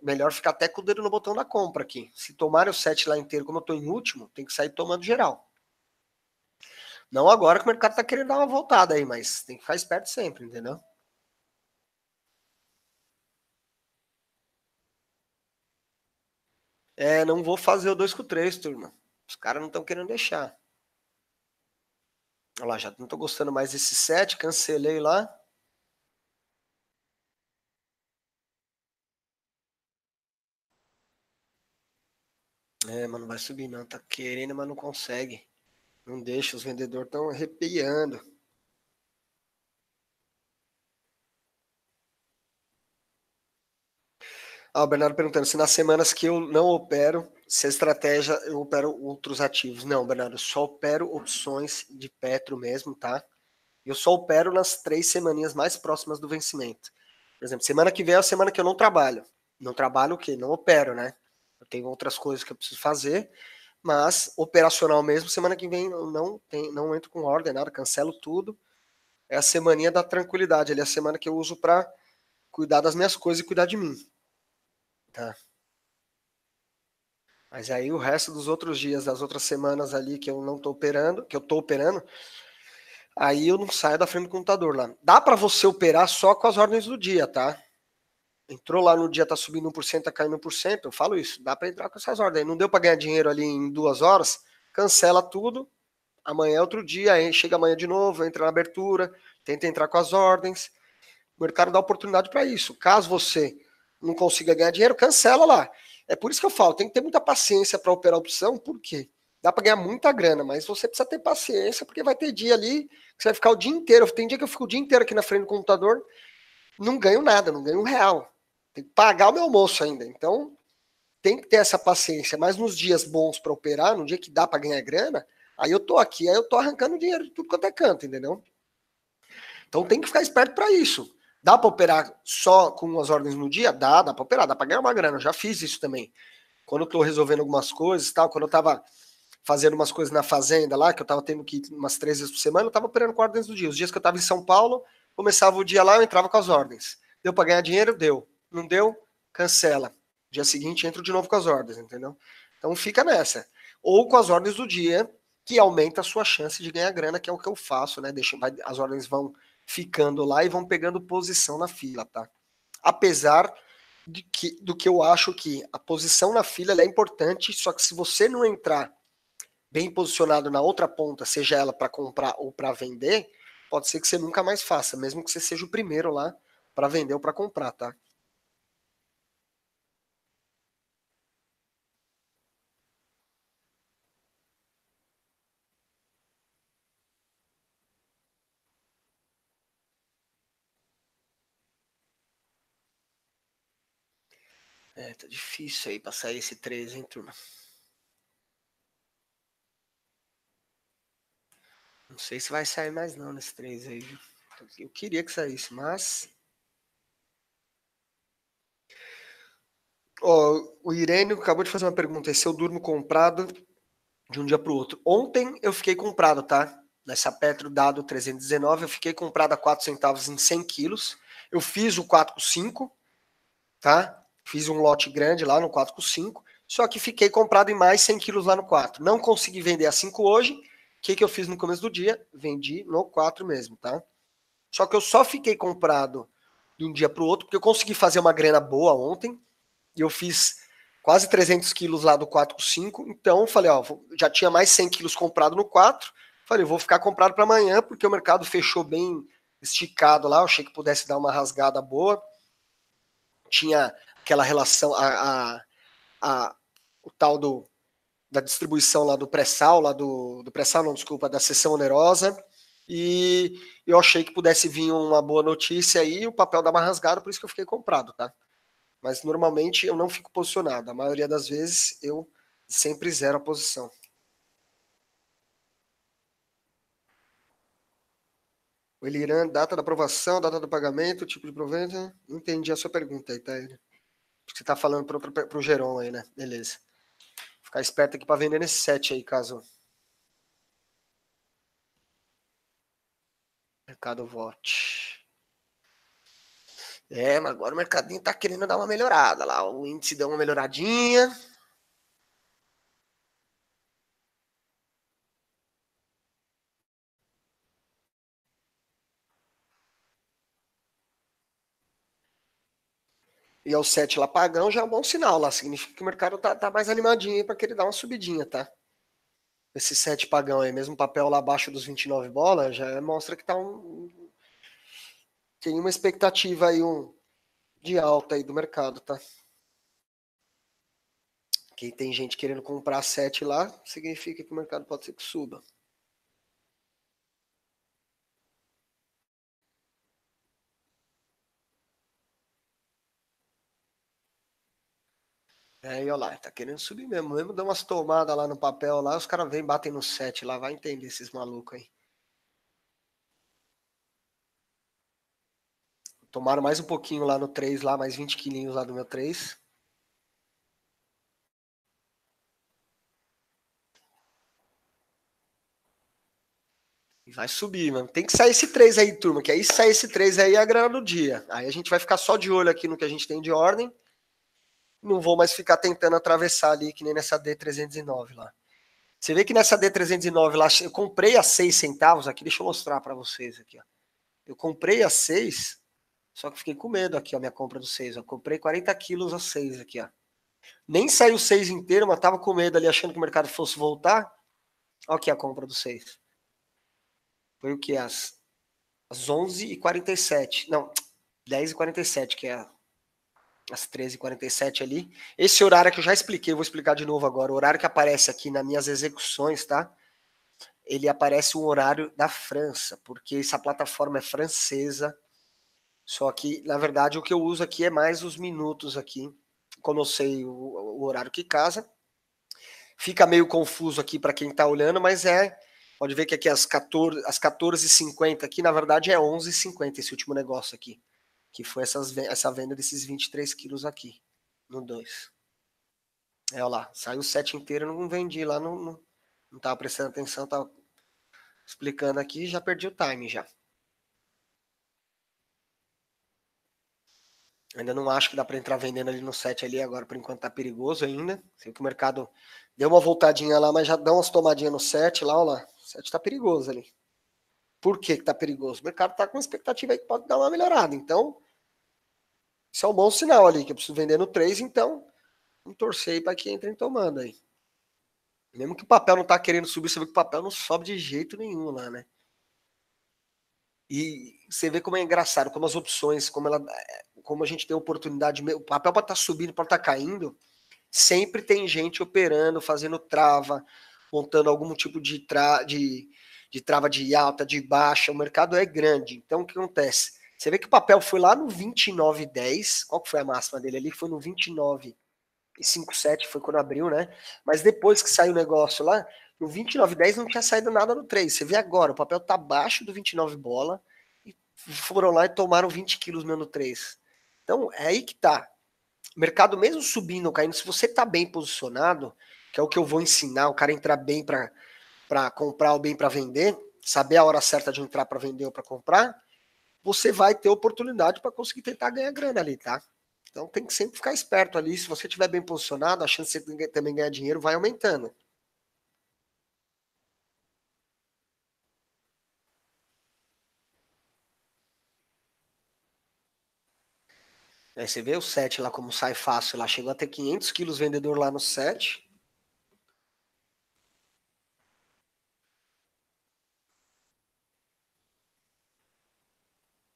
melhor ficar até com o dedo no botão da compra aqui. Se tomar o 7 lá inteiro, como eu estou em último, tem que sair tomando geral. Não agora que o mercado está querendo dar uma voltada aí, mas tem que ficar esperto sempre, entendeu? É, não vou fazer o 2 com 3, turma. Os caras não estão querendo deixar. Olha lá, já não estou gostando mais desse 7, cancelei lá. É, mas não vai subir não, tá querendo, mas não consegue. Não deixa, os vendedores estão arrepiando. Ah, o Bernardo perguntando se nas semanas que eu não opero, se a estratégia eu opero outros ativos. Não, Bernardo, só opero opções de Petro mesmo, tá? Eu só opero nas três semaninhas mais próximas do vencimento. Por exemplo, semana que vem é a semana que eu não trabalho. Não trabalho o quê? Não opero, né? tem outras coisas que eu preciso fazer, mas operacional mesmo, semana que vem eu não, tem, não entro com ordem, nada, cancelo tudo. É a semaninha da tranquilidade, ali é a semana que eu uso para cuidar das minhas coisas e cuidar de mim. Tá? Mas aí o resto dos outros dias, das outras semanas ali que eu não estou operando, que eu estou operando, aí eu não saio da frente do computador lá. Dá para você operar só com as ordens do dia, tá? entrou lá no dia, tá subindo 1%, tá caindo 1%. Eu falo isso, dá para entrar com essas ordens. Não deu para ganhar dinheiro ali em duas horas, cancela tudo. Amanhã é outro dia, aí chega amanhã de novo, entra na abertura, tenta entrar com as ordens. O mercado dá oportunidade para isso. Caso você não consiga ganhar dinheiro, cancela lá. É por isso que eu falo, tem que ter muita paciência para operar a opção, por quê? Dá para ganhar muita grana, mas você precisa ter paciência, porque vai ter dia ali que você vai ficar o dia inteiro. Tem dia que eu fico o dia inteiro aqui na frente do computador, não ganho nada, não ganho um real. Tem que pagar o meu almoço ainda. Então, tem que ter essa paciência. Mas nos dias bons para operar, no dia que dá para ganhar grana, aí eu tô aqui, aí eu tô arrancando dinheiro de tudo quanto é canto, entendeu? Então, tem que ficar esperto para isso. Dá para operar só com as ordens no dia? Dá, dá para operar, dá para ganhar uma grana. Eu já fiz isso também. Quando eu tô resolvendo algumas coisas tal, quando eu tava fazendo umas coisas na fazenda lá, que eu tava tendo que ir umas três vezes por semana, eu tava operando com ordens do dia. Os dias que eu tava em São Paulo, começava o dia lá, eu entrava com as ordens. Deu para ganhar dinheiro? Deu não deu, cancela. Dia seguinte entro de novo com as ordens, entendeu? Então fica nessa. Ou com as ordens do dia, que aumenta a sua chance de ganhar grana, que é o que eu faço, né? Deixa, vai, as ordens vão ficando lá e vão pegando posição na fila, tá? Apesar de que, do que eu acho que a posição na fila é importante, só que se você não entrar bem posicionado na outra ponta, seja ela para comprar ou para vender, pode ser que você nunca mais faça, mesmo que você seja o primeiro lá para vender ou para comprar, tá? É, tá difícil aí pra sair esse 3, hein, turma? Não sei se vai sair mais não nesse 3 aí, viu? Eu queria que saísse, mas. Oh, o Irene acabou de fazer uma pergunta. É se eu durmo comprado de um dia para o outro. Ontem eu fiquei comprado, tá? Nessa Petro dado 319, eu fiquei comprado a 4 centavos em 100 quilos. Eu fiz o 4,5, tá? Fiz um lote grande lá no 4x5, só que fiquei comprado em mais 100 quilos lá no 4. Não consegui vender a 5 hoje. O que, que eu fiz no começo do dia? Vendi no 4 mesmo, tá? Só que eu só fiquei comprado de um dia para o outro, porque eu consegui fazer uma grana boa ontem. E eu fiz quase 300 quilos lá do 4 com 5. Então, falei, ó, já tinha mais 100 quilos comprado no 4. Falei, vou ficar comprado para amanhã, porque o mercado fechou bem esticado lá. Eu achei que pudesse dar uma rasgada boa. Tinha aquela relação, a, a, a, o tal do, da distribuição lá do pré-sal, lá do, do pré-sal, não, desculpa, da sessão onerosa, e eu achei que pudesse vir uma boa notícia aí, o papel dava rasgado, por isso que eu fiquei comprado, tá? Mas normalmente eu não fico posicionado, a maioria das vezes eu sempre zero a posição. O Eliran, data da aprovação, data do pagamento, tipo de provento. Entendi a sua pergunta aí, Taíra. Tá, você tá falando para o Geron aí, né? Beleza. ficar esperto aqui para vender nesse set aí, caso. Mercado vote. É, mas agora o mercadinho tá querendo dar uma melhorada lá. O índice deu uma melhoradinha. e ao 7 lá pagão, já é um bom sinal lá. Significa que o mercado tá, tá mais animadinho para que ele dá uma subidinha, tá? Esse 7 pagão aí, mesmo papel lá abaixo dos 29 bolas, já mostra que tá um. Tem uma expectativa aí um, de alta aí do mercado, tá? Quem tem gente querendo comprar 7 lá, significa que o mercado pode ser que suba. É, e olha lá, tá querendo subir mesmo. Mesmo dar umas tomadas lá no papel lá, os caras vêm, batem no set lá, vai entender esses malucos aí. Tomaram mais um pouquinho lá no 3, lá, mais 20 quilinhos lá do meu 3. E vai subir, mano. Tem que sair esse 3 aí, turma, que aí sai esse 3 aí é a grana do dia. Aí a gente vai ficar só de olho aqui no que a gente tem de ordem não vou mais ficar tentando atravessar ali, que nem nessa D309 lá. Você vê que nessa D309 lá, eu comprei a 6 centavos aqui, deixa eu mostrar para vocês aqui, ó. Eu comprei a 6, só que fiquei com medo aqui, ó, minha compra do 6, Eu Comprei 40 quilos a 6 aqui, ó. Nem saiu 6 inteiro, mas tava com medo ali, achando que o mercado fosse voltar. Olha aqui a compra do 6. Foi o que? As, as 11h47. Não, 10h47, que é a às 13h47 ali. Esse horário que eu já expliquei, eu vou explicar de novo agora. O horário que aparece aqui nas minhas execuções, tá? Ele aparece um horário da França, porque essa plataforma é francesa. Só que, na verdade, o que eu uso aqui é mais os minutos aqui. Como eu sei o, o horário que casa. Fica meio confuso aqui para quem está olhando, mas é. Pode ver que aqui às 14h50 aqui, na verdade, é 11h50 esse último negócio aqui que foi essas, essa venda desses 23 quilos aqui, no 2. É, olha lá, saiu o set inteiro, não vendi lá, não, não, não tava prestando atenção, tava explicando aqui, já perdi o time já. Ainda não acho que dá para entrar vendendo ali no set ali agora, por enquanto tá perigoso ainda. Sei que o mercado deu uma voltadinha lá, mas já dá umas tomadinhas no set lá, olha lá. O set tá perigoso ali. Por que está perigoso? O mercado está com expectativa aí que pode dar uma melhorada. Então, isso é um bom sinal ali, que eu preciso vender no 3, então vamos torcer para que entrem tomando aí. Mesmo que o papel não está querendo subir, você vê que o papel não sobe de jeito nenhum lá, né? E você vê como é engraçado, como as opções, como, ela, como a gente tem oportunidade, o papel para estar tá subindo, para estar tá caindo, sempre tem gente operando, fazendo trava, montando algum tipo de, tra, de, de trava de alta, de baixa, o mercado é grande. Então, o que acontece? Você vê que o papel foi lá no 29,10. Qual que foi a máxima dele ali? Foi no 29,57 foi quando abriu, né? Mas depois que saiu o negócio lá, no 29,10 não tinha saído nada no 3. Você vê agora, o papel tá abaixo do 29 bola e foram lá e tomaram 20 quilos menos 3. Então, é aí que tá. mercado mesmo subindo ou caindo, se você tá bem posicionado, que é o que eu vou ensinar, o cara entrar bem para para comprar o bem para vender, saber a hora certa de entrar para vender ou para comprar, você vai ter oportunidade para conseguir tentar ganhar grana ali, tá? Então tem que sempre ficar esperto ali. Se você estiver bem posicionado, a chance de você também ganhar dinheiro vai aumentando. Aí você vê o set lá como sai fácil lá. Chegou até 500 quilos vendedor lá no set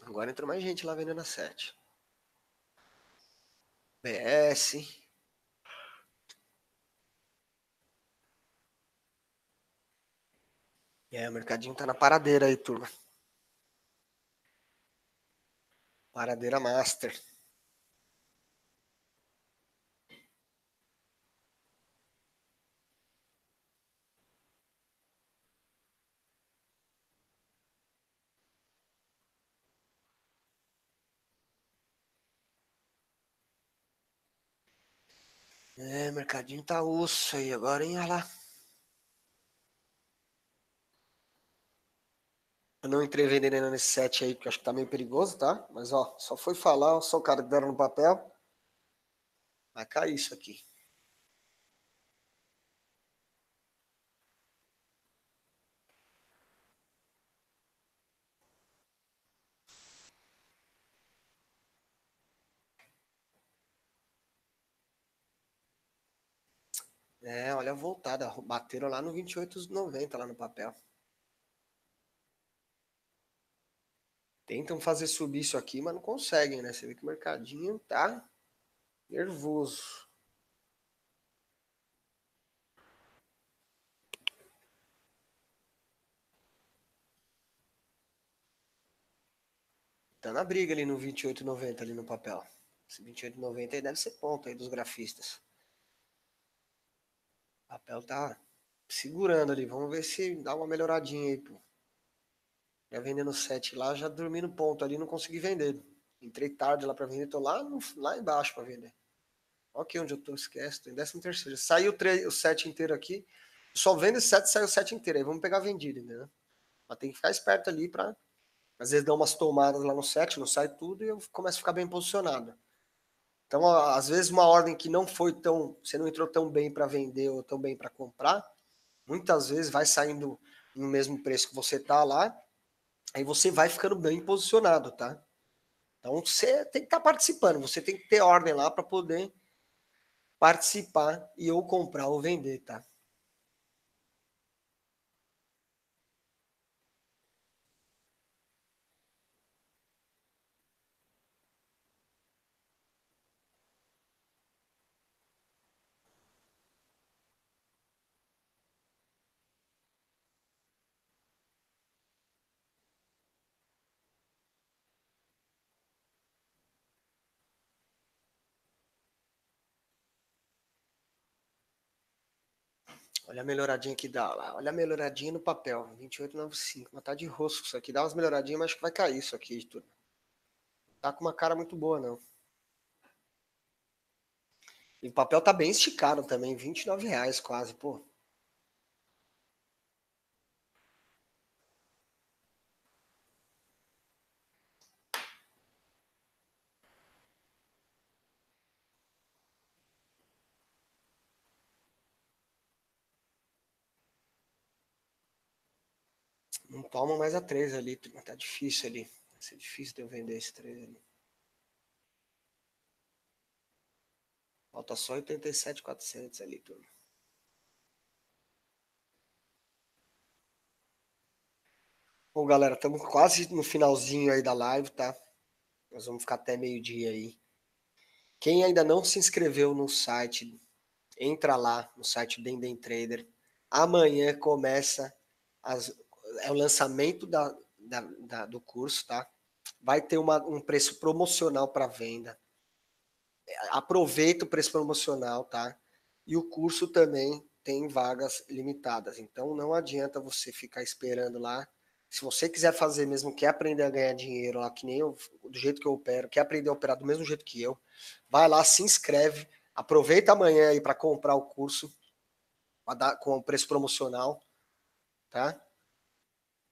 Agora entrou mais gente lá vendendo a 7. BS. É, o mercadinho tá na paradeira aí, turma. Paradeira Master. É, mercadinho tá osso aí agora, hein? Olha lá. Eu não entrei vendendo nesse set aí, porque acho que tá meio perigoso, tá? Mas ó, só foi falar, sou o cara que deram no papel. Vai cair isso aqui. É, olha a voltada. Bateram lá no 28,90 lá no papel. Tentam fazer subir isso aqui, mas não conseguem, né? Você vê que o mercadinho tá nervoso. Tá na briga ali no 28,90 ali no papel. Esse 28,90 aí deve ser ponto aí dos grafistas. O papel tá segurando ali. Vamos ver se dá uma melhoradinha aí, pô. Já vendendo sete lá, já dormi no ponto ali, não consegui vender. Entrei tarde lá para vender, tô lá, no, lá embaixo para vender. Ok, onde eu tô, esquece, tô em 13 terceiro. Saiu o sete inteiro aqui, só vendo esse 7, saiu o sete inteiro, aí vamos pegar vendido, né? Mas tem que ficar esperto ali para às vezes dá umas tomadas lá no sete, não sai tudo e eu começo a ficar bem posicionado. Então, às vezes, uma ordem que não foi tão. Você não entrou tão bem para vender ou tão bem para comprar, muitas vezes vai saindo no mesmo preço que você tá lá, aí você vai ficando bem posicionado, tá? Então você tem que estar tá participando, você tem que ter ordem lá para poder participar e ou comprar ou vender, tá? Olha a melhoradinha que dá lá. Olha a melhoradinha no papel. 2895. Mas tá de rosto isso aqui. Dá umas melhoradinhas, mas acho que vai cair isso aqui. Tudo. Tá com uma cara muito boa, não. E o papel tá bem esticado também. 29 reais quase, pô. Palma mais a 3 ali, tá difícil ali. Vai ser difícil de eu vender esse 3 ali. Falta só 87,400 ali, turma. Bom, galera, estamos quase no finalzinho aí da live, tá? Nós vamos ficar até meio-dia aí. Quem ainda não se inscreveu no site, entra lá no site Dendem Trader. Amanhã começa as é o lançamento da, da, da, do curso, tá? Vai ter uma, um preço promocional para venda. Aproveita o preço promocional, tá? E o curso também tem vagas limitadas. Então não adianta você ficar esperando lá. Se você quiser fazer mesmo, quer aprender a ganhar dinheiro lá, que nem eu, do jeito que eu opero, quer aprender a operar do mesmo jeito que eu, vai lá, se inscreve, aproveita amanhã aí para comprar o curso dar, com o preço promocional, tá?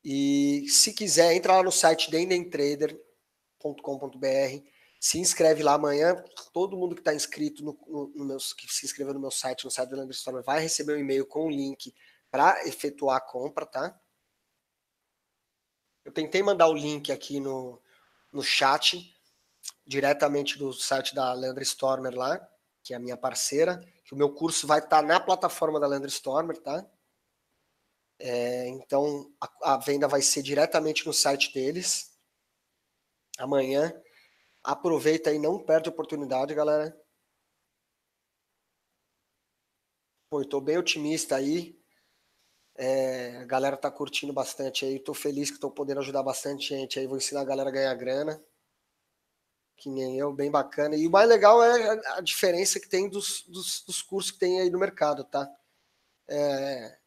E se quiser, entra lá no site dendentrader.com.br, se inscreve lá amanhã. Todo mundo que está inscrito no, no, no que se inscreveu no meu site, no site do Lander Storm, vai receber um e-mail com o link para efetuar a compra, tá? Eu tentei mandar o link aqui no, no chat, diretamente do site da Leandra Stormer lá, que é a minha parceira, que o meu curso vai estar tá na plataforma da Leandra Stormer, tá? É, então a, a, venda vai ser diretamente no site deles amanhã. Aproveita e não perde a oportunidade, galera. Pô, eu tô bem otimista aí. É, a galera tá curtindo bastante aí. Tô feliz que tô podendo ajudar bastante gente aí. Vou ensinar a galera a ganhar grana. Que nem eu, bem bacana. E o mais legal é a, a diferença que tem dos, dos, dos cursos que tem aí no mercado, tá? É,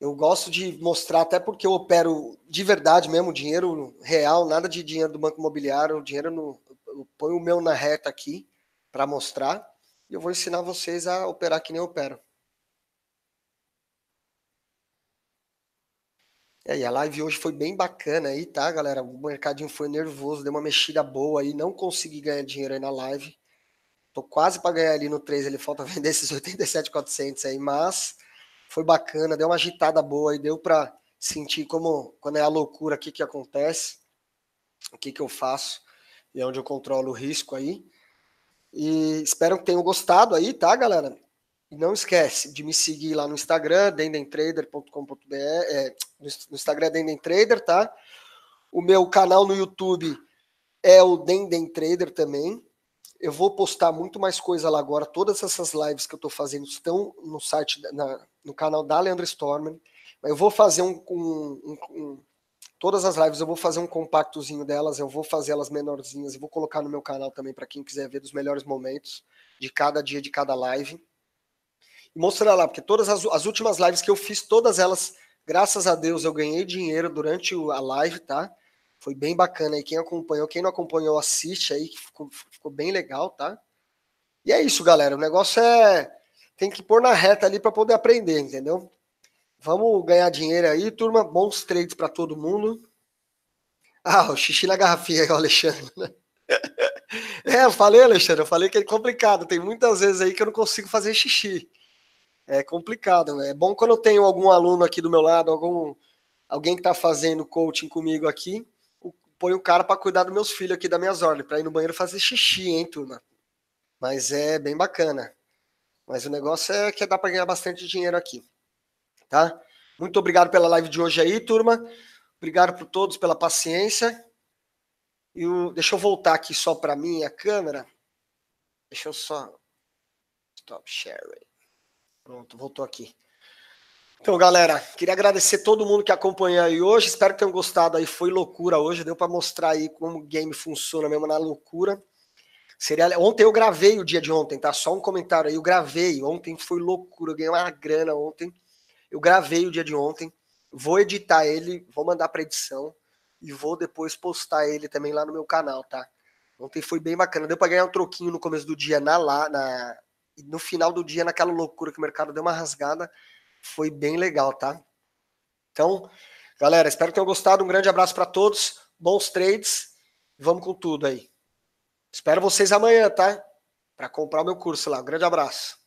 eu gosto de mostrar, até porque eu opero de verdade mesmo, dinheiro real, nada de dinheiro do banco imobiliário, dinheiro no. Eu ponho o meu na reta aqui para mostrar e eu vou ensinar vocês a operar que nem eu opero. É, e a live hoje foi bem bacana aí, tá, galera? O mercadinho foi nervoso, deu uma mexida boa aí, não consegui ganhar dinheiro aí na live. Tô quase para ganhar ali no 3, ele falta vender esses 87,400 aí, mas foi bacana, deu uma agitada boa e deu para sentir como quando é a loucura aqui que acontece, o que que eu faço e é onde eu controlo o risco aí. E espero que tenham gostado aí, tá, galera? E não esquece de me seguir lá no Instagram, dendentrader.com.br, é, no Instagram é dendentrader, tá? O meu canal no YouTube é o Denden Trader também. Eu vou postar muito mais coisa lá agora. Todas essas lives que eu estou fazendo estão no site, na, no canal da Leandro Storm. Eu vou fazer um, um, um, um, Todas as lives eu vou fazer um compactozinho delas, eu vou fazer elas menorzinhas, e vou colocar no meu canal também para quem quiser ver dos melhores momentos de cada dia, de cada live. E mostrar lá, porque todas as, as últimas lives que eu fiz, todas elas, graças a Deus, eu ganhei dinheiro durante a live, tá? Foi bem bacana aí. Quem acompanhou, quem não acompanhou, assiste aí, que ficou, ficou bem legal, tá? E é isso, galera. O negócio é. Tem que pôr na reta ali para poder aprender, entendeu? Vamos ganhar dinheiro aí, turma. Bons trades para todo mundo. Ah, o xixi na garrafinha aí, o Alexandre. Né? É, eu falei, Alexandre, eu falei que é complicado. Tem muitas vezes aí que eu não consigo fazer xixi. É complicado. Né? É bom quando eu tenho algum aluno aqui do meu lado, algum, alguém que está fazendo coaching comigo aqui, põe o cara para cuidar dos meus filhos aqui, das minhas ordens, para ir no banheiro fazer xixi, hein, turma? Mas é bem bacana. Mas o negócio é que dá para ganhar bastante dinheiro aqui, tá? Muito obrigado pela live de hoje aí, turma. Obrigado por todos pela paciência. E o... deixa eu voltar aqui só para mim a câmera. Deixa eu só stop sharing. Pronto, voltou aqui. Então, galera, queria agradecer todo mundo que acompanhou aí hoje. Espero que tenham gostado aí. Foi loucura hoje, deu para mostrar aí como o game funciona mesmo na loucura. Seria... Ontem eu gravei o dia de ontem, tá? Só um comentário aí. Eu gravei. Ontem foi loucura. Eu ganhei uma grana ontem. Eu gravei o dia de ontem. Vou editar ele, vou mandar para edição e vou depois postar ele também lá no meu canal, tá? Ontem foi bem bacana. Deu para ganhar um troquinho no começo do dia na lá, na no final do dia naquela loucura que o mercado deu uma rasgada foi bem legal, tá? Então, galera, espero que tenham gostado. Um grande abraço para todos. Bons trades. Vamos com tudo aí. Espero vocês amanhã, tá? Para comprar o meu curso lá. Um grande abraço.